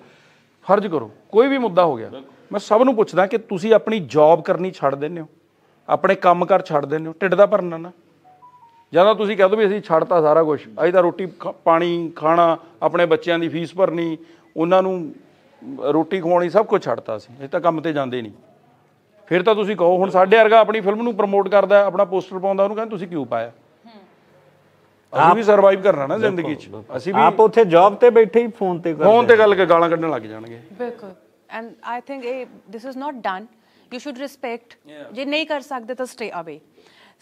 ਫਰਜ਼ ਕਰੋ ਕੋਈ ਵੀ ਮੁੱਦਾ ਹੋ ਗਿਆ ਮੈਂ ਸਭ ਨੂੰ ਪੁੱਛਦਾ ਕਿ ਤੁਸੀਂ ਆਪਣੀ ਜੌਬ ਕਰਨੀ ਛੱਡ ਦਿੰਦੇ ਹੋ ਆਪਣੇ ਕੰਮ ਕਰ ਛੱਡ ਦਿੰਦੇ ਹੋ ਢਿੱਡ ਦਾ ਭਰਨਾ ਨਾ ਜਦੋਂ ਤੁਸੀਂ ਕਹਿ ਵੀ ਅਸੀਂ ਛੱਡਤਾ ਸਾਰਾ ਕੁਝ ਅਸੀਂ ਤਾਂ ਰੋਟੀ ਪਾਣੀ ਖਾਣਾ ਆਪਣੇ ਬੱਚਿਆਂ ਦੀ ਫੀਸ ਭਰਨੀ ਉਹਨਾਂ ਨੂੰ ਰੋਟੀ ਖਵਾਉਣੀ ਸਭ ਕੁਝ ਛੱਡਤਾ ਸੀ ਇਹ ਤਾਂ ਕੰਮ ਤੇ ਜਾਂਦੇ ਨਹੀਂ ਫਿਰ ਤਾਂ ਤੁਸੀਂ ਕਹੋ ਹੁਣ ਸਾਡੇ ਵਰਗਾ ਆਪਣੀ ਫਿਲਮ ਨੂੰ ਪ੍ਰਮੋਟ ਕਰਦਾ ਆਪਣਾ ਪੋਸਟਰ ਪਾਉਂਦਾ ਉਹਨੂੰ ਕਹਿੰਦੇ ਤੁਸੀਂ ਕਿਉਂ ਪਾਇਆ ਅਸੀਂ ਵੀ ਸਰਵਾਈਵ ਕਰਨਾ ਨਾ ਜ਼ਿੰਦਗੀ 'ਚ ਅਸੀਂ ਵੀ ਆਪ ਉੱਥੇ ਜੌਬ ਤੇ ਬੈਠੇ ਹੀ ਫੋਨ ਤੇ ਕਰਦੇ ਫੋਨ ਤੇ ਗੱਲ ਕੇ ਗਾਲਾਂ ਕੱਢਣ ਲੱਗ ਜਾਣਗੇ ਬਿਲਕੁਲ ਐਂਡ ਆਈ ਥਿੰਕ ਇਹ this is not done you should respect ਜੇ ਨਹੀਂ ਕਰ ਸਕਦੇ ਤਾਂ ਸਟੇ ਅਵੇ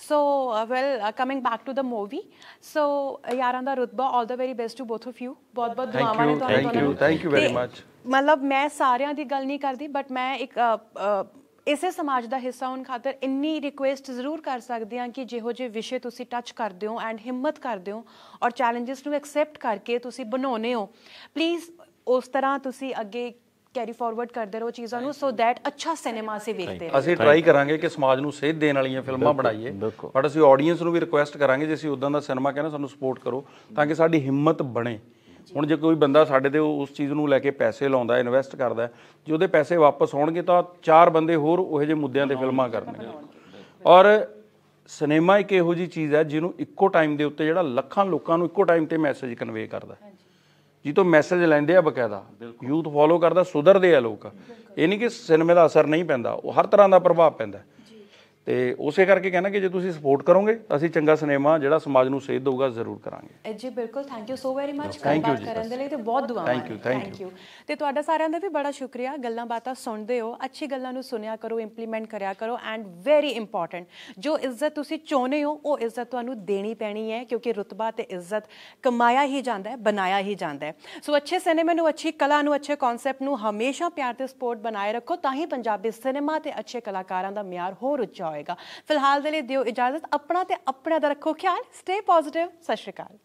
So, uh, well, uh, coming back to the movie. So, uh, ਯਾਰਾਂ ਦਾ ਰੁਤਬਾ all the very best to both of you. ਬਹੁਤ ਬਹੁਤ ਦੁਆਵਾਂ ਨੇ ਤੁਹਾਨੂੰ thank you thank you very much ਮਤਲਬ ਮੈਂ ਸਾਰਿਆਂ ਦੀ ਗੱਲ ਨਹੀਂ ਕਰਦੀ ਬਟ ਮੈਂ ਇੱਕ ਇਸੇ ਸਮਾਜ ਦਾ ਹਿੱਸਾ ਹੋਣ ਖਾਤਰ ਇੰਨੀ ਰਿਕੁਐਸਟ ਜ਼ਰੂਰ ਕਰ ਸਕਦੇ ਹਾਂ ਕਿ ਜਿਹੋ ਜਿਹੇ ਵਿਸ਼ੇ ਤੁਸੀਂ ਟੱਚ ਕਰਦੇ ਹੋ ਐਂਡ ਹਿੰਮਤ ਕਰਦੇ ਹੋ ਔਰ ਚੈਲੰਜਸ ਨੂੰ ਐਕਸੈਪਟ ਕਰਕੇ ਤੁਸੀਂ ਬਣਾਉਨੇ ਹੋ ਪਲੀਜ਼ ਉਸ ਤਰ੍ਹਾਂ ਤੁਸੀਂ ਅੱਗੇ ਕੈਰੀ ਫਾਰਵਰਡ ਕਰਦੇ ਰਹੋ ਚੀਜ਼ਾਂ ਨੂੰ ਸੋ ਥੈਟ ਅੱਛਾ ਸਿਨੇਮਾ ਸੇ ਵੇਖਦੇ ਰਹੋ ਅਸੀਂ ਟਰਾਈ ਕਰਾਂਗੇ ਕਿ ਸਮਾਜ ਨੂੰ ਸੇਧ ਦੇਣ ਵਾਲੀਆਂ ਫਿਲਮਾਂ ਬਣਾਈਏ ਬਟ ਅਸੀਂ ਆਡੀਅנס ਨੂੰ ਵੀ ਰਿਕੁਐਸਟ ਕਰਾਂਗੇ ਜੇ ਅਸੀਂ ਉਦਾਂ ਦਾ ਸਿਨੇਮਾ ਕਹਿੰਦੇ ਸਾਨੂੰ ਸਪੋਰਟ ਕਰੋ ਤਾਂ ਕਿ ਸਾਡੀ ਹਿੰਮਤ ਬਣੇ ਹੁਣ ਜੇ ਕੋਈ ਬੰਦਾ ਸਾਡੇ ਤੇ ਉਸ ਚੀਜ਼ ਨੂੰ ਲੈ ਕੇ ਪੈਸੇ ਲਾਉਂਦਾ ਇਨਵੈਸਟ ਕਰਦਾ ਜੇ ਉਹਦੇ ਪੈਸੇ ਵਾਪਸ ਹੋਣਗੇ ਤਾਂ ਚਾਰ ਬੰਦੇ ਹੋਰ ਉਹੋ ਜਿਹੇ ਮੁੱਦਿਆਂ ਤੇ ਫਿਲਮਾਂ ਕਰਨਗੇ ਔਰ ਸਿਨੇਮਾ ਇੱਕ ਇਹੋ ਜੀ ਚੀਜ਼ ਹੈ ਜਿਹਨੂੰ ਇੱਕੋ ਟਾਈਮ ਦੇ ਉੱਤੇ ਜਿਹੜਾ ਲੱਖਾਂ ਲੋਕਾਂ ਨੂੰ ਇੱਕੋ ਟਾਈਮ ਤੇ ਮੈਸੇਜ ਕਨਵੇ ਕਰਦਾ ਹੈ ਜੀ ਤੋਂ ਮੈਸੇਜ ਲੈਂਦੇ ਆ ਬਕਾਇਦਾ ਯੂਥ ਫੋਲੋ ਕਰਦਾ ਸੁਧਰਦੇ ਆ ਲੋਕ ਇਹ ਨਹੀਂ ਕਿ ਸਿਨੇਮੇ ਦਾ ਅਸਰ ਨਹੀਂ ਪੈਂਦਾ ਉਹ ਹਰ ਤਰ੍ਹਾਂ ਦਾ ਪ੍ਰਭਾਵ ਪੈਂਦਾ ਤੇ ਉਸੇ ਕਰਕੇ ਕਹਿੰਦਾ ਕਿ ਜੇ ਤੁਸੀਂ ਸਪੋਰਟ ਕਰੋਗੇ ਅਸੀਂ ਚੰਗਾ ਸਿਨੇਮਾ ਜਿਹੜਾ ਸਮਾਜ ਨੂੰ ਸੇਧ ਦੇਊਗਾ ਜ਼ਰੂਰ ਕਰਾਂਗੇ ਜੀ ਬਿਲਕੁਲ thank you so very much ਕਰਨ ਦੇ ਲਈ ਤੇ ਬਹੁਤ ਦੁਆਵਾਂ ਥੈਂਕ ਯੂ ਥੈਂਕ ਯੂ ਤੇ ਤੁਹਾਡਾ ਸਾਰਿਆਂ ਦਾ ਵੀ ਬੜਾ ਸ਼ੁਕਰੀਆ ਗੱਲਾਂ ਬਾਤਾਂ ਸੁਣਦੇ ਹੋ ਅੱਛੀ ਗੱਲਾਂ ਨੂੰ ਸੁਣਿਆ ਕਰੋ ਇੰਪਲੀਮੈਂਟ ਕਰਿਆ ਕਰੋ ਐਂਡ ਵੈਰੀ ਇੰਪੋਰਟੈਂਟ ਜੋ ਇੱਜ਼ਤ ਤੁਸੀਂ ਚਾਹੁੰਦੇ ਹੋ ਉਹ ਇੱਜ਼ਤ ਤੁਹਾਨੂੰ ਦੇਣੀ ਪੈਣੀ ਹੈ ਕਿਉਂਕਿ ਰਤਬਾ ਤੇ ਇੱਜ਼ਤ ਕਮਾਇਆ ਹੀ ਜਾਂਦਾ ਹੈ ਬਣਾਇਆ ਹੀ ਜਾਂਦਾ ਹੈ ਸੋ ਅੱਛੇ ਸਿਨੇਮੇ ਨੂੰ ਅੱਛੀ ਕਲਾ ਨੂੰ ਅੱਛੇ ਕਨਸੈਪਟ ਨੂੰ ਹਮੇਸ਼ਾ ਪਿਆਰ ਤੇ ਸਪੋਰਟ ਬਣਾਏ ਰੱਖੋ ਤਾਂ ਹੀ ਪੰਜਾਬੀ ਸਿਨੇਮਾ ਤੇ ਅੱਛੇ ਕਲਾਕਾਰਾਂ ਦਾ ਮਿਆਰ ਹੋਰ ਉੱਚਾ ਹੋਏਗਾ ਫਿਲਹਾਲ ਦੇ ਲਈ ਦਿਓ ਇਜਾਜ਼ਤ ਆਪਣਾ ਤੇ ਆਪਣਾ ਦਾ ਰੱਖੋ ਖਿਆਲ ਸਟੇ ਪੋਜ਼ਿਟਿਵ ਸਤਿ ਸ਼੍ਰੀ ਅਕਾਲ